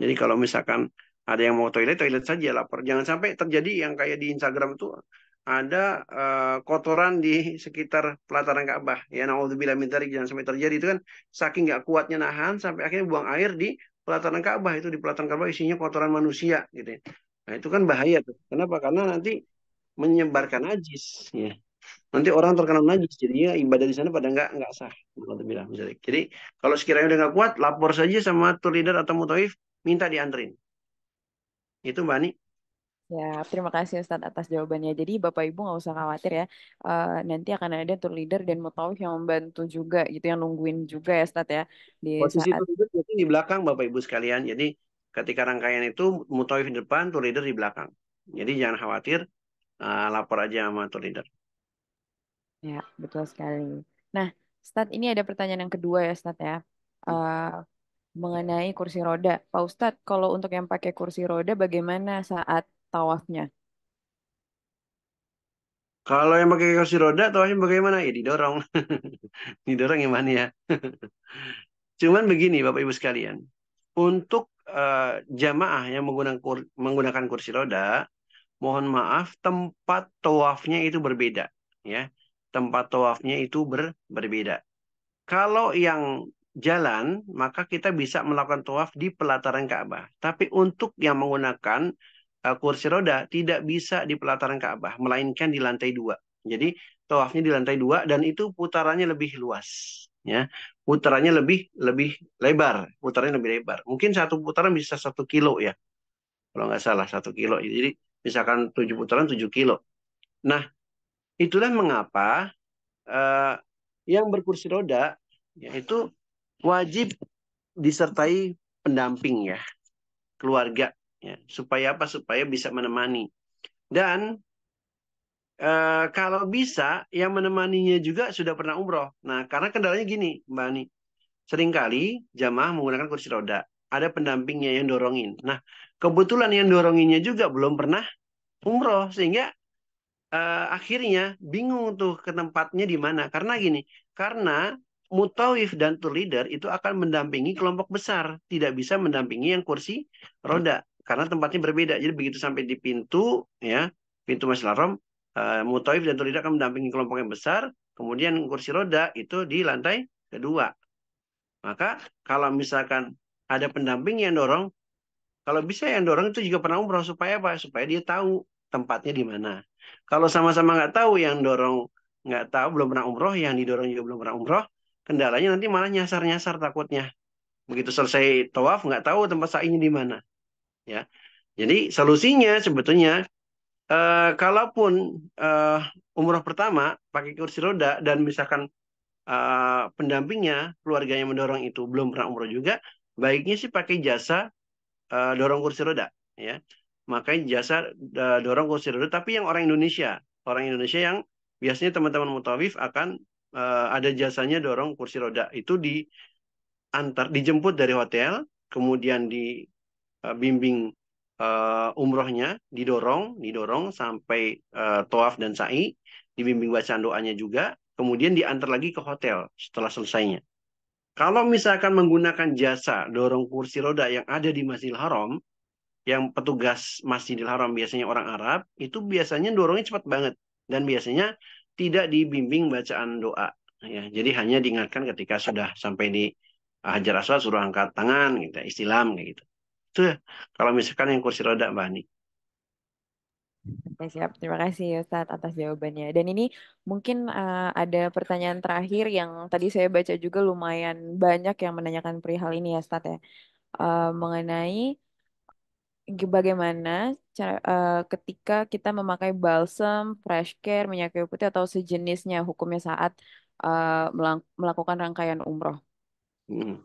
jadi kalau misalkan ada yang mau toilet toilet saja lapor jangan sampai terjadi yang kayak di Instagram itu ada uh, kotoran di sekitar pelataran Ka'bah. Ya naudzubillah min dzalik jangan sampai terjadi itu kan saking nggak kuatnya nahan sampai akhirnya buang air di pelataran Ka'bah itu di pelataran Ka'bah isinya kotoran manusia gitu ya. Nah, itu kan bahaya tuh. Kenapa? Karena nanti menyebarkan najis ya. Nanti orang terkena najis jadinya ibadah di sana pada nggak nggak sah. Naudzubillah min dzalik. Jadi kalau sekiranya udah nggak kuat lapor saja sama tour leader atau mutawif minta dianterin. Itu Mbak Ani. Ya, terima kasih Ustadz atas jawabannya. Jadi Bapak Ibu nggak usah khawatir ya, uh, nanti akan ada tour leader dan mutawif yang membantu juga gitu, yang nungguin juga ya Ustadz ya. Di Posisi saat... tour leader itu di belakang Bapak Ibu sekalian, jadi ketika rangkaian itu mutawif di depan, tour leader di belakang. Jadi jangan khawatir, uh, lapor aja sama tour leader. Ya, betul sekali. Nah, Ustadz ini ada pertanyaan yang kedua ya Ustadz ya. Uh, mengenai kursi roda. Pak Ustadz, kalau untuk yang pakai kursi roda bagaimana saat tawafnya? Kalau yang pakai kursi roda, tawafnya bagaimana? Ya didorong. didorong gimana ya? Cuman begini Bapak Ibu sekalian. Untuk uh, jamaah yang menggunakan, kursi roda, mohon maaf tempat tawafnya itu berbeda. ya Tempat tawafnya itu ber berbeda. Kalau yang jalan, maka kita bisa melakukan tawaf di pelataran Ka'bah. Tapi untuk yang menggunakan Eh, kursi roda tidak bisa di pelataran Ka'bah, melainkan di lantai dua. Jadi tawafnya di lantai dua dan itu putarannya lebih luas, ya putarannya lebih lebih lebar, putarannya lebih lebar. Mungkin satu putaran bisa satu kilo ya, kalau nggak salah satu kilo. Jadi misalkan tujuh putaran tujuh kilo. Nah itulah mengapa uh, yang berkursi roda yaitu wajib disertai pendamping ya keluarga ya, supaya apa supaya bisa menemani dan e, kalau bisa yang menemaninya juga sudah pernah umroh nah karena kendalanya gini mbak Ani seringkali jamaah menggunakan kursi roda ada pendampingnya yang dorongin nah kebetulan yang doronginnya juga belum pernah umroh sehingga e, akhirnya bingung tuh ke tempatnya di mana karena gini karena mutawif dan tour leader itu akan mendampingi kelompok besar, tidak bisa mendampingi yang kursi roda karena tempatnya berbeda. Jadi begitu sampai di pintu ya, pintu Masjidil Haram, uh, eh, Mutawif dan Turida akan mendampingi kelompok yang besar, kemudian kursi roda itu di lantai kedua. Maka kalau misalkan ada pendamping yang dorong, kalau bisa yang dorong itu juga pernah umroh supaya apa? Supaya dia tahu tempatnya di mana. Kalau sama-sama nggak tahu yang dorong nggak tahu belum pernah umroh, yang didorong juga belum pernah umroh, kendalanya nanti malah nyasar-nyasar takutnya. Begitu selesai tawaf nggak tahu tempat sa'inya di mana ya jadi solusinya sebetulnya uh, kalaupun uh, umroh pertama pakai kursi roda dan misalkan uh, pendampingnya keluarganya mendorong itu belum pernah umroh juga baiknya sih pakai jasa uh, dorong kursi roda ya makanya jasa uh, dorong kursi roda tapi yang orang Indonesia orang Indonesia yang biasanya teman-teman mutawif akan uh, ada jasanya dorong kursi roda itu di antar dijemput dari hotel kemudian di Eh, bimbing uh, umrohnya didorong didorong sampai uh, toaf dan sa'i dibimbing bacaan doanya juga kemudian diantar lagi ke hotel setelah selesainya kalau misalkan menggunakan jasa dorong kursi roda yang ada di Masjidil Haram yang petugas Masjidil Haram biasanya orang Arab itu biasanya dorongnya cepat banget dan biasanya tidak dibimbing bacaan doa ya jadi hanya diingatkan ketika sudah sampai di Hajar Aswad suruh angkat tangan gitu istilam kayak gitu itu ya, kalau misalkan yang kursi roda Mbak Ani. Oke, siap. Terima kasih Ustadz atas jawabannya. Dan ini mungkin uh, ada pertanyaan terakhir yang tadi saya baca juga lumayan banyak yang menanyakan perihal ini ya Ustadz ya. Uh, mengenai bagaimana cara uh, ketika kita memakai balsam, fresh care, minyak kayu putih atau sejenisnya hukumnya saat uh, melakukan rangkaian umroh. Hmm.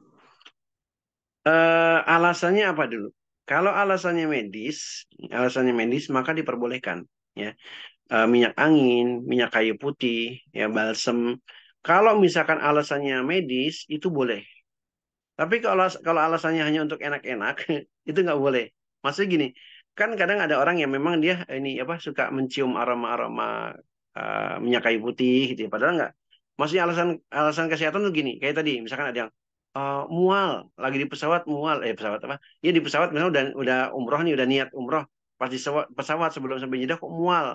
Uh, alasannya apa dulu? Kalau alasannya medis, alasannya medis maka diperbolehkan ya. Uh, minyak angin, minyak kayu putih, ya balsem. Kalau misalkan alasannya medis itu boleh. Tapi kalau kalau alasannya hanya untuk enak-enak itu nggak boleh. Maksudnya gini, kan kadang ada orang yang memang dia ini apa suka mencium aroma-aroma uh, minyak kayu putih gitu ya. Padahal nggak. Maksudnya alasan alasan kesehatan tuh gini, kayak tadi misalkan ada yang uh, mual lagi di pesawat mual eh pesawat apa ya di pesawat misalnya udah udah umroh nih udah niat umroh pas di pesawat sebelum sampai jeda kok mual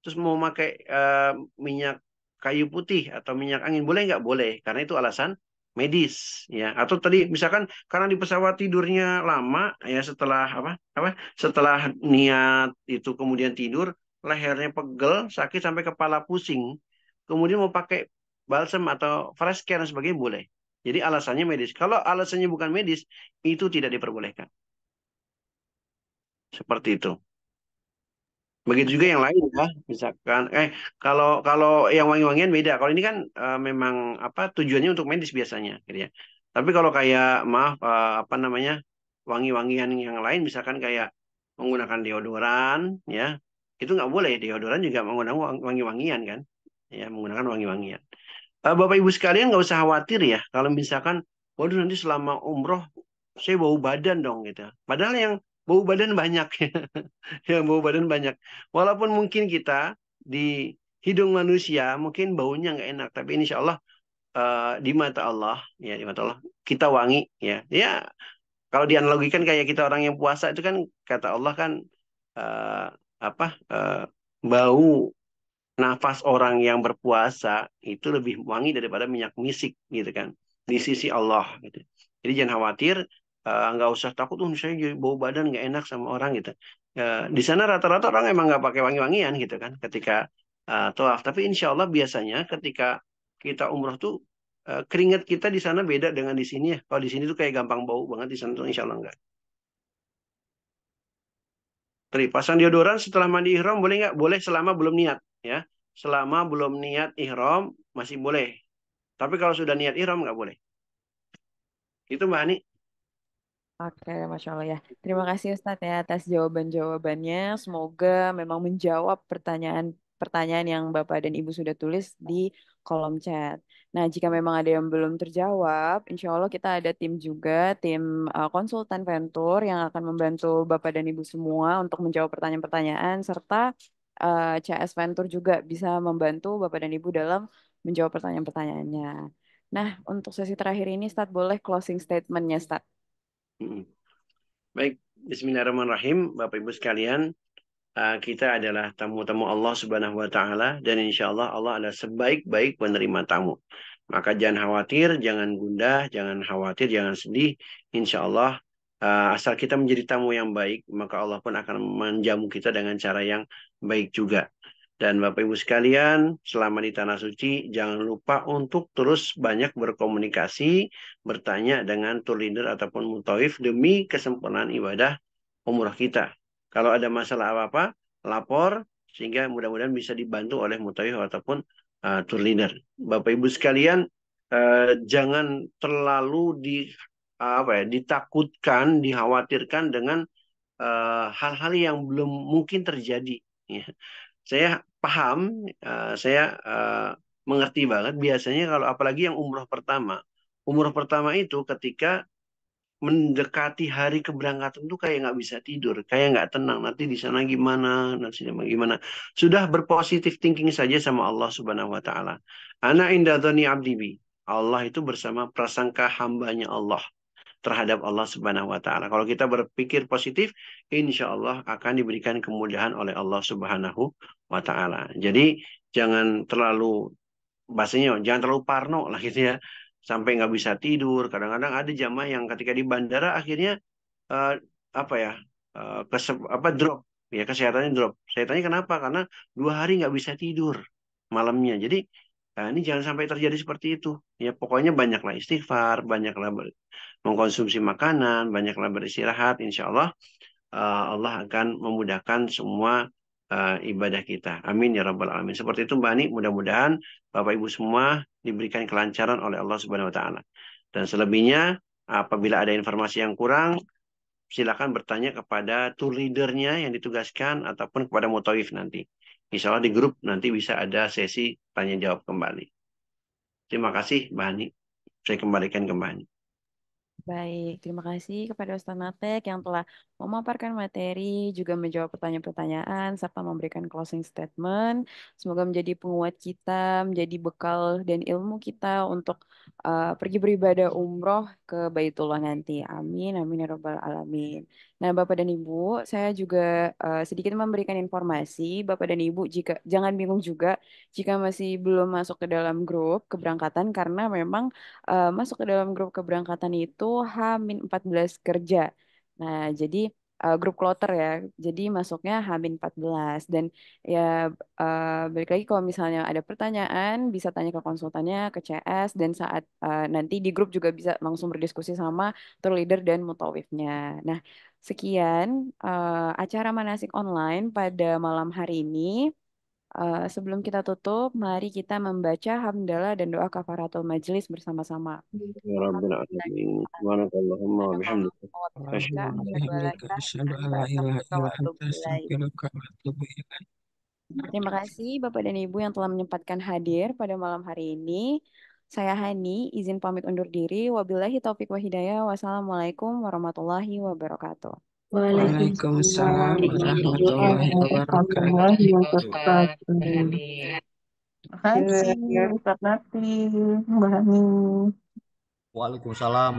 terus mau pakai uh, eh, minyak kayu putih atau minyak angin boleh nggak boleh karena itu alasan medis ya atau tadi misalkan karena di pesawat tidurnya lama ya setelah apa apa setelah niat itu kemudian tidur lehernya pegel sakit sampai kepala pusing kemudian mau pakai balsam atau fresh care dan sebagainya boleh jadi alasannya medis. Kalau alasannya bukan medis, itu tidak diperbolehkan. Seperti itu. Begitu juga yang lain ya, misalkan eh kalau kalau yang wangi-wangian beda. Kalau ini kan e, memang apa tujuannya untuk medis biasanya, gitu ya. Tapi kalau kayak maaf e, apa namanya wangi-wangian yang lain, misalkan kayak menggunakan deodoran, ya itu nggak boleh. Deodoran juga menggunakan wangi-wangian kan, ya menggunakan wangi-wangian. Eh, Bapak Ibu sekalian nggak usah khawatir ya kalau misalkan waduh nanti selama umroh saya bau badan dong gitu. Padahal yang bau badan banyak ya. yang bau badan banyak. Walaupun mungkin kita di hidung manusia mungkin baunya nggak enak tapi insya Allah uh, di mata Allah ya di mata Allah kita wangi ya. Ya kalau dianalogikan kayak kita orang yang puasa itu kan kata Allah kan uh, apa uh, bau nafas orang yang berpuasa itu lebih wangi daripada minyak misik gitu kan di sisi Allah gitu. Jadi jangan khawatir, eh, nggak uh, usah takut tuh oh, saya bau badan nggak enak sama orang gitu. Uh, di sana rata-rata orang emang nggak pakai wangi-wangian gitu kan ketika uh, eh, toaf. Tapi insya Allah biasanya ketika kita umroh tuh keringat kita di sana beda dengan di sini ya. Kalau di sini tuh kayak gampang bau banget di sana tuh insya Allah enggak. Tri, pasang deodoran setelah mandi ihram boleh nggak? Boleh selama belum niat ya selama belum niat ihram masih boleh tapi kalau sudah niat ihram nggak boleh itu mbak Ani Oke, Masya Allah ya. Terima kasih Ustadz ya atas jawaban-jawabannya. Semoga memang menjawab pertanyaan pertanyaan yang Bapak dan Ibu sudah tulis di kolom chat. Nah, jika memang ada yang belum terjawab, insya Allah kita ada tim juga, tim uh, konsultan Ventur yang akan membantu Bapak dan Ibu semua untuk menjawab pertanyaan-pertanyaan serta uh, eh, CS Venture juga bisa membantu Bapak dan Ibu dalam menjawab pertanyaan-pertanyaannya. Nah, untuk sesi terakhir ini, Stad boleh closing statement-nya, Stad. Hmm. Baik, Bismillahirrahmanirrahim, Bapak Ibu sekalian. Eh, kita adalah tamu-tamu Allah Subhanahu wa Ta'ala, dan insya Allah Allah adalah sebaik-baik penerima tamu. Maka jangan khawatir, jangan gundah, jangan khawatir, jangan sedih. Insya Allah, eh, asal kita menjadi tamu yang baik, maka Allah pun akan menjamu kita dengan cara yang baik juga. Dan Bapak Ibu sekalian, selama di Tanah Suci, jangan lupa untuk terus banyak berkomunikasi, bertanya dengan tour leader ataupun mutawif demi kesempurnaan ibadah umrah kita. Kalau ada masalah apa-apa, lapor sehingga mudah-mudahan bisa dibantu oleh mutawif ataupun uh, tour leader. Bapak Ibu sekalian, uh, jangan terlalu di apa ya, ditakutkan, dikhawatirkan dengan eh, hal-hal uh, hal -hal yang belum mungkin terjadi Ya. Saya paham, uh, saya uh, mengerti banget. Biasanya kalau apalagi yang umroh pertama, umroh pertama itu ketika mendekati hari keberangkatan tuh kayak nggak bisa tidur, kayak nggak tenang. Nanti di sana gimana, nanti di sana gimana. Sudah berpositif thinking saja sama Allah Subhanahu Wa Taala. Ana indah abdibi. Allah itu bersama prasangka hambanya Allah terhadap Allah Subhanahu wa taala. Kalau kita berpikir positif, insya Allah akan diberikan kemudahan oleh Allah Subhanahu wa taala. Jadi jangan terlalu bahasanya jangan terlalu parno lah gitu ya. Sampai nggak bisa tidur. Kadang-kadang ada jamaah yang ketika di bandara akhirnya uh, apa ya? Uh, eh, kesep, apa drop ya kesehatannya drop. Saya tanya kenapa? Karena dua hari nggak bisa tidur malamnya. Jadi Nah, ini jangan sampai terjadi seperti itu. Ya, pokoknya banyaklah istighfar, banyaklah mengkonsumsi makanan, banyaklah beristirahat. Insya Allah, eh, Allah akan memudahkan semua eh, ibadah kita. Amin ya Rabbal 'Alamin. Seperti itu, Mbak Ani. Mudah-mudahan Bapak Ibu semua diberikan kelancaran oleh Allah Subhanahu wa Ta'ala. Dan selebihnya, apabila ada informasi yang kurang, silakan bertanya kepada tour leadernya yang ditugaskan ataupun kepada mutawif nanti. Insya Allah di grup nanti bisa ada sesi tanya jawab kembali. Terima kasih Mbak Hani. Saya kembalikan ke Mbak Hani. Baik, terima kasih kepada Ustaz Natek yang telah memaparkan materi, juga menjawab pertanyaan-pertanyaan, serta memberikan closing statement. Semoga menjadi penguat kita, menjadi bekal dan ilmu kita untuk uh, pergi beribadah umroh ke Baitullah nanti. Amin, amin ya robbal alamin. Nah, Bapak dan Ibu, saya juga uh, sedikit memberikan informasi Bapak dan Ibu jika jangan bingung juga jika masih belum masuk ke dalam grup keberangkatan karena memang uh, masuk ke dalam grup keberangkatan itu H-14 kerja. Nah, jadi uh, grup kloter ya. Jadi masuknya H-14 dan ya uh, balik lagi kalau misalnya ada pertanyaan bisa tanya ke konsultannya ke CS dan saat uh, nanti di grup juga bisa langsung berdiskusi sama tour leader dan mutawifnya. Nah, Sekian uh, acara manasik online pada malam hari ini. Uh, sebelum kita tutup, mari kita membaca hamdalah dan doa kafaratul majelis bersama-sama. Ya Terima kasih Bapak dan Ibu yang telah menyempatkan hadir pada malam hari ini. Saya Hani, izin pamit undur diri. Wabillahi taufik wa hidayah. Wassalamualaikum warahmatullahi wabarakatuh. Waalaikumsalam warahmatullahi wabarakatuh. Terima kasih, Ustaz Nati, Waalaikumsalam.